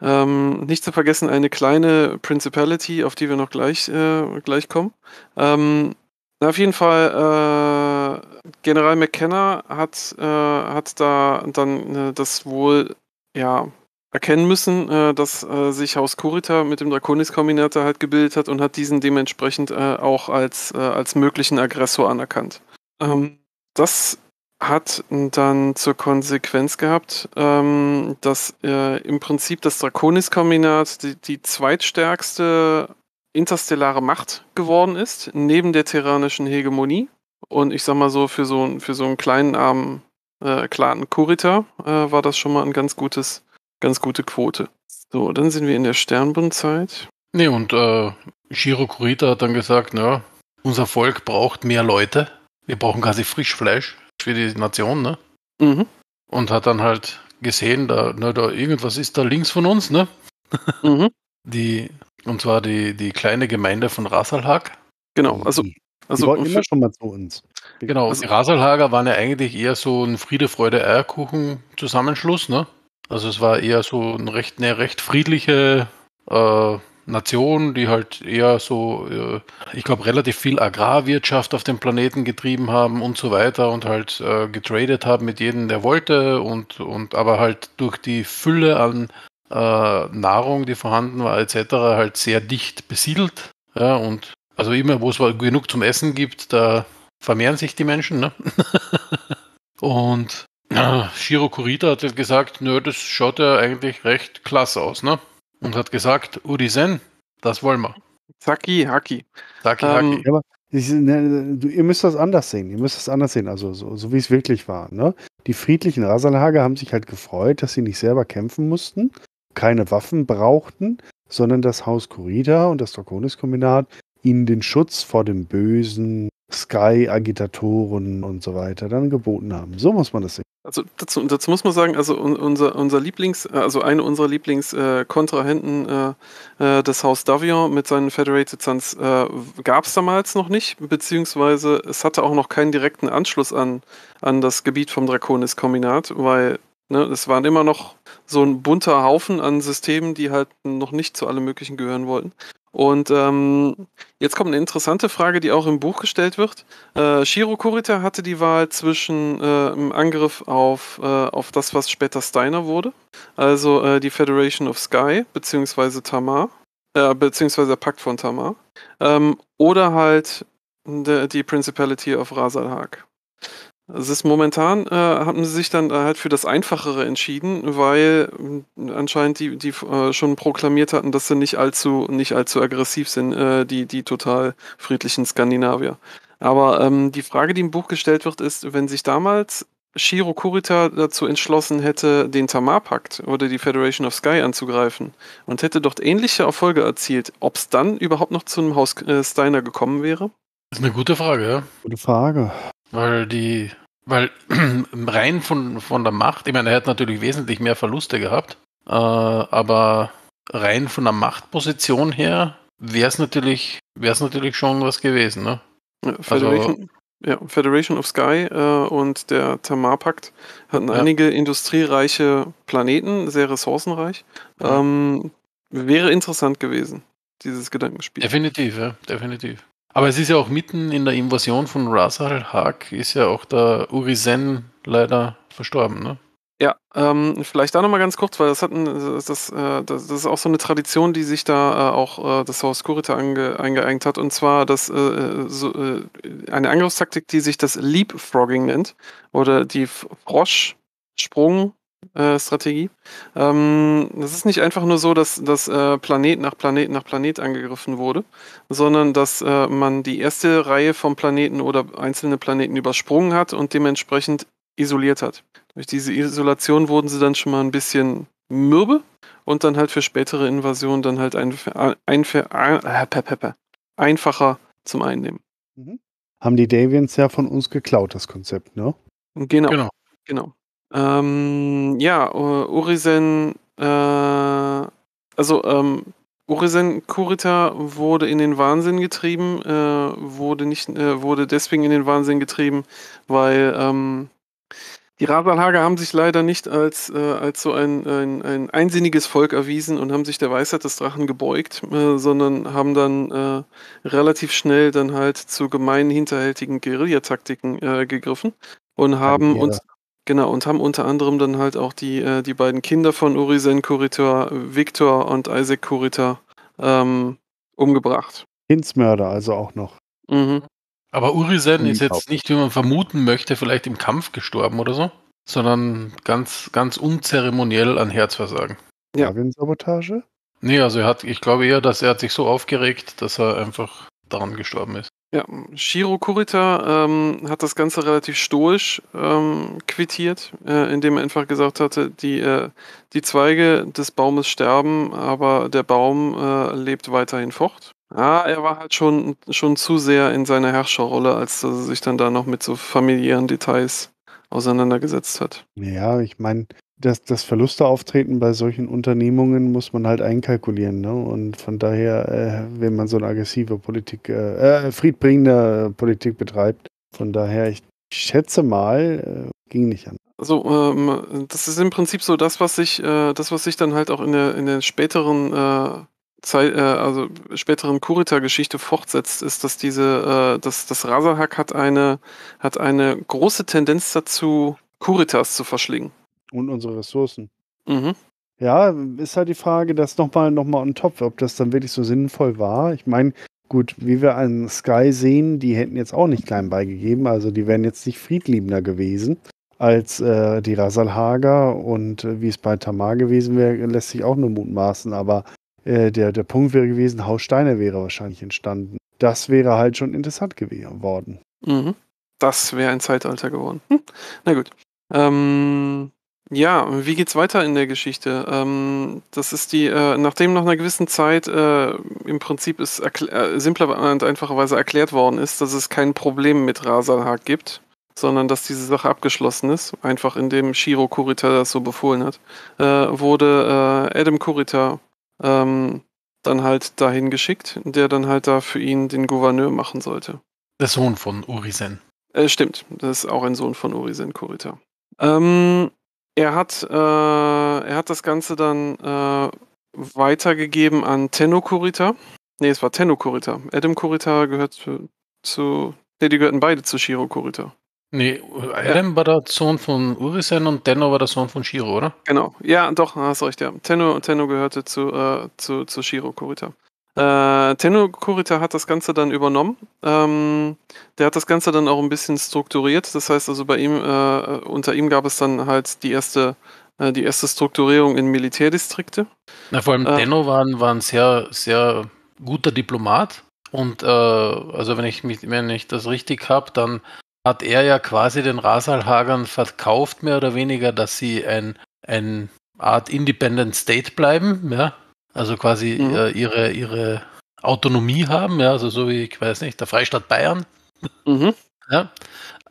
Ähm, nicht zu vergessen eine kleine Principality, auf die wir noch gleich, äh, gleich kommen. Ähm, na, auf jeden Fall, äh, General McKenna hat, äh, hat da dann äh, das wohl ja, erkennen müssen, äh, dass äh, sich Haus Kurita mit dem Draconis-Kombinator halt gebildet hat und hat diesen dementsprechend auch als, als möglichen Aggressor anerkannt. Ähm, das hat dann zur Konsequenz gehabt, ähm, dass äh, im Prinzip das Draconis-Kombinat die, die, zweitstärkste interstellare Macht geworden ist, neben der terranischen Hegemonie. Und ich sag mal so, für so, für so einen kleinen armen äh, Clan Kurita äh, war das schon mal eine ganz ganz gute Quote. So, dann sind wir in der Sternbundzeit. Nee, und äh, Shiro Kurita hat dann gesagt, na, unser Volk braucht mehr Leute. Wir brauchen quasi Frischfleisch für die Nation, ne? Mhm. Und hat dann halt gesehen, da, ne, da irgendwas ist da links von uns, ne? Mhm. Die, und zwar die, die kleine Gemeinde von Rasalhag. Genau, also. Also die also immer schon mal zu uns. Genau, also, die Rasalhager waren ja eigentlich eher so ein Friede, Freude, Eierkuchen Zusammenschluss, ne? Also es war eher so eine recht, eine recht friedliche äh, Nation, die halt eher so, äh, ich glaube, relativ viel Agrarwirtschaft auf dem Planeten getrieben haben und so weiter und halt äh, getradet haben mit jedem, der wollte und, und aber halt durch die Fülle an äh, Nahrung, die vorhanden war, etc., halt sehr dicht besiedelt. Ja, und also immer, wo es genug zum Essen gibt, da vermehren sich die Menschen. Ne? und ja, äh, Shiro Kurita hat halt gesagt, nö, das schaut ja eigentlich recht klasse aus, ne? Und hat gesagt, Uri Sen, das wollen wir. Zaki, Haki. Zaki, ähm, Haki. Aber ich, ne, du, ihr müsst das anders sehen. Ihr müsst das anders sehen. Also so, so wie es wirklich war. Ne? Die friedlichen Rasalhager haben sich halt gefreut, dass sie nicht selber kämpfen mussten, keine Waffen brauchten, sondern das Haus Kurida und das Draconis-Kombinat ihnen den Schutz vor dem Bösen, Sky-Agitatoren und so weiter dann geboten haben. So muss man das sehen. Also dazu, dazu muss man sagen, also unser, unser Lieblings, äh, also eine unserer Lieblingskontrahenten, äh, äh, äh, das Haus Davion mit seinen Federated Suns äh, gab es damals noch nicht, beziehungsweise es hatte auch noch keinen direkten Anschluss an, an das Gebiet vom Draconis-Kombinat, weil Ne, es waren immer noch so ein bunter Haufen an Systemen, die halt noch nicht zu allem Möglichen gehören wollten. Und ähm, jetzt kommt eine interessante Frage, die auch im Buch gestellt wird. Äh, Shiro Kurita hatte die Wahl zwischen äh, einem Angriff auf, äh, auf das, was später Steiner wurde, also äh, die Federation of Sky, beziehungsweise Tamar, äh, beziehungsweise der Pakt von Tamar, ähm, oder halt äh, die Principality of Rasalhag. Es ist momentan, äh, haben sie sich dann äh, halt für das Einfachere entschieden, weil äh, anscheinend die, die äh, schon proklamiert hatten, dass sie nicht allzu, nicht allzu aggressiv sind, äh, die, die total friedlichen Skandinavier. Aber ähm, die Frage, die im Buch gestellt wird, ist, wenn sich damals Shiro Kurita dazu entschlossen hätte, den Tamar-Pakt oder die Federation of Sky anzugreifen und hätte dort ähnliche Erfolge erzielt, ob es dann überhaupt noch zu einem Haus äh, Steiner gekommen wäre? Das ist eine gute Frage, ja. Gute Frage. Weil die, weil rein von, von der Macht, ich meine, er hat natürlich wesentlich mehr Verluste gehabt, äh, aber rein von der Machtposition her wäre es natürlich, wär's natürlich schon was gewesen. Ne? Also Federation, also, ja, Federation of Sky äh, und der Tamar-Pakt hatten ja. einige industriereiche Planeten, sehr ressourcenreich. Mhm. Ähm, wäre interessant gewesen, dieses Gedankenspiel. Definitiv, ja, definitiv. Aber es ist ja auch mitten in der Invasion von Ras Haag, ist ja auch der Uri Sen leider verstorben, ne? Ja, ähm, vielleicht da nochmal ganz kurz, weil das hat ein, das, äh, das, ist auch so eine Tradition, die sich da äh, auch äh, das Haus Kurita ange, eingeengt hat, und zwar das, äh, so, eine Angriffstaktik, die sich das Leapfrogging nennt, oder die Froschsprung, äh, Strategie. Ähm, es ist nicht einfach nur so, dass, dass äh, Planet nach Planet nach Planet angegriffen wurde, sondern dass äh, man die erste Reihe von Planeten oder einzelne Planeten übersprungen hat und dementsprechend isoliert hat. Durch diese Isolation wurden sie dann schon mal ein bisschen mürbe und dann halt für spätere Invasionen dann halt ein, ein, ein, äh, einfacher zum Einnehmen. Mhm. Haben die Davians ja von uns geklaut, das Konzept, ne? Genau. Genau. genau. Ähm, ja, Urisen, äh, also ähm, Urisen Kurita wurde in den Wahnsinn getrieben, äh, wurde nicht, äh, wurde deswegen in den Wahnsinn getrieben, weil ähm, die Rasalhager haben sich leider nicht als, äh, als so ein, ein, ein, einsinniges Volk erwiesen und haben sich der Weisheit des Drachen gebeugt, äh, sondern haben dann äh, relativ schnell dann halt zu gemeinen hinterhältigen Guerillataktiken äh, gegriffen und haben uns Genau, und haben unter anderem dann halt auch die, äh, die beiden Kinder von Urisen Kurita, Viktor und Isaac Kuritor, ähm, umgebracht. Kindsmörder also auch noch. Mhm. Aber Urisen ist jetzt nicht, wie man vermuten möchte, vielleicht im Kampf gestorben oder so, sondern ganz, ganz unzeremoniell an Herzversagen. Ja. Sabotage? Nee, also er hat, ich glaube eher, dass er hat sich so aufgeregt, dass er einfach daran gestorben ist. Ja, Shiro Kurita ähm, hat das Ganze relativ stoisch ähm, quittiert, äh, indem er einfach gesagt hatte, die, äh, die Zweige des Baumes sterben, aber der Baum äh, lebt weiterhin fort. Ja, er war halt schon, schon zu sehr in seiner Herrscherrolle, als dass er sich dann da noch mit so familiären Details auseinandergesetzt hat. Ja, ich meine, dass, dass Verluste auftreten bei solchen Unternehmungen, muss man halt einkalkulieren. Ne? Und von daher, äh, wenn man so eine aggressive Politik, äh, äh friedbringende Politik betreibt, von daher, ich schätze mal, äh, ging nicht an. Also ähm, das ist im Prinzip so das, was sich, äh, das, was sich dann halt auch in der, in der späteren äh, Zeit, äh, also späteren Kurita-Geschichte fortsetzt, ist, dass diese, dass das Raserhack hat eine, hat eine große Tendenz dazu, Kuritas zu verschlingen und unsere Ressourcen. Mhm. Ja, ist halt die Frage, das nochmal noch mal on top, ob das dann wirklich so sinnvoll war. Ich meine, gut, wie wir an Sky sehen, die hätten jetzt auch nicht klein beigegeben, also die wären jetzt nicht friedliebender gewesen als äh, die Rasalhager und äh, wie es bei Tamar gewesen wäre, lässt sich auch nur mutmaßen, aber äh, der, der Punkt wäre gewesen, Haus Steine wäre wahrscheinlich entstanden. Das wäre halt schon interessant geworden. Mhm. Das wäre ein Zeitalter geworden. Hm. Na gut. Ähm, ja, und wie geht's weiter in der Geschichte? Ähm, das ist die, äh, nachdem nach einer gewissen Zeit äh, im Prinzip ist äh, simpler und einfacherweise erklärt worden ist, dass es kein Problem mit Rasalhag gibt, sondern dass diese Sache abgeschlossen ist, einfach indem Shiro Kurita das so befohlen hat, äh, wurde äh, Adam Kurita ähm, dann halt dahin geschickt, der dann halt da für ihn den Gouverneur machen sollte. Der Sohn von Orisen. Äh, stimmt, das ist auch ein Sohn von Orisen Kurita. Ähm, er hat, äh, er hat das Ganze dann äh, weitergegeben an Tenno Kurita. Ne, es war Tenno Kurita. Adam Kurita gehört zu. zu ne, die gehörten beide zu Shiro Kurita. Ne, Adam ja. war der Sohn von Urisen und Tenno war der Sohn von Shiro, oder? Genau. Ja, doch, hast recht, ja. Tenno, Tenno gehörte zu, äh, zu, zu Shiro Kurita. Äh, Tenno Kurita hat das Ganze dann übernommen. Ähm, der hat das Ganze dann auch ein bisschen strukturiert. Das heißt also bei ihm, äh, unter ihm gab es dann halt die erste, äh, die erste Strukturierung in Militärdistrikte. Na, vor allem äh. Tenno war, war, ein sehr, sehr guter Diplomat. Und äh, also wenn ich mich, wenn ich das richtig habe, dann hat er ja quasi den Rasalhagern verkauft, mehr oder weniger, dass sie ein, ein Art Independent State bleiben, ja, also quasi mhm. äh, ihre, ihre Autonomie haben, ja, also so wie, ich weiß nicht, der Freistaat Bayern. Mhm. Ja.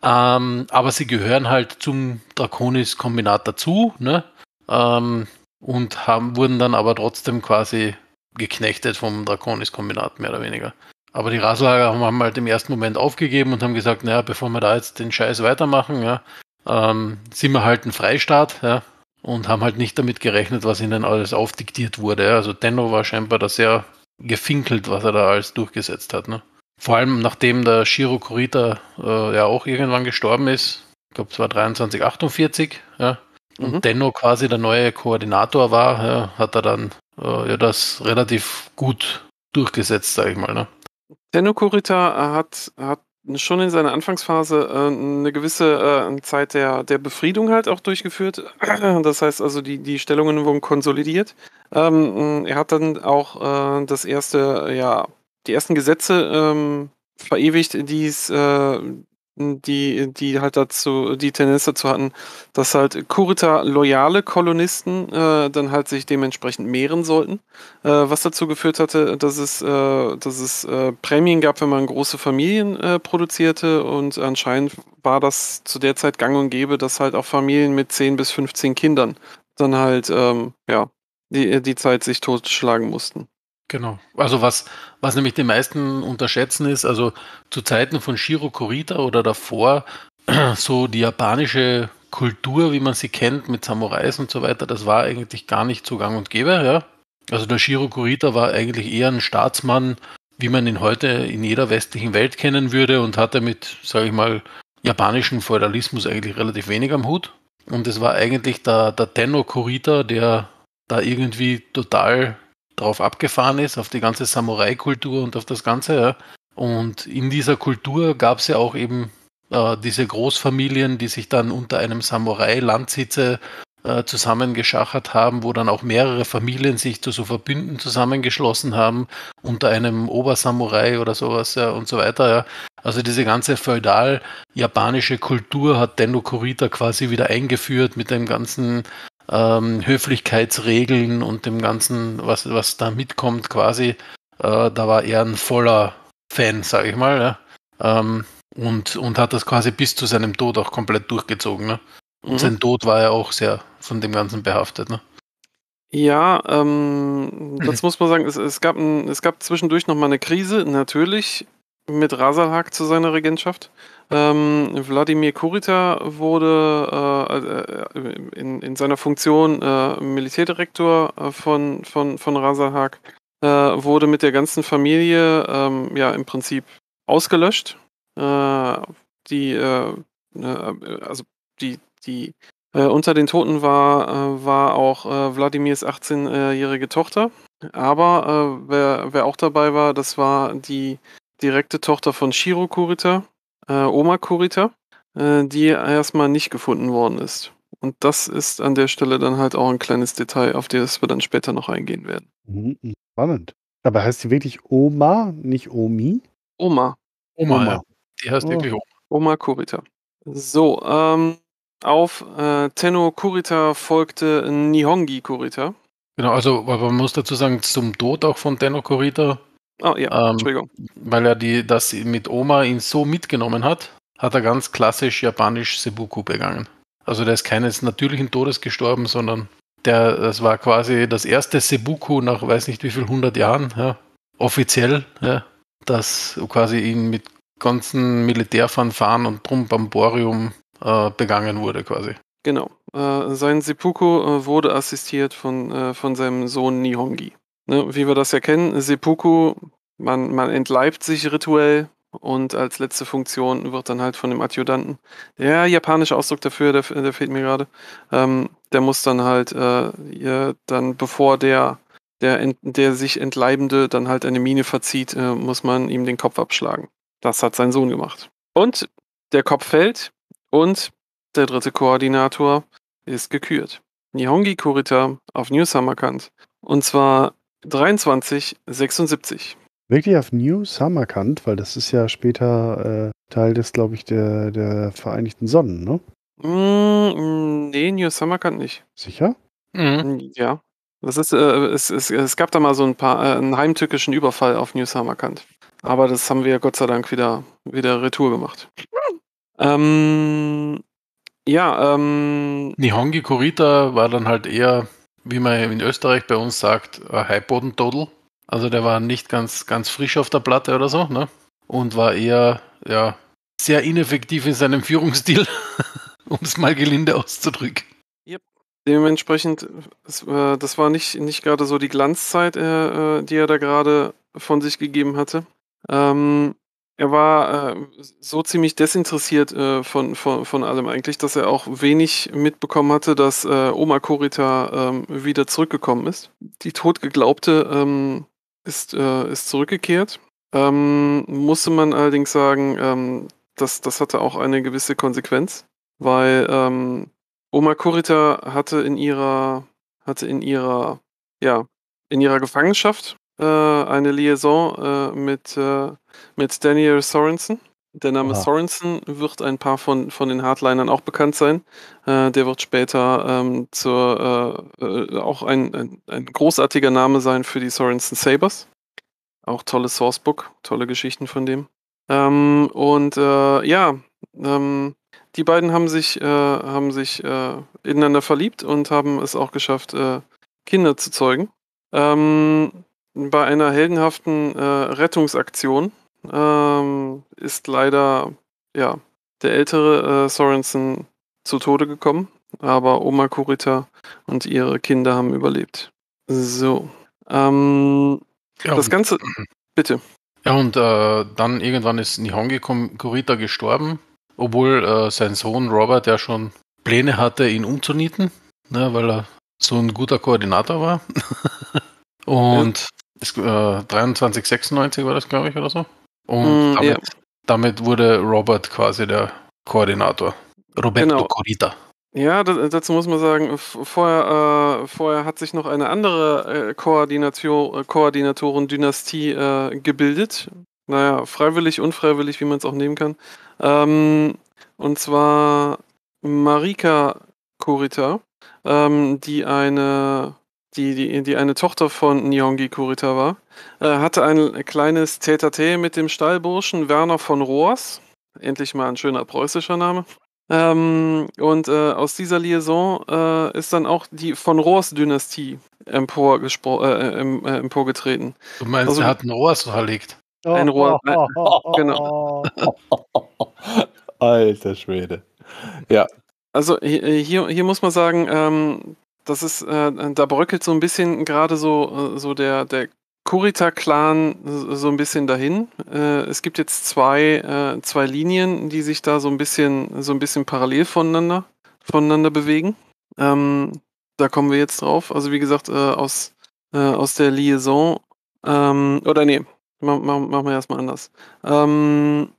Ähm, aber sie gehören halt zum Draconis-Kombinat dazu, ne? Ähm, und haben, wurden dann aber trotzdem quasi geknechtet vom Draconis-Kombinat, mehr oder weniger. Aber die Raslager haben halt im ersten Moment aufgegeben und haben gesagt, naja, bevor wir da jetzt den Scheiß weitermachen, ja, ähm, sind wir halt ein Freistaat, ja, und haben halt nicht damit gerechnet, was ihnen alles aufdiktiert wurde. Also Denno war scheinbar da sehr gefinkelt, was er da alles durchgesetzt hat. Ne? Vor allem nachdem der Shiro Kurita äh, ja auch irgendwann gestorben ist, ich glaube es war 23, 48, ja, und mhm. Denno quasi der neue Koordinator war, ja, hat er dann äh, ja, das relativ gut durchgesetzt, sage ich mal. Ne? Denno Kurita hat, hat schon in seiner Anfangsphase äh, eine gewisse äh, Zeit der, der Befriedung halt auch durchgeführt. Das heißt also, die, die Stellungen wurden konsolidiert. Ähm, er hat dann auch äh, das erste, ja, die ersten Gesetze ähm, verewigt, die es, äh, die, die halt dazu, die Tendenz dazu hatten, dass halt Kurita loyale Kolonisten äh, dann halt sich dementsprechend mehren sollten, äh, was dazu geführt hatte, dass es, äh, dass es äh, Prämien gab, wenn man große Familien äh, produzierte und anscheinend war das zu der Zeit gang und gäbe, dass halt auch Familien mit 10 bis 15 Kindern dann halt, ähm, ja, die, die Zeit sich totschlagen mussten. Genau. Also was, was nämlich die meisten unterschätzen ist, also zu Zeiten von Shiro Kurita oder davor, so die japanische Kultur, wie man sie kennt, mit Samurais und so weiter, das war eigentlich gar nicht so gang und gäbe, ja. Also der Shiro Kurita war eigentlich eher ein Staatsmann, wie man ihn heute in jeder westlichen Welt kennen würde und hatte mit, sage ich mal, japanischem Feudalismus eigentlich relativ wenig am Hut. Und es war eigentlich der, der Tenno Kurita, der da irgendwie total drauf abgefahren ist, auf die ganze Samurai-Kultur und auf das Ganze. Ja. Und in dieser Kultur gab es ja auch eben äh, diese Großfamilien, die sich dann unter einem Samurai-Landsitze äh, zusammengeschachert haben, wo dann auch mehrere Familien sich zu so Verbünden zusammengeschlossen haben, unter einem Obersamurai oder sowas ja, und so weiter. Ja. Also diese ganze feudal-japanische Kultur hat Denno Kurita quasi wieder eingeführt mit dem ganzen ähm, Höflichkeitsregeln und dem Ganzen, was, was da mitkommt quasi, äh, da war er ein voller Fan, sage ich mal, ja? ähm, und, und hat das quasi bis zu seinem Tod auch komplett durchgezogen. Ne? Und mhm. sein Tod war ja auch sehr von dem Ganzen behaftet. Ne? Ja, ähm, das muss man sagen, es, es, gab ein, es gab zwischendurch nochmal eine Krise, natürlich, mit Rasalhak zu seiner Regentschaft. Ähm, Wladimir Kurita wurde äh, äh, in, in, seiner Funktion äh, Militärdirektor äh, von, von, von Razahak, äh, wurde mit der ganzen Familie ähm, ja im Prinzip ausgelöscht. Äh, die, ne, also die, die unter den Toten war, war auch Wladimirs 18-jährige Tochter. Aber wer, wer auch dabei war, das war die direkte Tochter von Shiro Kurita, äh, Oma Kurita, äh, die erstmal nicht gefunden worden ist. Und das ist an der Stelle dann halt auch ein kleines Detail, auf das wir dann später noch eingehen werden. Mhm, mhm. spannend. Aber heißt sie wirklich Oma, nicht Omi? Oma. Oma, Oma. Die heißt oh. wirklich Oma. Oma Kurita. So, ähm, auf äh, Tenno Kurita folgte Nihongi Kurita. Genau, also man muss dazu sagen, zum Tod auch von Tenno Kurita Oh ja, ähm, Entschuldigung. Weil er die, das mit Oma ihn so mitgenommen hat, hat er ganz klassisch japanisch Seppuku begangen. Also der ist keines natürlichen Todes gestorben, sondern der, das war quasi das erste Seppuku nach weiß nicht wie viel hundert Jahren, ja, offiziell, ja, das quasi ihn mit ganzen Militärfanfaren und Trumpamborium äh, begangen wurde quasi. Genau. Äh, sein Seppuku äh, wurde assistiert von, äh, von seinem Sohn Nihongi ne, wie wir das ja kennen, Seppuku, man, man entleibt sich rituell und als letzte Funktion wird dann halt von dem Adjutanten, der japanische Ausdruck dafür, der, der fehlt mir gerade, ähm, der muss dann halt äh, dann, bevor der, der, der sich Entleibende dann halt eine Mine verzieht, äh, muss man ihm den Kopf abschlagen. Das hat sein Sohn gemacht. Und der Kopf fällt und der dritte Koordinator ist gekürt. Nihongi Kurita auf New Samarkand. Und zwar 2376. Wirklich auf New Samarkand, weil das ist ja später äh, Teil des, glaube ich, der, der Vereinigten Sonnen, ne? Mm, mm nee, New Samarkand nicht. Sicher? Mhm. Mm, ja. Das ist, äh, es, es, es gab da mal so ein paar, äh, einen heimtückischen Überfall auf New Samarkand. Aber das haben wir Gott sei Dank wieder, wieder Retour gemacht. Ähm, ja, ähm. Nihongi Kurita war dann halt eher wie man in Österreich bei uns sagt, ein Highbodentodel. Also der war nicht ganz, ganz frisch auf der Platte oder so, ne? Und war eher, ja, sehr ineffektiv in seinem Führungsstil, um es mal gelinde auszudrücken. Yep. Dementsprechend, das war nicht, nicht gerade so die Glanzzeit, äh, äh, die er da gerade von sich gegeben hatte. Ähm, er war äh, so ziemlich desinteressiert äh, von, von, von allem eigentlich, dass er auch wenig mitbekommen hatte, dass äh, Oma Korita ähm, wieder zurückgekommen ist. Die totgeglaubte ähm, ist, äh, ist zurückgekehrt. Ähm, musste man allerdings sagen, ähm, dass, das hatte auch eine gewisse Konsequenz, weil ähm, Oma Korita hatte in ihrer, hatte in ihrer, ja, in ihrer Gefangenschaft äh, eine Liaison äh, mit, äh, mit Daniel Sorensen. Der Name Aha. Sorensen wird ein paar von, von den Hardlinern auch bekannt sein. Äh, der wird später ähm, zur, äh, auch ein, ein, ein großartiger Name sein für die Sorensen Sabres. Auch tolles Sourcebook, tolle Geschichten von dem. Ähm, und äh, ja, ähm, die beiden haben sich, äh, haben sich äh, ineinander verliebt und haben es auch geschafft, Kinder zu zeugen. Ähm, bei einer heldenhaften äh, Rettungsaktion ähm, ist leider ja, der ältere äh, Sorensen zu Tode gekommen, aber Oma Kurita und ihre Kinder haben überlebt. So. Ähm, ja, das Ganze. Bitte. Ja, und äh, dann irgendwann ist Nihongi Kurita gestorben, obwohl äh, sein Sohn Robert ja schon Pläne hatte, ihn umzunieten, ne, weil er so ein guter Koordinator war. und ist, äh, 2396 war das, glaube ich, oder so. Und mm, damit, ja. damit, wurde Robert quasi der Koordinator. Roberto genau. Corita. Ja, dazu muss man sagen, vorher, äh, vorher hat sich noch eine andere äh, Koordinator äh, Koordinatoren-Dynastie äh, gebildet. Naja, freiwillig, unfreiwillig, wie man es auch nehmen kann. Ähm, und zwar Marika Corita, ähm, die eine die, die, die eine Tochter von Nihongi Kurita war, äh, hatte ein kleines Tete-a-Tete mit dem Stallburschen Werner von Rohrs. Endlich mal ein schöner preußischer Name. Ähm, und äh, aus dieser Liaison äh, ist dann auch die von Rohrs Dynastie emporgespro- äh, äh em, äh, emporgetreten. Du meinst, also, er hat ein Rohrs verlegt? Oh, ein Rohr. Oh, äh, oh, oh, oh, genau. Oh, Alter Schwede. Ja. Also hier, hier muss man sagen, ähm, das ist, äh, da bröckelt so ein bisschen gerade so, äh, so der, der Kurita-Clan so ein bisschen dahin. Äh, es gibt jetzt zwei, äh, zwei Linien, die sich da so ein bisschen, so ein bisschen parallel voneinander, voneinander bewegen. Ähm, da kommen wir jetzt drauf. Also wie gesagt, aus, aus der Liaison, ähm, oder nee, machen wir mach erstmal anders. Ähm,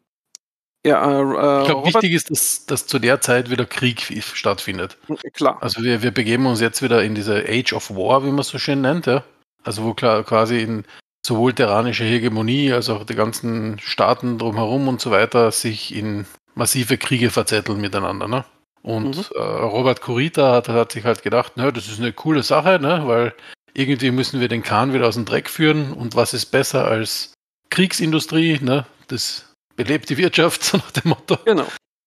ja, äh, äh ich glaube, wichtig ist, dass, dass zu der Zeit wieder Krieg stattfindet. Klar. Also wir, wir begeben uns jetzt wieder in diese Age of War, wie man es so schön nennt, ja? Also wo klar, quasi in sowohl terranische Hegemonie als auch die ganzen Staaten drumherum und so weiter sich in massive Kriege verzetteln miteinander, ne? Und mhm. äh, Robert Kurita hat, hat, sich halt gedacht, na, das ist eine coole Sache, ne? Weil irgendwie müssen wir den Kahn wieder aus dem Dreck führen und was ist besser als Kriegsindustrie, ne? Das belebt die Wirtschaft, so nach dem Motto. Genau.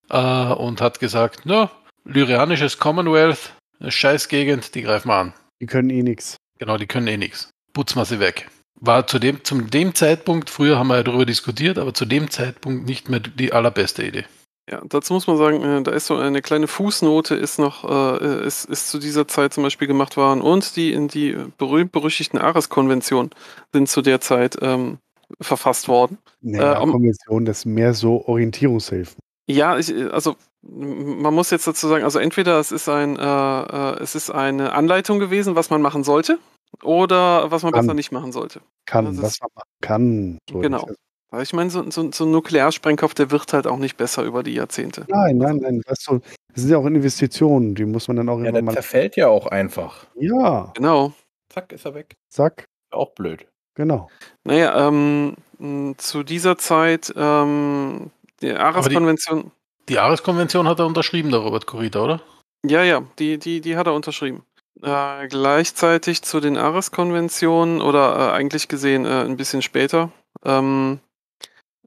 Äh, und hat gesagt, na, lyrianisches Commonwealth, eine Scheißgegend, die greifen wir an. Die können eh nichts. Genau, die können eh nichts. Putzen wir sie weg. War zu dem, zu dem Zeitpunkt, früher haben wir ja darüber diskutiert, aber zu dem Zeitpunkt nicht mehr die allerbeste Idee. Ja, dazu muss man sagen, äh, da ist so eine kleine Fußnote, ist noch, äh, ist, ist zu dieser Zeit zum Beispiel gemacht worden und die in die berühmt-berüchtigten Ares-Konventionen sind zu der Zeit ähm, verfasst worden. Naja, äh, um, Konvention, das ist mehr so Orientierungshilfen. Ja, ich, also man muss jetzt dazu sagen, also entweder es ist ein, äh, äh, es ist eine Anleitung gewesen, was man machen sollte, oder was man kann. besser nicht machen sollte. Kann, also was man machen kann. So genau. Weil ich meine, so, so, so, ein Nuklearsprengkopf, der wird halt auch nicht besser über die Jahrzehnte. Nein, nein, nein. Das, sind ja auch Investitionen, die muss man dann auch ja, irgendwann mal. Der zerfällt ja auch einfach. Ja. Genau. Zack, ist er weg. Zack. Auch blöd. Genau. Naja, ähm, zu dieser Zeit ähm, die Ares-Konvention. Die, die Ares-Konvention hat er unterschrieben, der Robert Corrida, oder? Ja, ja, die, die, die hat er unterschrieben. Äh, gleichzeitig zu den Ares-Konventionen oder äh, eigentlich gesehen äh, ein bisschen später ähm,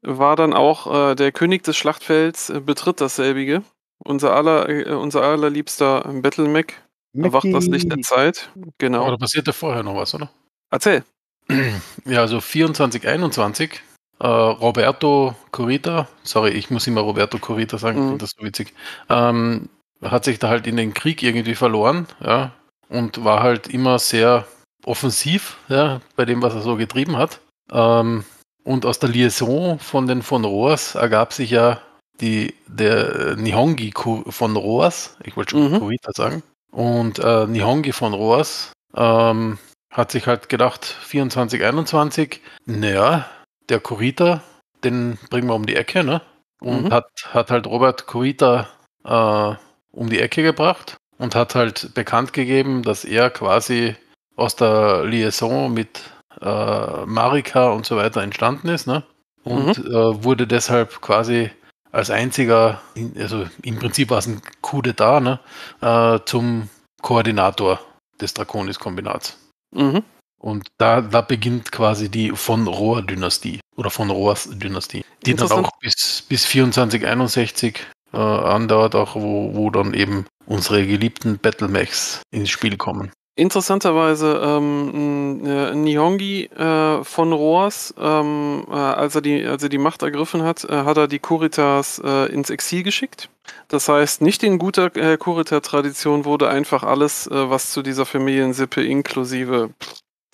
war dann auch äh, der König des Schlachtfelds äh, betritt dasselbige. Unser, aller, äh, unser allerliebster Battle Mac erwacht das Licht der Zeit. Genau. Aber da passierte vorher noch was, oder? Erzähl. Ja, also 24, 21. Äh, Roberto Corita, sorry, ich muss immer Roberto Corita sagen, mhm. das ist so witzig, ähm, hat sich da halt in den Krieg irgendwie verloren, ja, und war halt immer sehr offensiv, ja, bei dem, was er so getrieben hat. Ähm, und aus der Liaison von den von Roas ergab sich ja die, der Nihongi von Roas, ich wollte schon mhm. Kurita sagen, und äh, Nihongi von Roas ähm, hat sich halt gedacht, 24, 21, naja, der Kurita, den bringen wir um die Ecke, ne? Und mhm. hat, hat halt Robert Kurita äh, um die Ecke gebracht und hat halt bekannt gegeben, dass er quasi aus der Liaison mit äh, Marika und so weiter entstanden ist, ne? Und mhm. äh, wurde deshalb quasi als einziger, also im Prinzip war es ein Coup d'etat, ne? Äh, zum Koordinator des Draconis-Kombinats. Mhm. Und da, da beginnt quasi die von Rohr-Dynastie oder von Rohrs Dynastie, die dann auch bis, bis 2461 äh, andauert, auch wo, wo dann eben unsere geliebten Battlemechs ins Spiel kommen. Interessanterweise ähm, äh, Nihongi äh, von Roas, ähm, äh, als, er die, als er die Macht ergriffen hat, äh, hat er die Kuritas äh, ins Exil geschickt. Das heißt, nicht in guter äh, Kurita-Tradition wurde einfach alles, äh, was zu dieser Familiensippe inklusive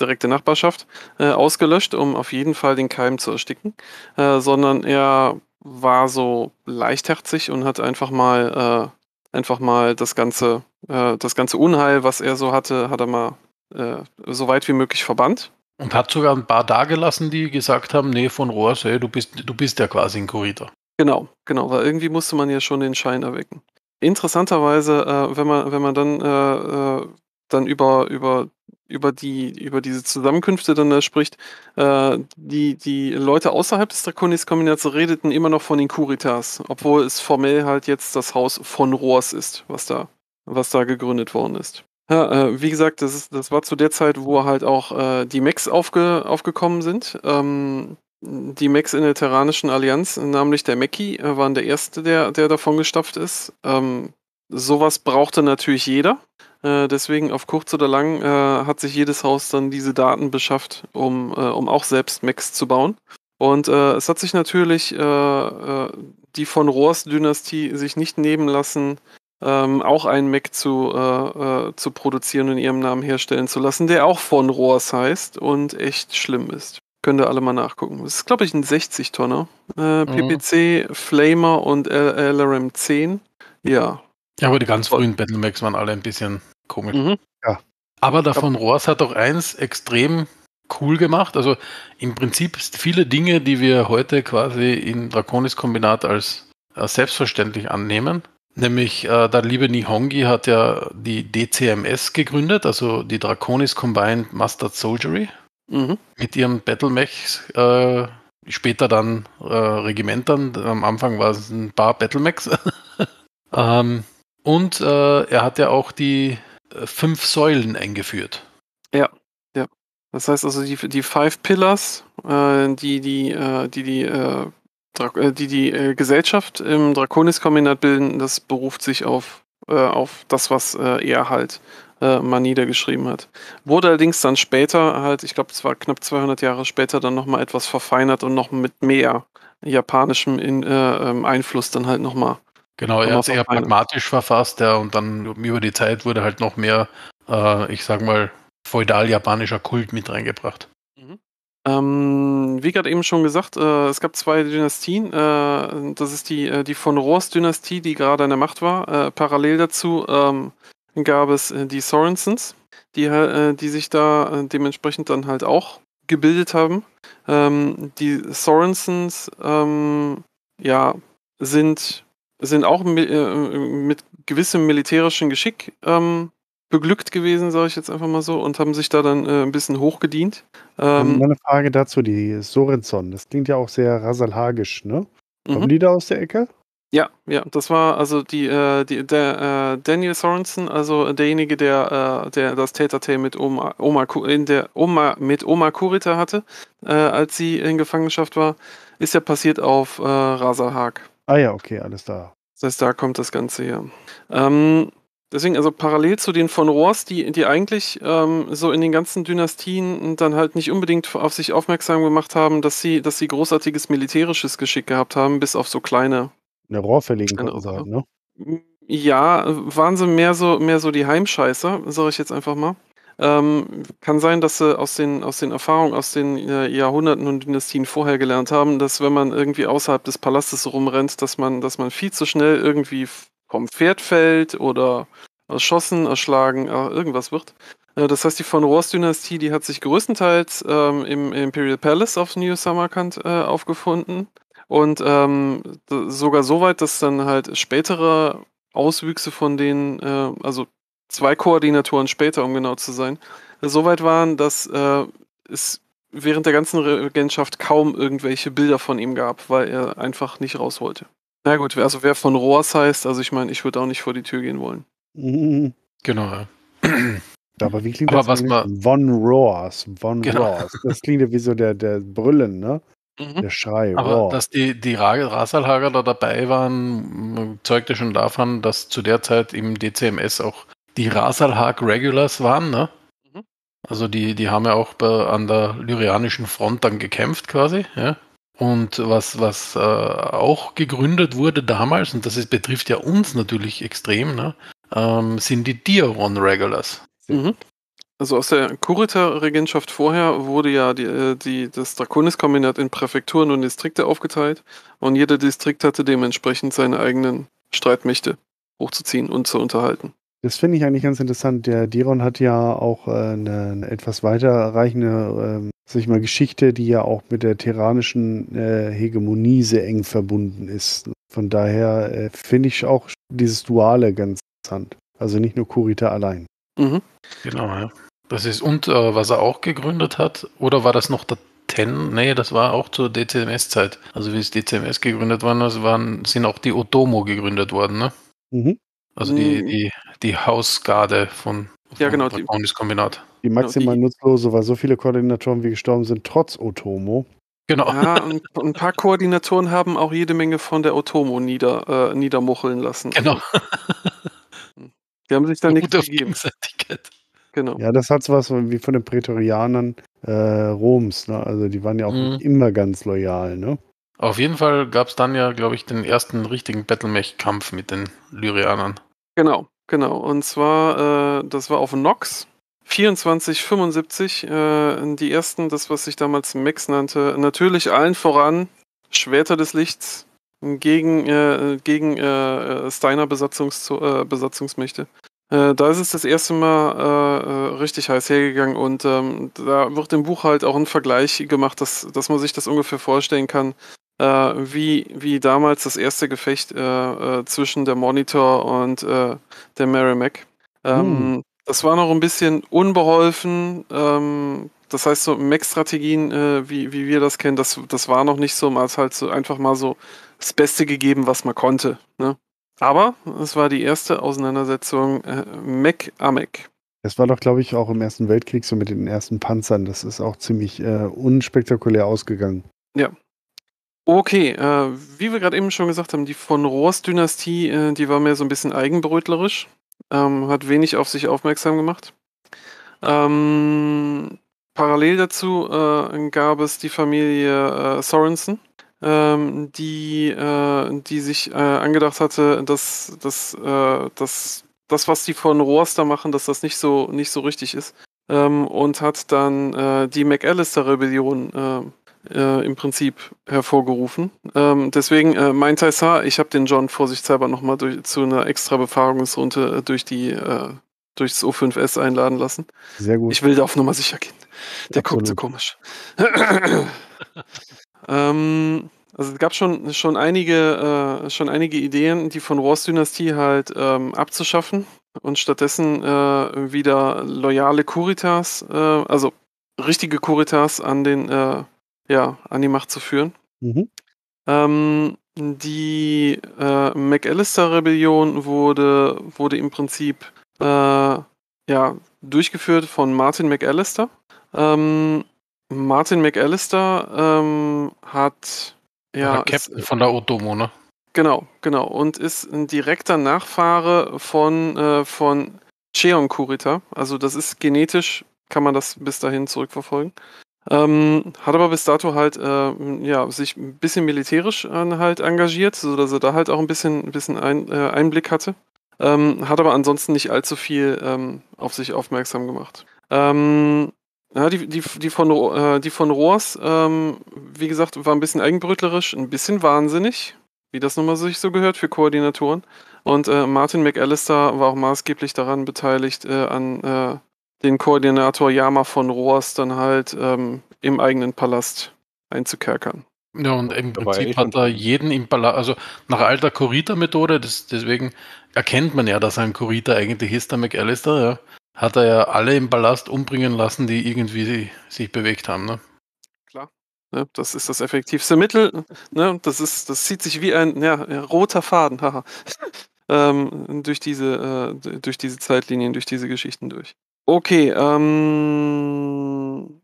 direkte Nachbarschaft, ausgelöscht, um auf jeden Fall den Keim zu ersticken, sondern er war so leichtherzig und hat einfach mal einfach mal das ganze, äh, das ganze Unheil, was er so hatte, hat er mal äh, so weit wie möglich verbannt. Und hat sogar ein paar da die gesagt haben, nee, von Rohrs, du bist, du bist ja quasi ein Kurita. Genau, genau, weil irgendwie musste man ja schon den Schein erwecken. Interessanterweise, äh, wenn man, wenn man dann, äh, äh, dann über, über über die, über diese Zusammenkünfte dann spricht, äh, die, die Leute außerhalb des Draconis-Kombinats redeten immer noch von den Kuritas, obwohl es formell halt jetzt das Haus von Rohrs ist, was da, was da gegründet worden ist. Ja, äh, wie gesagt, das, ist, das war zu der Zeit, wo halt auch äh, die Mechs aufge, aufgekommen sind. Ähm, die Mechs in der Terranischen Allianz, nämlich der Mecki, äh, waren der erste, der, der davon gestapft ist. Ähm, sowas brauchte natürlich jeder. Äh, deswegen auf kurz oder lang äh, hat sich jedes Haus dann diese Daten beschafft, um, äh, um auch selbst Macs zu bauen. Und äh, es hat sich natürlich äh, äh, die von Rohrs Dynastie sich nicht nehmen lassen, ähm, auch einen Mac zu, zu produzieren und ihrem Namen herstellen zu lassen, der auch von Rohrs heißt und echt schlimm ist. Könnt ihr alle mal nachgucken. Das ist, glaube ich, ein 60-Tonner. Äh, mhm. PPC, Flamer und LRM10. Ja. Ja, aber die ganz frühen Battle Macs waren alle ein bisschen Komisch. Mhm. Ja. Aber davon ja. Rohrs hat auch eins extrem cool gemacht. Also im Prinzip viele Dinge, die wir heute quasi in Draconis Kombinat als äh, selbstverständlich annehmen. Nämlich äh, der liebe Nihongi hat ja die DCMS gegründet, also die Draconis Combined Mastered Soldiery, mhm. mit ihren Battle Mechs, äh, später dann äh, Regimentern. Am Anfang war es ein paar Battle Mechs. ähm, und äh, er hat ja auch die äh, fünf Säulen eingeführt. Ja, ja. Das heißt also, die, die Five Pillars, äh, die die, äh, die, die, äh, äh die, die äh, Gesellschaft im Draconis-Kombinat bilden, das beruft sich auf, auf das, was er halt mal niedergeschrieben hat. Wurde allerdings dann später halt, ich glaube, es war knapp 200 Jahre später, dann nochmal etwas verfeinert und noch mit mehr japanischem in, ähm, Einfluss dann halt nochmal Genau, er hat es eher pragmatisch verfasst, ja, und dann über die Zeit wurde halt noch mehr, äh, ich sag mal, feudal-japanischer Kult mit reingebracht. Mhm. Ähm, wie gerade eben schon gesagt, äh, es gab zwei Dynastien. Äh, das ist die, äh, die von Rohrs-Dynastie, die gerade an der Macht war. Äh, parallel dazu ähm, gab es äh, die Sorensons, die, die sich da dementsprechend dann halt auch gebildet haben. Ähm, die Sorensons, ähm, ja, sind sind auch äh, mit, gewissem militärischen Geschick ähm, beglückt gewesen, sage ich jetzt einfach mal so, und haben sich da dann äh, ein bisschen hochgedient. Ähm, eine Frage dazu, die Sorenson, das klingt ja auch sehr rasalhagisch, ne? Mhm. Kommen die da aus der Ecke? Ja, ja, das war also die, äh, die der äh, Daniel Sorensen, also derjenige, der, äh, der das Tätertee mit Oma, Oma in der Oma mit Oma Kurita hatte, äh, als sie in Gefangenschaft war, ist ja passiert auf äh, Rasalhag. Ah ja, okay, alles da. Das heißt, da kommt das Ganze her. Ähm, deswegen, also parallel zu den von Rohrs, die, die eigentlich ähm, so in den ganzen Dynastien dann halt nicht unbedingt auf sich aufmerksam gemacht haben, dass sie, dass sie großartiges militärisches Geschick gehabt haben, bis auf so kleine. Eine Rohr verlegen konnten sagen, ne? Ja, waren sie mehr so, mehr so die Heimscheiße, sage ich jetzt einfach mal. Ähm, kann sein, dass sie aus den, aus den Erfahrungen, aus den äh, Jahrhunderten und Dynastien vorher gelernt haben, dass wenn man irgendwie außerhalb des Palastes rumrennt, dass man, dass man viel zu schnell irgendwie vom Pferd fällt oder erschossen, erschlagen, äh, irgendwas wird. Äh, das heißt, die von Rohrs Dynastie, die hat sich größtenteils ähm, im, Imperial Palace auf New Samarkand aufgefunden. Und ähm, sogar so weit, dass dann halt spätere Auswüchse von denen, äh, also zwei Koordinatoren später, um genau zu sein, so weit waren, dass äh, es während der ganzen Regentschaft kaum irgendwelche Bilder von ihm gab, weil er einfach nicht raus wollte. Na gut, also wer von Rohrs heißt, also ich meine, ich würde auch nicht vor die Tür gehen wollen. Mhm. Genau. Aber wie klingt Aber das was man Von Roars, Von genau. Roars. Das klingt ja wie so der, der Brüllen, ne? Mhm. Der Schrei. Aber wow. dass die, die Rasalhager da dabei waren, zeugte schon davon, dass zu der Zeit im DCMS auch die Rasal Haag Regulars waren, ne? Mhm. Also die, die haben ja auch bei, an der lyrianischen Front dann gekämpft quasi, ja? Und was, was äh, auch gegründet wurde damals, und das ist, betrifft ja uns natürlich extrem, ne? ähm, sind die Dioron Regulars. Mhm. Also aus der Kurita-Regentschaft vorher wurde ja die, äh, die, das Draconis-Kombinat in Präfekturen und Distrikte aufgeteilt und jeder Distrikt hatte dementsprechend seine eigenen Streitmächte hochzuziehen und zu unterhalten. Das finde ich eigentlich ganz interessant. Der Diron hat ja auch äh, eine, eine, etwas weiterreichende, äh, sag ich mal, Geschichte, die ja auch mit der terranischen äh, Hegemonie sehr eng verbunden ist. Von daher äh, finde ich auch dieses Duale ganz interessant. Also nicht nur Kurita allein. Mhm. Genau, ja. Das ist, und äh, was er auch gegründet hat, oder war das noch der Ten? Nee, das war auch zur DCMS-Zeit. Also wie es DCMS gegründet worden ist, waren, sind auch die Otomo gegründet worden, ne? Mhm. Also die, mhm. die die Hausgarde von, von ja, genau, die, Kombinat. Genau, die maximal genau, nutzlose, weil so viele Koordinatoren wie gestorben sind, trotz Otomo. Genau. Ja, und ein paar Koordinatoren haben auch jede Menge von der Otomo nieder, äh, niedermucheln lassen. Genau. Die haben sich da nichts gegeben. Genau. Ja, das hat was wie von den Prätorianern äh, Roms. Ne? Also die waren ja auch mhm. immer ganz loyal. Ne? Auf jeden Fall gab es dann ja, glaube ich, den ersten richtigen Battlemech-Kampf mit den Lyrianern. Genau. Genau, und zwar, äh, das war auf Nox. 2475, äh, die ersten, das, was ich damals Max nannte. Natürlich allen voran Schwerter des Lichts gegen, äh, gegen äh, Steiner Besatzungs äh, Besatzungsmächte. Äh, da ist es das erste Mal äh, richtig heiß hergegangen und ähm, da wird im Buch halt auch ein Vergleich gemacht, dass, dass man sich das ungefähr vorstellen kann, äh, wie, wie damals das erste Gefecht äh, äh, zwischen der Monitor und der Merrimack. Ähm, hm. Das war noch ein bisschen unbeholfen. Ähm, das heißt, so Mech-Strategien, äh, wie, wie wir das kennen, das, das war noch nicht so, man hat halt so einfach mal so das Beste gegeben, was man konnte. Ne? Aber es war die erste Auseinandersetzung äh, Mech Amec. Das war doch, glaube ich, auch im Ersten Weltkrieg so mit den ersten Panzern. Das ist auch ziemlich äh, unspektakulär ausgegangen. Ja, Okay, äh, wie wir gerade eben schon gesagt haben, die von Rohrs-Dynastie, äh, die war mehr so ein bisschen eigenbrötlerisch, ähm, hat wenig auf sich aufmerksam gemacht. Ähm, parallel dazu äh, gab es die Familie äh, Sorensen, ähm, die, äh, die sich äh, angedacht hatte, dass, dass, dass das, was die von Rohrs da machen, dass das nicht so, nicht so richtig ist. Ähm, und hat dann die McAllister-Rebellion äh, im Prinzip hervorgerufen. Ähm, deswegen äh, mein Taisar, ich habe den John vorsichtshalber nochmal zu einer extra Befahrungsrunde äh, durch die äh, durchs O5S einladen lassen. Sehr gut. Ich will da auf Nummer sicher gehen. Der Absolut. guckt so komisch. ähm, also es gab schon, schon, einige, äh, schon einige Ideen, die von Wars Dynastie halt ähm, abzuschaffen und stattdessen äh, wieder loyale Kuritas, äh, also richtige Kuritas an den äh, ja, an die Macht zu führen. Mhm. Ähm, die äh, McAllister-Rebellion wurde, wurde im Prinzip äh, ja, durchgeführt von Martin McAllister. Ähm, Martin McAllister ähm, hat ja, der Captain ist, von der Otomo, ne? Genau, genau. Und ist ein direkter Nachfahre von, äh, von Cheon Kurita. Also das ist genetisch, kann man das bis dahin zurückverfolgen. Ähm, hat aber bis dato halt äh, ja, sich ein bisschen militärisch äh, halt engagiert, sodass er da halt auch ein bisschen, ein bisschen ein, äh, Einblick hatte. Ähm, hat aber ansonsten nicht allzu viel ähm, auf sich aufmerksam gemacht. Ähm, ja, die, die, die, von, äh, die von Roas, ähm, wie gesagt, war ein bisschen eigenbrötlerisch, ein bisschen wahnsinnig, wie das nun mal sich so gehört für Koordinatoren. Und äh, Martin McAllister war auch maßgeblich daran beteiligt, äh, an den Koordinator Yama von Roas dann halt ähm, im eigenen Palast einzukerkern. Ja, und im da Prinzip eh hat er jeden im Palast, also nach alter Kurita-Methode, deswegen erkennt man ja, dass er ein Kurita eigentlich ist, der McAllister, ja, hat er ja alle im Palast umbringen lassen, die irgendwie sich bewegt haben. Ne? Klar. Ne, das ist das effektivste Mittel. Ne, das, ist, das zieht sich wie ein ja, roter Faden ähm, durch, diese, äh, durch diese Zeitlinien, durch diese Geschichten durch. Okay, ähm.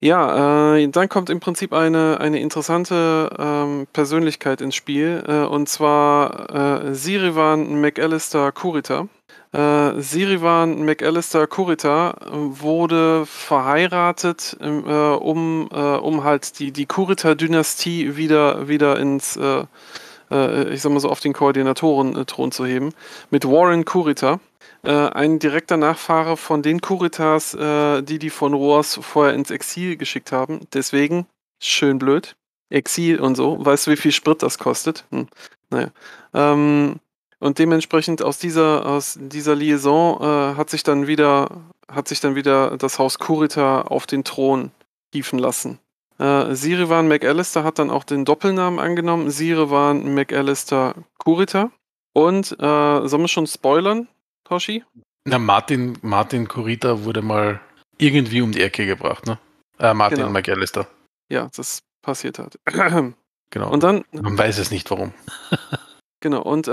Ja, äh, dann kommt im Prinzip eine, eine interessante ähm, Persönlichkeit ins Spiel, äh, und zwar äh, Sirivan McAllister Kurita. Äh, Sirivan McAllister Kurita äh, wurde verheiratet, ähm, äh, um, äh, um halt die, die Kurita-Dynastie wieder, wieder ins, ich sag mal so, auf den Koordinatoren-Thron zu heben, mit Warren Kurita. Äh, ein direkter Nachfahre von den Kuritas, äh, die die von Roas vorher ins Exil geschickt haben. Deswegen, schön blöd. Exil und so. Weißt du, wie viel Sprit das kostet? Hm. Naja. Ähm, und dementsprechend aus dieser, aus dieser Liaison äh, hat sich dann wieder, hat sich dann wieder das Haus Kurita auf den Thron hieven lassen. Äh, Sirivan McAllister hat dann auch den Doppelnamen angenommen, Sirivan McAllister Kurita. Und äh, sollen wir schon spoilern? Toshi? Na, Martin, Martin Kurita wurde mal irgendwie um die Ecke gebracht, ne? Äh, Martin genau. McAllister. Ja, das passiert hat. Halt. genau. Und dann. Man weiß es nicht warum. genau. Und äh,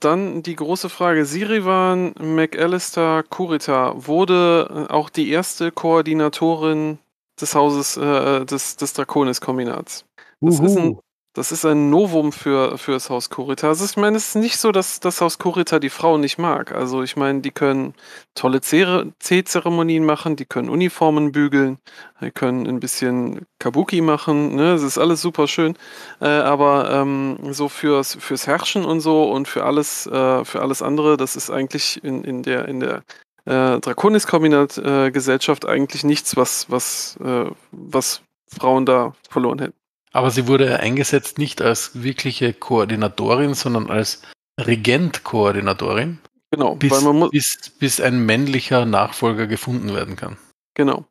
dann die große Frage: Sirivan McAllister Kurita wurde äh, auch die erste Koordinatorin des Hauses äh, des, des Draconis-Kombinats. Das ist ein das ist ein Novum für, für das Haus Kurita. Also ich meine, es ist nicht so, dass das Haus Kurita die Frauen nicht mag. Also ich meine, die können tolle Teezeremonien machen, die können Uniformen bügeln, die können ein bisschen Kabuki machen. Ne? Das ist alles super schön. Äh, aber ähm, so fürs, fürs Herrschen und so und für alles, äh, für alles andere, das ist eigentlich in, in der, in der äh, Draconis-Kombinat-Gesellschaft äh, eigentlich nichts, was, was, äh, was Frauen da verloren hätten. Aber sie wurde eingesetzt nicht als wirkliche Koordinatorin, sondern als Regentkoordinatorin. Genau, bis, muss, bis, bis, ein männlicher Nachfolger gefunden werden kann. Genau.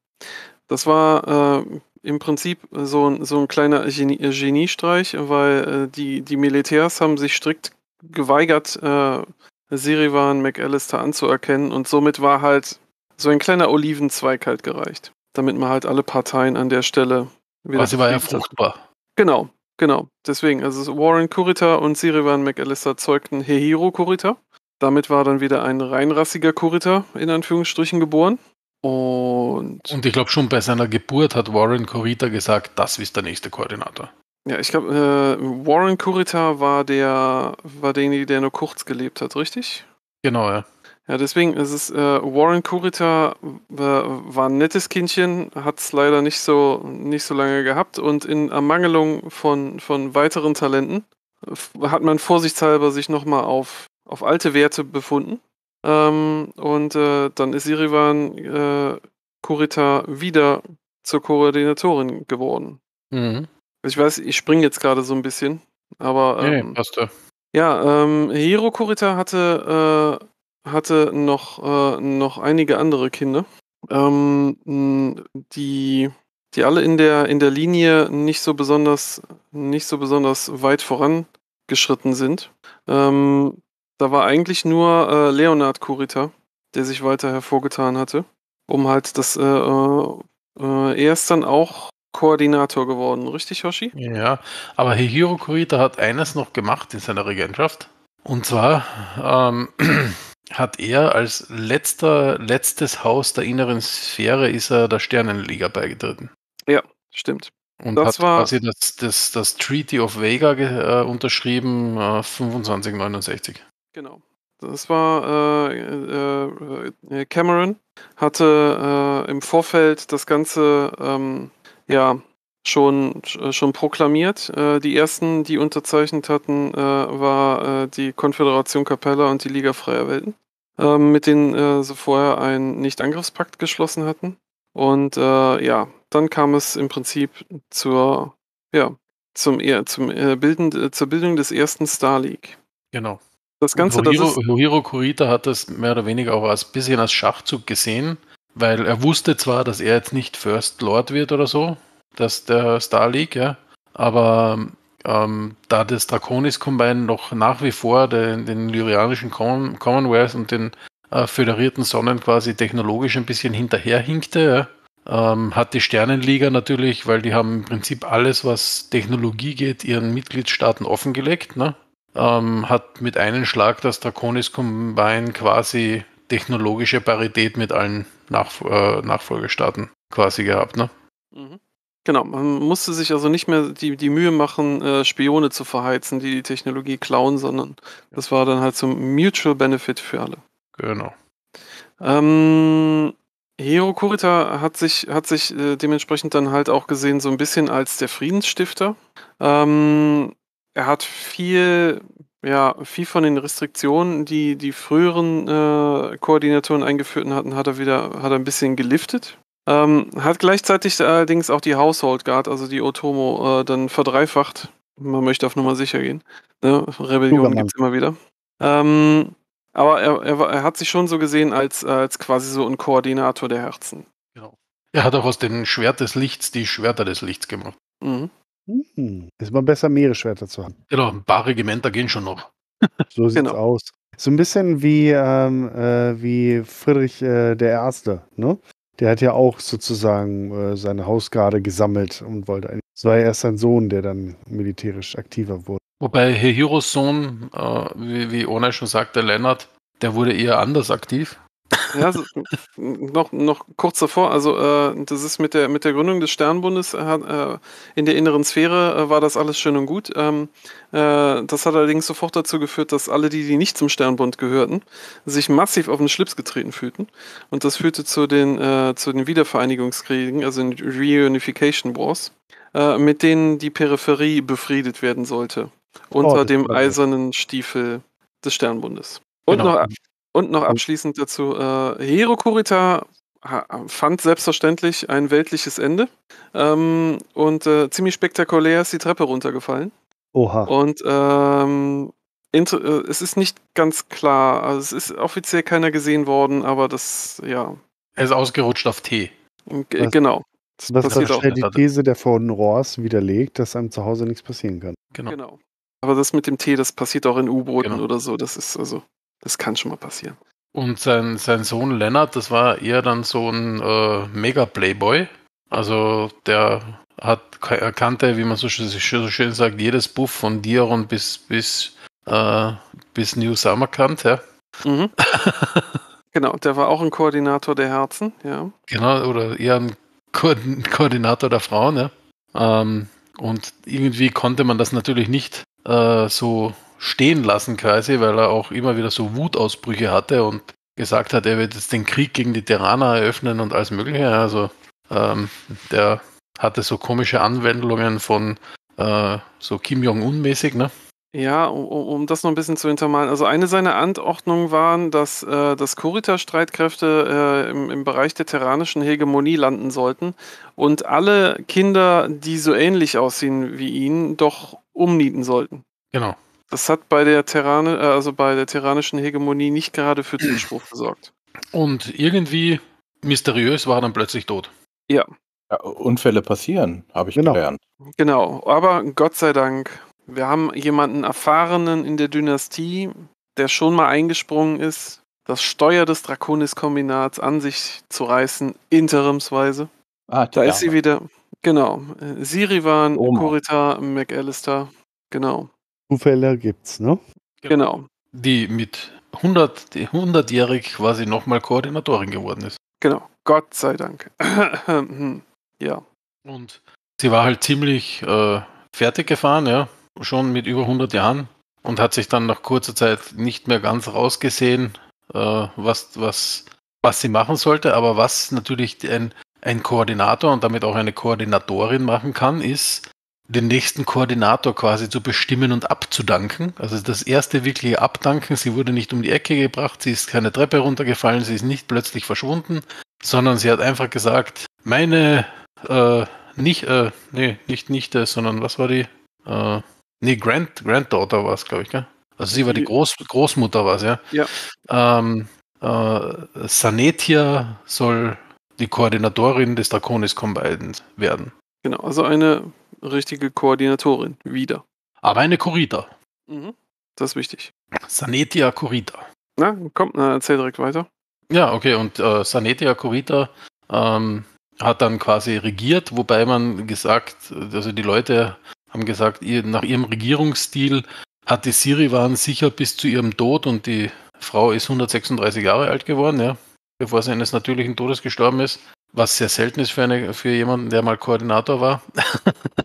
Das war äh, im Prinzip so ein, so ein kleiner Genie, Geniestreich, weil äh, die, die Militärs haben sich strikt geweigert, äh, Sirivan McAllister anzuerkennen und somit war halt so ein kleiner Olivenzweig halt gereicht, damit man halt alle Parteien an der Stelle wieder. Aber sie war ja fruchtbar. Genau, genau. Deswegen, also Warren Kurita und Sirivan McAllister zeugten Hehiro Kurita. Damit war dann wieder ein reinrassiger Kurita in Anführungsstrichen geboren. Und, und ich glaube, schon bei seiner Geburt hat Warren Kurita gesagt, das ist der nächste Koordinator. Ja, ich glaube, äh, Warren Kurita war der, war derjenige, der nur kurz gelebt hat, richtig? Genau, ja. Ja, deswegen ist es äh, Warren Kurita äh, war ein nettes Kindchen, hat es leider nicht so, nicht so lange gehabt und in Ermangelung von, von weiteren Talenten hat man vorsichtshalber sich nochmal auf, auf alte Werte befunden. Ähm, und äh, dann ist Irivan äh, Kurita wieder zur Koordinatorin geworden. Mhm. Ich weiß, ich springe jetzt gerade so ein bisschen, aber. Ähm, nee, passt ja. Ja, ähm, Hiro Kurita hatte Äh, hatte noch, äh, noch einige andere Kinder, ähm, die, die alle in der, in der Linie nicht so besonders, nicht so besonders weit vorangeschritten sind. Ähm, da war eigentlich nur äh, Leonard Kurita, der sich weiter hervorgetan hatte, um halt das, äh, äh, äh er ist dann auch Koordinator geworden, richtig, Hoshi? Ja, aber Hihiro Kurita hat eines noch gemacht in seiner Regentschaft. Und zwar ähm, hat er als letzter, letztes Haus der inneren Sphäre ist er der Sternenliga beigetreten. Ja, stimmt. Und das hat war quasi das, das, das Treaty of Vega äh, unterschrieben, äh, 2569. Genau. Das war äh, äh, äh Cameron hatte äh, im Vorfeld das ganze ähm, ja schon, äh, schon proklamiert. Äh, die ersten, die unterzeichnet hatten, äh, war die Konföderation Capella und die Liga Freier Welten, ähm, mit denen sie vorher einen Nicht-Angriffspakt geschlossen hatten. Und ja, dann kam es im Prinzip zur, ja, zum, ja, zum Bilden, zur Bildung des ersten Star League. Genau. Das Ganze, Nohiro, Kurita hat das mehr oder weniger auch als bisschen als Schachzug gesehen, weil er wusste zwar, dass er jetzt nicht First Lord wird oder so, das der Star League, ja. Aber ähm, da das Draconis Combine noch nach wie vor den, den lyrianischen Com Commonwealth und den äh, föderierten Sonnen quasi technologisch ein bisschen hinterherhinkte, ja, ähm, hat die Sternenliga natürlich, weil die haben im Prinzip alles, was Technologie geht, ihren Mitgliedstaaten offengelegt, ne? Ähm, hat mit einem Schlag das Draconis Combine quasi technologische Parität mit allen Nachf äh, Nachfolgestaaten quasi gehabt. Ne? Mhm. Genau, man musste sich also nicht mehr die, die Mühe machen, äh, Spione zu verheizen, die die Technologie klauen, sondern das war dann halt zum Mutual Benefit für alle. Genau. Ähm, Hero Kurita hat sich, hat sich äh, dementsprechend dann halt auch gesehen, so ein bisschen als der Friedensstifter. Ähm, er hat viel, ja, viel von den Restriktionen, die die früheren äh, Koordinatoren eingeführt hatten, hat er wieder, hat er ein bisschen geliftet. Ähm, hat gleichzeitig allerdings auch die Household Guard, also die Otomo, äh, dann verdreifacht. Man möchte auf Nummer sicher gehen. Ne? Rebellion gibt es immer wieder. Ähm, aber er, er, er, hat sich schon so gesehen als, als quasi so ein Koordinator der Herzen. Genau. Er hat auch aus dem Schwert des Lichts die Schwerter des Lichts gemacht. Mhm. Mhm. Ist mal besser, mehrere Schwerter zu haben. Genau, ein paar Regimenter gehen schon noch. so sieht's genau. aus. So ein bisschen wie, ähm, äh, wie Friedrich äh, der Erste, ne? der hat ja auch sozusagen äh, seine Hausgarde gesammelt und wollte eigentlich. Es war ja erst sein Sohn, der dann militärisch aktiver wurde. Wobei Hiros Sohn, äh, wie, wie Ona schon sagte, Lennart, der wurde eher anders aktiv. Ja, so, noch, noch kurz davor, also äh, das ist mit der, mit der Gründung des Sternbundes äh, äh, in der inneren Sphäre äh, war das alles schön und gut. Ähm, äh, das hat allerdings sofort dazu geführt, dass alle, die, die nicht zum Sternbund gehörten, sich massiv auf den Schlips getreten fühlten. Und das führte zu den, äh, zu den Wiedervereinigungskriegen, also den Reunification Wars, äh, mit denen die Peripherie befriedet werden sollte. Oh, unter dem eisernen Stiefel des Sternbundes. Und genau. noch und noch hm. abschließend dazu, äh, Hero Kurita fand selbstverständlich ein weltliches Ende ähm, und äh, ziemlich spektakulär ist die Treppe runtergefallen. Oha. Und ähm, äh, es ist nicht ganz klar, also es ist offiziell keiner gesehen worden, aber das, ja. Er ist ausgerutscht auf T. Hm, G genau. Das was passiert auch. die These der Frau Rohrs widerlegt, dass einem zu Hause nichts passieren kann. Genau. genau. Aber das mit dem T, das passiert auch in U-Booten genau. oder so, das ist also. Das kann schon mal passieren. Und sein, sein Sohn Lennart, das war eher dann so ein äh, Mega-Playboy. Also der hat erkannte, wie man so, schön, so schön sagt, jedes Buff von Diron bis, bis, äh, bis New Samarkand, ja. Mhm. genau, der war auch ein Koordinator der Herzen, ja. Genau, oder eher ein Ko Koordinator der Frauen, ja. Ähm, und irgendwie konnte man das natürlich nicht äh, so stehen lassen quasi, weil er auch immer wieder so Wutausbrüche hatte und gesagt hat, er wird jetzt den Krieg gegen die Terraner eröffnen und alles Mögliche. Also ähm, der hatte so komische Anwendungen von äh, so Kim Jong-un mäßig, ne? Ja, um, um, das noch ein bisschen zu hintermalen. Also eine seiner Anordnungen waren, dass, äh, dass Kurita-Streitkräfte äh, im, im, Bereich der terranischen Hegemonie landen sollten und alle Kinder, die so ähnlich aussehen wie ihn, doch umnieten sollten. Genau. Das hat bei der Terrane, äh, also bei der terranischen Hegemonie nicht gerade für Zuspruch gesorgt. Und irgendwie mysteriös war er dann plötzlich tot. Ja. ja Unfälle passieren, habe ich genau. gelernt. Genau, aber Gott sei Dank, wir haben jemanden erfahrenen in der Dynastie, der schon mal eingesprungen ist, das Steuer des Draconis-Kombinats an sich zu reißen, interimsweise. Ah, da ist sie wieder. Genau. Sirivan, Kurita, McAllister. Genau. Zufälle gibt's, ne? Genau. genau. Die mit 100, die 100-jährig quasi nochmal Koordinatorin geworden ist. Genau, Gott sei Dank. ja. Und sie war halt ziemlich äh, fertig gefahren, ja, schon mit über 100 Jahren und hat sich dann nach kurzer Zeit nicht mehr ganz rausgesehen, äh, was, was, was sie machen sollte. Aber was natürlich ein, ein Koordinator und damit auch eine Koordinatorin machen kann, ist den nächsten Koordinator quasi zu bestimmen und abzudanken. Also das erste wirkliche Abdanken, sie wurde nicht um die Ecke gebracht, sie ist keine Treppe runtergefallen, sie ist nicht plötzlich verschwunden, sondern sie hat einfach gesagt, meine, äh, nicht, äh, nee, nicht Nichte, sondern was war die? Äh, nee, Grand, Granddaughter war es, glaube ich, gell? Also sie war die mhm. Groß, Großmutter, war es, ja? Ja. Ähm, äh, Sanetia soll die Koordinatorin des Draconis Combined werden. Genau, also eine richtige Koordinatorin wieder. Aber eine Corrida. Mhm. Das ist wichtig. Sanetia Corrida. Na, komm, na, erzähl direkt weiter. Ja, okay, und äh, Sanetia Corrida ähm, hat dann quasi regiert, wobei man gesagt, also die Leute haben gesagt, ihr, nach ihrem Regierungsstil hat die Siri waren sicher bis zu ihrem Tod und die Frau ist 136 Jahre alt geworden, ja, bevor sie eines natürlichen Todes gestorben ist, was sehr selten ist für, eine, für jemanden, der mal Koordinator war.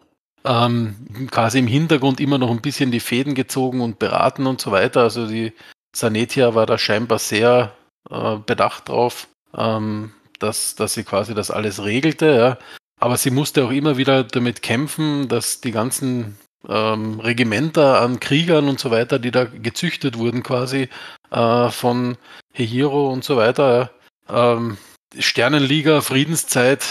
ähm, quasi im Hintergrund immer noch ein bisschen die Fäden gezogen und beraten und so weiter. Also die Sanetia war da scheinbar sehr äh, bedacht drauf, ähm, dass, dass sie quasi das alles regelte. Ja. Aber sie musste auch immer wieder damit kämpfen, dass die ganzen ähm, Regimenter an Kriegern und so weiter, die da gezüchtet wurden quasi äh, von Hehiro und so weiter, ähm, Sternenliga, Friedenszeit,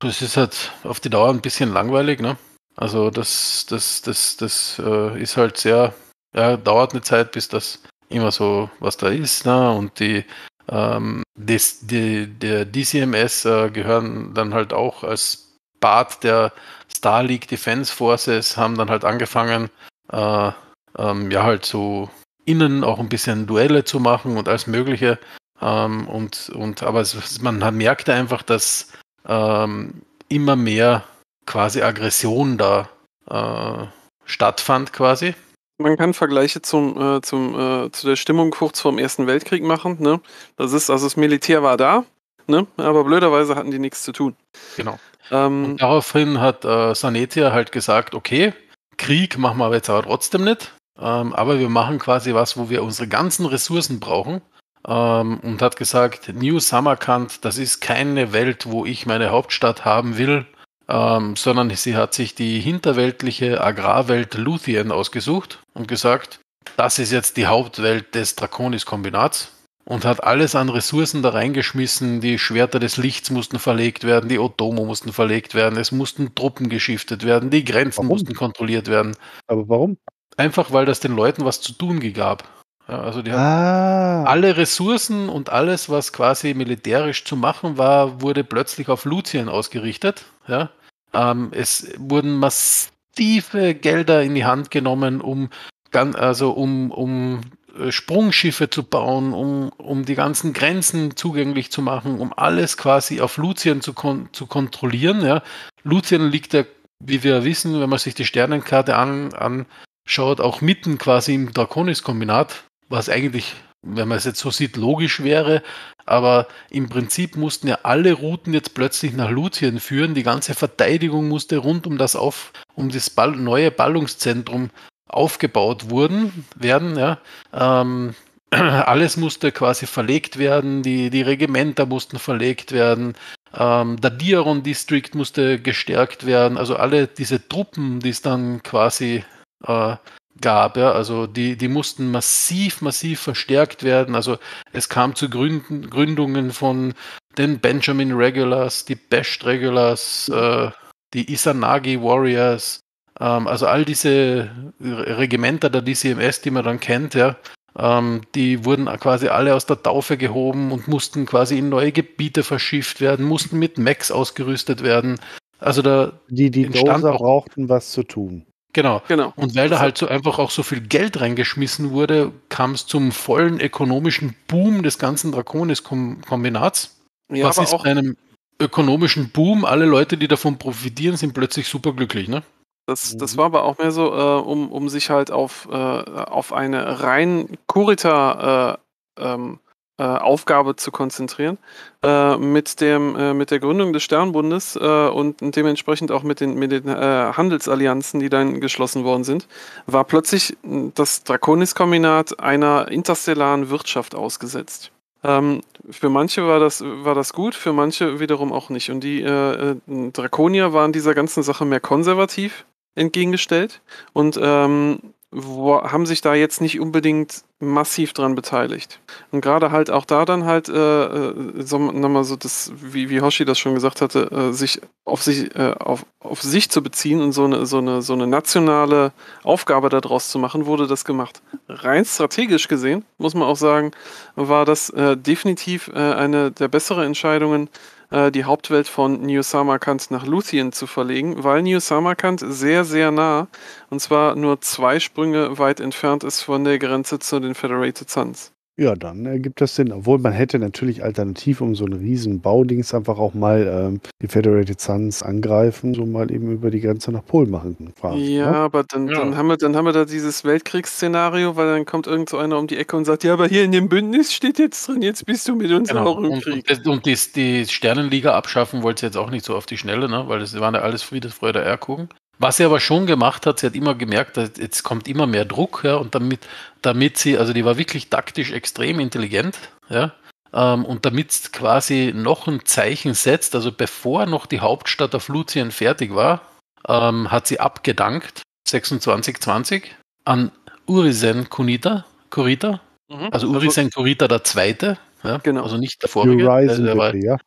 das ist halt auf die Dauer ein bisschen langweilig, ne? Also das, das, das, das äh, ist halt sehr, ja, dauert eine Zeit, bis das immer so, was da ist, ne? Und die, ähm, des, die der DCMS äh, gehören dann halt auch als Part der Star League Defense Forces, haben dann halt angefangen, äh, ähm, ja, halt so innen auch ein bisschen Duelle zu machen und alles Mögliche. Ähm, und, und, aber es, man merkte einfach, dass ähm, immer mehr quasi Aggression da äh, stattfand quasi. Man kann Vergleiche zum, äh, zum, äh, zu der Stimmung kurz vor dem Ersten Weltkrieg machen. Ne? Das ist, also das Militär war da, ne? aber blöderweise hatten die nichts zu tun. Genau. Ähm, Und daraufhin hat äh, Sanetia halt gesagt, okay, Krieg machen wir jetzt aber trotzdem nicht. Ähm, aber wir machen quasi was, wo wir unsere ganzen Ressourcen brauchen. Ähm, und hat gesagt, New Samarkand, das ist keine Welt, wo ich meine Hauptstadt haben will ähm, sondern sie hat sich die hinterweltliche Agrarwelt Luthien ausgesucht und gesagt, das ist jetzt die Hauptwelt des Draconis-Kombinats und hat alles an Ressourcen da reingeschmissen. Die Schwerter des Lichts mussten verlegt werden, die Otomo mussten verlegt werden, es mussten Truppen geschiftet werden, die Grenzen warum? mussten kontrolliert werden. Aber warum? Einfach weil das den Leuten was zu tun gab. Ja, also die ah. alle Ressourcen und alles, was quasi militärisch zu machen war, wurde plötzlich auf Luzien ausgerichtet. Ja? Ähm, es wurden massive Gelder in die Hand genommen, um, also um, um äh, Sprungschiffe zu bauen, um, um die ganzen Grenzen zugänglich zu machen, um alles quasi auf Lucien zu, kon zu kontrollieren. Ja. Lucien liegt ja, wie wir wissen, wenn man sich die Sternenkarte an, anschaut, auch mitten quasi im Draconis-Kombinat, was eigentlich wenn man es jetzt so sieht, logisch wäre. Aber im Prinzip mussten ja alle Routen jetzt plötzlich nach Lutien führen. Die ganze Verteidigung musste rund um das, auf, um das Ball, neue Ballungszentrum aufgebaut wurden, werden. Ja. Ähm, alles musste quasi verlegt werden, die, die Regimenter mussten verlegt werden, ähm, der Diaron District musste gestärkt werden. Also alle diese Truppen, die es dann quasi äh, gab. Ja? Also die, die mussten massiv, massiv verstärkt werden. Also es kam zu Gründen, Gründungen von den Benjamin Regulars, die Best Regulars, äh, die Isanagi Warriors, ähm, also all diese Regimenter der DCMS, die man dann kennt, ja, ähm, die wurden quasi alle aus der Taufe gehoben und mussten quasi in neue Gebiete verschifft werden, mussten mit Max ausgerüstet werden. Also da die, die Doser brauchten was zu tun. Genau. genau. Und weil da also halt so einfach auch so viel Geld reingeschmissen wurde, kam es zum vollen ökonomischen Boom des ganzen Draconis-Kombinats. Ja, Was ist auch bei einem ökonomischen Boom? Alle Leute, die davon profitieren, sind plötzlich superglücklich, ne? Das, das mhm. war aber auch mehr so, äh, um, um sich halt auf, äh, auf eine rein Kurita äh, ähm, äh, Aufgabe zu konzentrieren. Äh, mit, dem, äh, mit der Gründung des Sternbundes und dementsprechend auch mit den, mit den Handelsallianzen, die dann geschlossen worden sind, war plötzlich hm, das Draconis-Kombinat einer interstellaren Wirtschaft ausgesetzt. Ähm, für manche war das, war das gut, für manche wiederum auch nicht. Und die äh, Drakonier waren dieser ganzen Sache mehr konservativ entgegengestellt und ähm, wo, haben sich da jetzt nicht unbedingt massiv dran beteiligt. Und gerade halt auch da dann halt, äh, äh, so, nochmal so das, wie, wie Hoshi das schon gesagt hatte, äh, sich auf sich, äh, auf, auf sich zu beziehen und so eine, so eine, so eine nationale Aufgabe daraus zu machen, wurde das gemacht. Rein strategisch gesehen, muss man auch sagen, war das äh, definitiv äh, eine der besseren Entscheidungen, äh, die Hauptwelt von New Samarkand nach Luthien zu verlegen, weil New Samarkand sehr, sehr nah, und zwar nur zwei Sprünge weit entfernt ist von der Grenze zu den Federated Suns. Ja, dann ergibt äh, das Sinn. Obwohl man hätte natürlich alternativ um so einen riesen Baudings einfach auch mal ähm, die Federated Suns angreifen, so mal eben über die Grenze nach Polen machen können. Ja, ne? aber dann, ja. dann, haben wir, dann haben wir da dieses Weltkriegsszenario, weil dann kommt irgend so einer um die Ecke und sagt, ja, aber hier in dem Bündnis steht jetzt drin, jetzt bist du mit uns genau. auch im Krieg. Und, und, die, die Sternenliga abschaffen wollte jetzt auch nicht so auf die Schnelle, ne? weil das waren ja alles Friede, Freude, Erkuchen. Was sie aber schon gemacht hat, sie hat immer gemerkt, dass jetzt kommt immer mehr Druck, ja, und damit, damit sie, also die war wirklich taktisch extrem intelligent, ja, ähm, und damit quasi noch ein Zeichen setzt, also bevor noch die Hauptstadt Afflutien fertig war, ähm, hat sie abgedankt, 2620, an Urisen Kunita, Kurita, mhm. also, also Urisen also, Kurita der Zweite, ja, genau. also nicht der Vorige, Horizon, der, äh, der war, ja.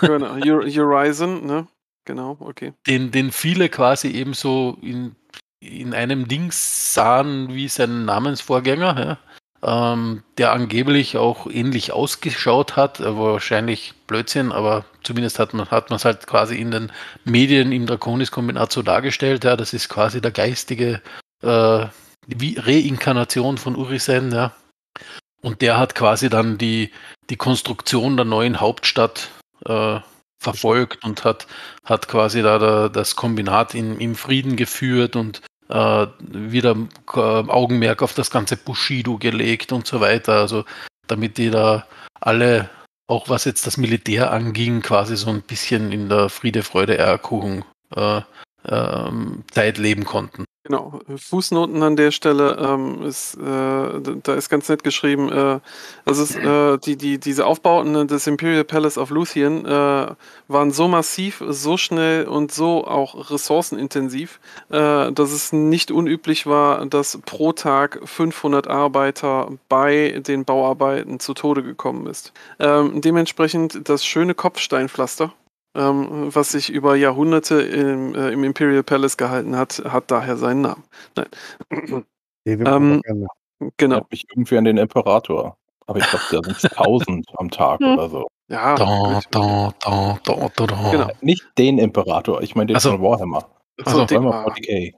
genau, Horizon, ne? genau, okay. Den, den viele quasi ebenso in, in einem Ding sahen wie sein Namensvorgänger, ja? ähm, der angeblich auch ähnlich ausgeschaut hat, äh, wahrscheinlich Blödsinn, aber zumindest hat man hat es halt quasi in den Medien im Draconis-Kombinat so dargestellt, ja, das ist quasi der geistige äh, wie Reinkarnation von Urisen, ja. Und der hat quasi dann die, die Konstruktion der neuen Hauptstadt äh, verfolgt und hat, hat quasi da, da das Kombinat in, im Frieden geführt und äh, wieder äh, Augenmerk auf das ganze Bushido gelegt und so weiter. Also damit die da alle, auch was jetzt das Militär anging, quasi so ein bisschen in der Friede, Freude, Eierkuchen äh, ähm, Zeit leben konnten. Genau, Fußnoten an der Stelle, ähm, ist, äh, da ist ganz nett geschrieben, äh, also es, äh, die, die, diese Aufbauten ne, des Imperial Palace of Luthien äh, waren so massiv, so schnell und so auch ressourcenintensiv, äh, dass es nicht unüblich war, dass pro Tag 500 Arbeiter bei den Bauarbeiten zu Tode gekommen ist. Ähm, dementsprechend das schöne Kopfsteinpflaster ähm, was sich über Jahrhunderte im, äh, im, Imperial Palace gehalten hat, hat daher seinen Namen. Nein. Ähm, genau. Ich mich irgendwie an den Imperator. Aber ich glaube, da sind tausend am Tag hm. oder so. Ja. Da, da, da, da, da, da. Genau. Nicht den Imperator, ich meine den also, von Warhammer. Also, also Warhammer 40k.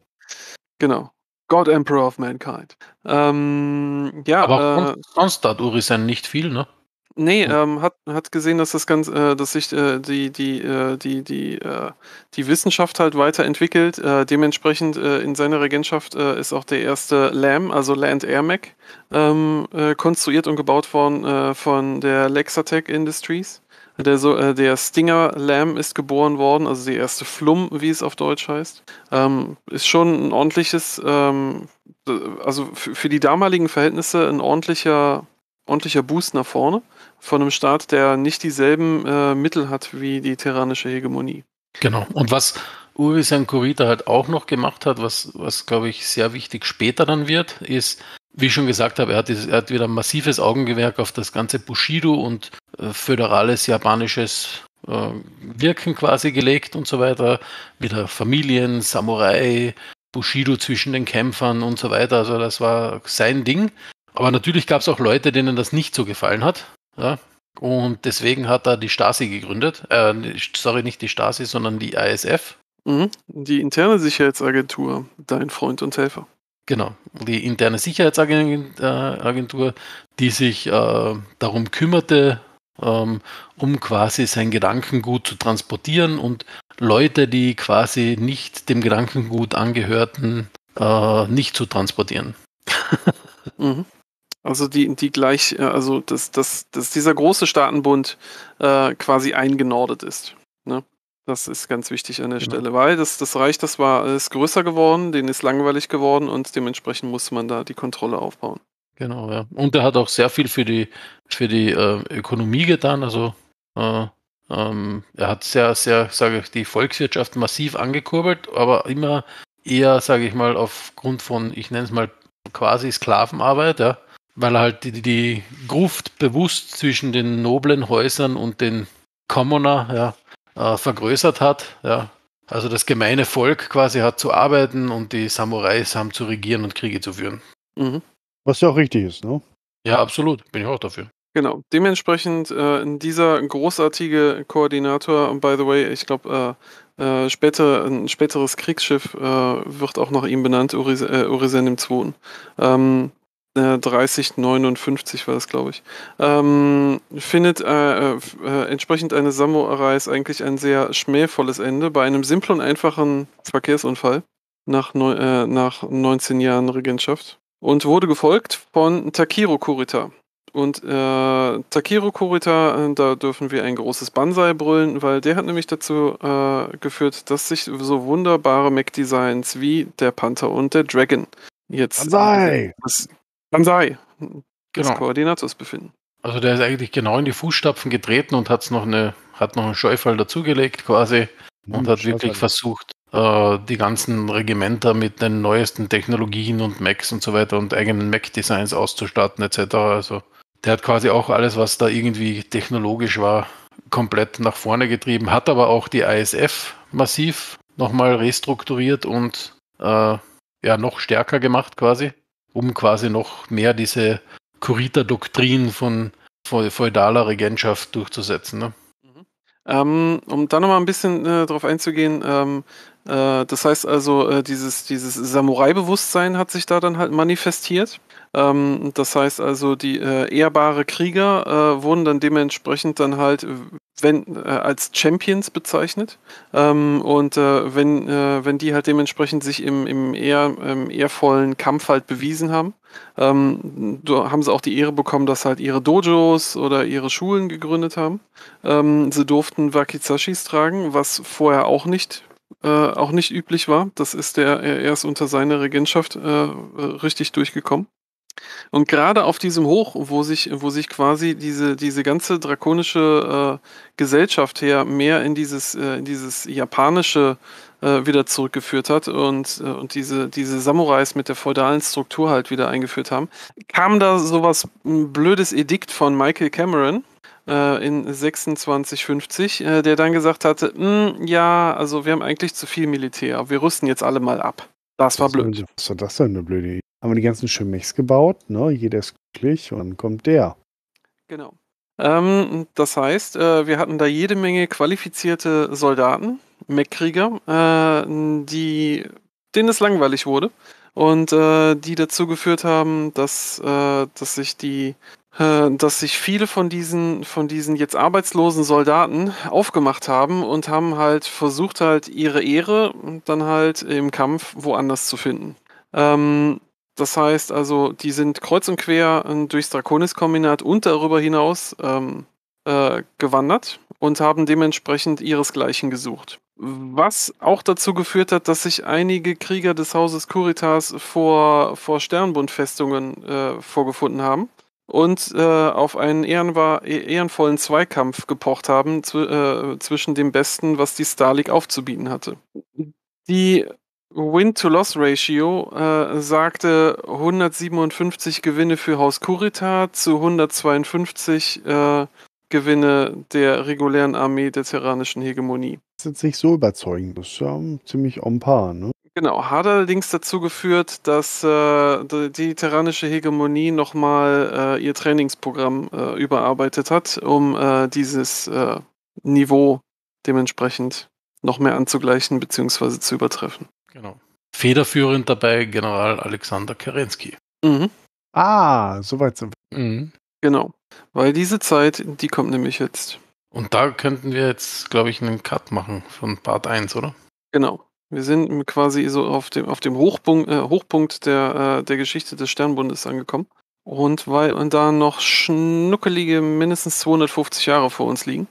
Genau. God Emperor of Mankind. Ähm, ja, aber äh, sonst hat Urisan nicht viel, ne? Nee, ähm, hat, hat gesehen, dass das ganz, äh, dass sich äh, die, die, äh, die, die, äh, die Wissenschaft halt weiterentwickelt. Äh, dementsprechend äh, in seiner Regentschaft ist auch der erste LAM, also Land Air Mac, ähm, konstruiert und gebaut worden von der Lexatech Industries. Der, so, äh, der Stinger LAM ist geboren worden, also die erste Flum, wie es auf Deutsch heißt. Ähm, ist schon ein ordentliches, ähm, also für die damaligen Verhältnisse ein ordentlicher, ordentlicher Boost nach vorne von einem Staat, der nicht dieselben äh, Mittel hat wie die terranische Hegemonie. Genau. Und was Uri Sankurita halt auch noch gemacht hat, was, was glaube ich sehr wichtig später dann wird, ist, wie ich schon gesagt habe, er hat, dieses, er hat wieder ein massives Augengewerk auf das ganze Bushido und äh, föderales japanisches äh, Wirken quasi gelegt und so weiter. Wieder Familien, Samurai, Bushido zwischen den Kämpfern und so weiter. Also das war sein Ding. Aber natürlich gab es auch Leute, denen das nicht so gefallen hat. Ja? Und deswegen hat er die Stasi gegründet. Äh, sorry, nicht die Stasi, sondern die ISF. Mhm. Die interne Sicherheitsagentur, dein Freund und Helfer. Genau, die interne Sicherheitsagentur, äh, die sich äh, darum kümmerte, ähm, um quasi sein Gedankengut zu transportieren und Leute, die quasi nicht dem Gedankengut angehörten, äh, nicht zu transportieren. mhm. Also die, die gleich, äh, also dass, dass, dass dieser große Staatenbund äh, quasi eingenordet ist. Ne? Das ist ganz wichtig an der genau. Stelle, weil das, das Reich, das war, ist größer geworden, den ist langweilig geworden und dementsprechend muss man da die Kontrolle aufbauen. Genau, ja. Und er hat auch sehr viel für die, für die äh, Ökonomie getan. Also äh, ähm, er hat sehr, sehr, sage ich, die Volkswirtschaft massiv angekurbelt, aber immer eher, sage ich mal, aufgrund von, ich nenne es mal quasi Sklavenarbeit, ja weil er halt die, die Gruft bewusst zwischen den noblen Häusern und den Commoner ja, äh, vergrößert hat. Ja. Also das gemeine Volk quasi hat zu arbeiten und die Samurais haben zu regieren und Kriege zu führen. Mhm. Was ja auch richtig ist, ne? Ja, absolut. Bin ich auch dafür. Genau. Dementsprechend äh, dieser großartige Koordinator, by the way, ich glaube, äh, äh, später, ein späteres Kriegsschiff äh, wird auch nach ihm benannt, Urisen äh, Urisen II. Ähm, 3059 äh, war das, glaube ich, ähm, findet äh, äh, äh entsprechend eine Samurais eigentlich ein sehr schmähvolles Ende bei einem simplen und einfachen Verkehrsunfall nach, neun, äh, nach 19 Jahren Regentschaft und wurde gefolgt von Takiro Kurita. Und äh, Takiro Kurita, da dürfen wir ein großes Banzai brüllen, weil der hat nämlich dazu äh, geführt, dass sich so wunderbare mech designs wie der Panther und der Dragon jetzt. Banzai! Das kann sein. Das genau. Koordinatus befinden. Also der ist eigentlich genau in die Fußstapfen getreten und hat's noch eine, hat noch einen Scheufall dazugelegt quasi mhm, und hat wirklich versucht, äh, die ganzen Regimenter mit den neuesten Technologien und Macs und so weiter und eigenen Mac-Designs auszustatten etc. Also der hat quasi auch alles, was da irgendwie technologisch war, komplett nach vorne getrieben, hat aber auch die ISF massiv nochmal restrukturiert und äh, ja noch stärker gemacht quasi um quasi noch mehr diese Kurita-Doktrin von feudaler Regentschaft durchzusetzen. Ne? Mhm. Ähm, um dann nochmal ein bisschen äh, darauf einzugehen, ähm, äh, das heißt also, äh, dieses, dieses Samurai-Bewusstsein hat sich da dann halt manifestiert. Ähm, das heißt also, die äh, ehrbare Krieger wurden dann dementsprechend dann halt wenn, als Champions bezeichnet. Ähm, und wenn, wenn die halt dementsprechend sich im, im, eher, im ehrvollen Kampf halt bewiesen haben, ähm, haben sie auch die Ehre bekommen, dass halt ihre Dojos oder ihre Schulen gegründet haben. Ähm, sie durften Wakizashis tragen, was vorher auch nicht äh, auch nicht üblich war. Das ist der, er erst unter seiner Regentschaft äh, richtig durchgekommen. Und gerade auf diesem Hoch, wo sich, wo sich quasi diese, diese ganze drakonische äh, Gesellschaft her mehr in dieses, äh, in dieses japanische äh, wieder zurückgeführt hat und, äh, und diese, diese Samurais mit der feudalen Struktur halt wieder eingeführt haben, kam da sowas ein hm, blödes Edikt von Michael Cameron, äh, in 2650, äh, der dann gesagt hatte, hm, ja, also wir haben eigentlich zu viel Militär, wir rüsten jetzt alle mal ab. Das war blöd. Was war das denn eine blöde Idee? Haben wir die ganzen Schimmichs gebaut, ne? Jeder ist glücklich und dann kommt der. Genau. Ähm, das heißt, äh, wir hatten da jede Menge qualifizierte Soldaten, Mech-Krieger, äh, die, denen es langweilig wurde und äh, die dazu geführt haben, dass, äh, dass sich die äh, dass sich viele von diesen, von diesen jetzt arbeitslosen Soldaten aufgemacht haben und haben halt versucht, halt ihre Ehre dann halt im Kampf woanders zu finden. Ähm, das heißt also, die sind kreuz und quer äh, durchs Draconis-Kombinat und darüber hinaus ähm, äh, gewandert und haben dementsprechend ihresgleichen gesucht. Was auch dazu geführt hat, dass sich einige Krieger des Hauses Kuritas vor, vor Sternbundfestungen äh, vorgefunden haben und äh, auf einen ehrenwahr, ehrenvollen Zweikampf gepocht haben zw äh, zwischen dem Besten, was die Star League aufzubieten hatte. Die Win-to-Loss-Ratio äh, sagte 157 Gewinne für Haus Kurita zu 152 äh, Gewinne der regulären Armee der terranischen Hegemonie. Das ist jetzt nicht so überzeugend, das ist ja ziemlich en par, ne? Genau, hat allerdings dazu geführt, dass äh, die, die terranische Hegemonie nochmal äh, ihr Trainingsprogramm äh, überarbeitet hat, um äh, dieses äh, Niveau dementsprechend noch mehr anzugleichen bzw. zu übertreffen. Genau. Federführend dabei General Alexander Kerensky. Mhm. Ah, soweit sind wir. Mhm. Genau, weil diese Zeit, die kommt nämlich jetzt. Und da könnten wir jetzt, glaube ich, einen Cut machen von Part 1, oder? Genau. Wir sind quasi so auf dem, auf dem Hochpunkt, äh, Hochpunkt der, äh, der Geschichte des Sternbundes angekommen. Und weil da noch schnuckelige mindestens 250 Jahre vor uns liegen,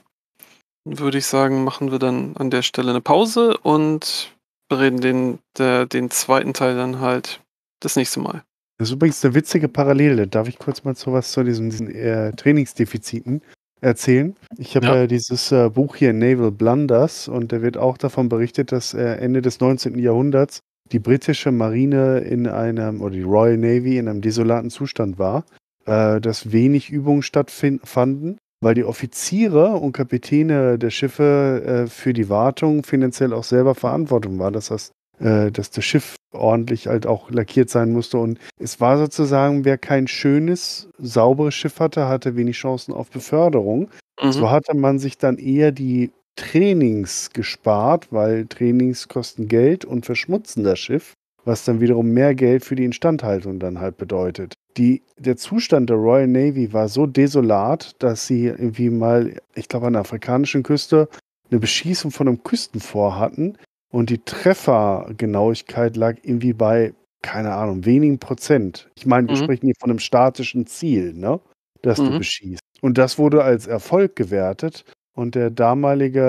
würde ich sagen, machen wir dann an der Stelle eine Pause und bereden den, der, den zweiten Teil dann halt das nächste Mal. Das ist übrigens eine witzige Parallele. Darf ich kurz mal zu was zu diesen, diesen äh, Trainingsdefiziten? erzählen. Ich habe ja. äh, dieses äh, Buch hier, Naval Blunders, und da wird auch davon berichtet, dass äh, Ende des 19. Jahrhunderts die britische Marine in einem, oder die Royal Navy in einem desolaten Zustand war, äh, dass wenig Übungen stattfanden, weil die Offiziere und Kapitäne der Schiffe äh, für die Wartung finanziell auch selber Verantwortung waren. Das heißt, äh, dass das Schiff ordentlich halt auch lackiert sein musste. Und es war sozusagen, wer kein schönes, sauberes Schiff hatte, hatte wenig Chancen auf Beförderung. Mhm. So hatte man sich dann eher die Trainings gespart, weil Trainings kosten Geld und verschmutzen das Schiff, was dann wiederum mehr Geld für die Instandhaltung dann halt bedeutet. Die, der Zustand der Royal Navy war so desolat, dass sie irgendwie mal, ich glaube, an der afrikanischen Küste eine Beschießung von einem Küstenvor hatten, und die Treffergenauigkeit lag irgendwie bei, keine Ahnung, wenigen Prozent. Ich meine, wir mhm. sprechen hier von einem statischen Ziel, ne? Das mhm. du beschießt. Und das wurde als Erfolg gewertet. Und der damalige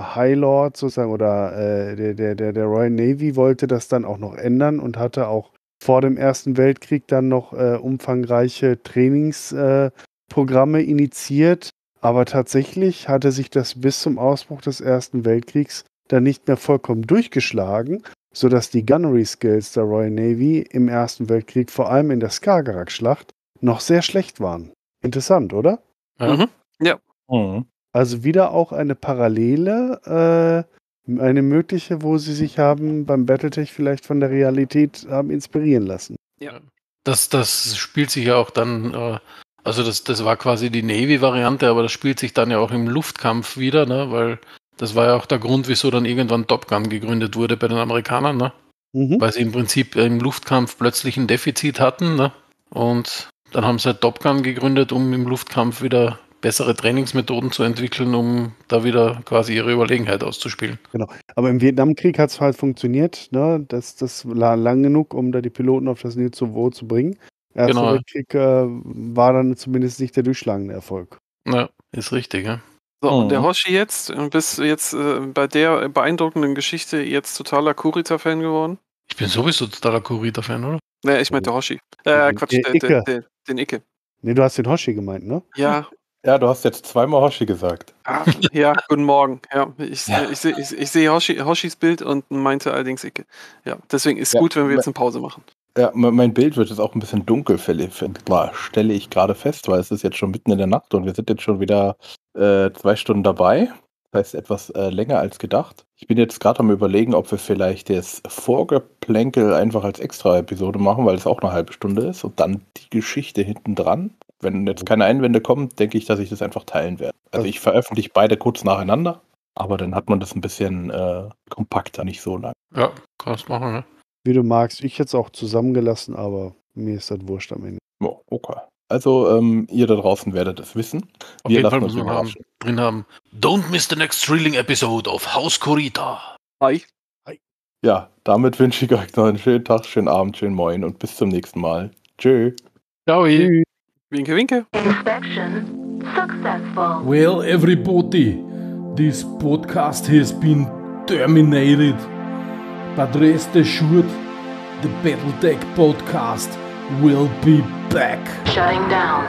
äh, High Lord sozusagen oder äh, der, der, der, der Royal Navy wollte das dann auch noch ändern und hatte auch vor dem Ersten Weltkrieg dann noch äh, umfangreiche Trainingsprogramme äh, initiiert. Aber tatsächlich hatte sich das bis zum Ausbruch des Ersten Weltkriegs dann nicht mehr vollkommen durchgeschlagen, sodass die Gunnery-Skills der Royal Navy im Ersten Weltkrieg, vor allem in der Skagerrak-Schlacht, noch sehr schlecht waren. Interessant, oder? Mhm. Ja. Mhm. Also wieder auch eine Parallele, äh, eine mögliche, wo sie sich haben beim Battletech vielleicht von der Realität haben inspirieren lassen. Ja. Das, das spielt sich ja auch dann äh, also das, das war quasi die Navy-Variante, aber das spielt sich dann ja auch im Luftkampf wieder, ne? weil das war ja auch der Grund, wieso dann irgendwann Top Gun gegründet wurde bei den Amerikanern, ne? Mhm. Weil sie im Prinzip im Luftkampf plötzlich ein Defizit hatten, ne? Und dann haben sie halt Top Gun gegründet, um im Luftkampf wieder bessere Trainingsmethoden zu entwickeln, um da wieder quasi ihre Überlegenheit auszuspielen. Genau. Aber im Vietnamkrieg hat es halt funktioniert, ne? Das, das war lang genug, um da die Piloten auf das Niveau zu bringen. Erster genau. Weltkrieg äh, war dann zumindest nicht der durchschlagende Erfolg. Ja, ist richtig, ja. So, und der mhm. Hoshi jetzt, bist du jetzt äh, bei der beeindruckenden Geschichte jetzt totaler Kurita-Fan geworden? Ich bin sowieso totaler Kurita-Fan, oder? Nee, ich meinte Hoshi. Äh, Quatsch, den, der, Icke. Der, der, den Icke. Nee, du hast den Hoshi gemeint, ne? Ja. Ja, du hast jetzt zweimal Hoshi gesagt. Ah, ja, guten Morgen. Ja, ich, ja. ich, ich, ich sehe Hoshi, Hoshis Bild und meinte allerdings Icke. Ja, deswegen ist ja. gut, wenn wir jetzt eine Pause machen. Ja, mein Bild wird jetzt auch ein bisschen dunkel, klar, stelle ich gerade fest, weil es ist jetzt schon mitten in der Nacht und wir sind jetzt schon wieder äh, zwei Stunden dabei. Das heißt, etwas äh, länger als gedacht. Ich bin jetzt gerade am Überlegen, ob wir vielleicht das Vorgeplänkel einfach als Extra-Episode machen, weil es auch eine halbe Stunde ist und dann die Geschichte hinten dran. Wenn jetzt keine Einwände kommen, denke ich, dass ich das einfach teilen werde. Also ich veröffentliche beide kurz nacheinander, aber dann hat man das ein bisschen äh, kompakter, nicht so lang. Ja, kann das machen, ne? wie du magst. Ich hätte es auch zusammengelassen, aber mir ist das wurscht am Ende. Oh, okay. Also, ähm, ihr da draußen werdet es wissen. Auf Wir jeden Fall müssen wir haben, drin haben. Don't miss the next thrilling episode of House Corita. Hi. Hi. Ja, damit wünsche ich euch noch einen schönen Tag, schönen Abend, schönen Moin und bis zum nächsten Mal. Tschö. Ciao. Winke, winke. Inspection successful. Well, everybody, this podcast has been terminated. But rest er assured, the Battletech podcast will be back. Shutting down.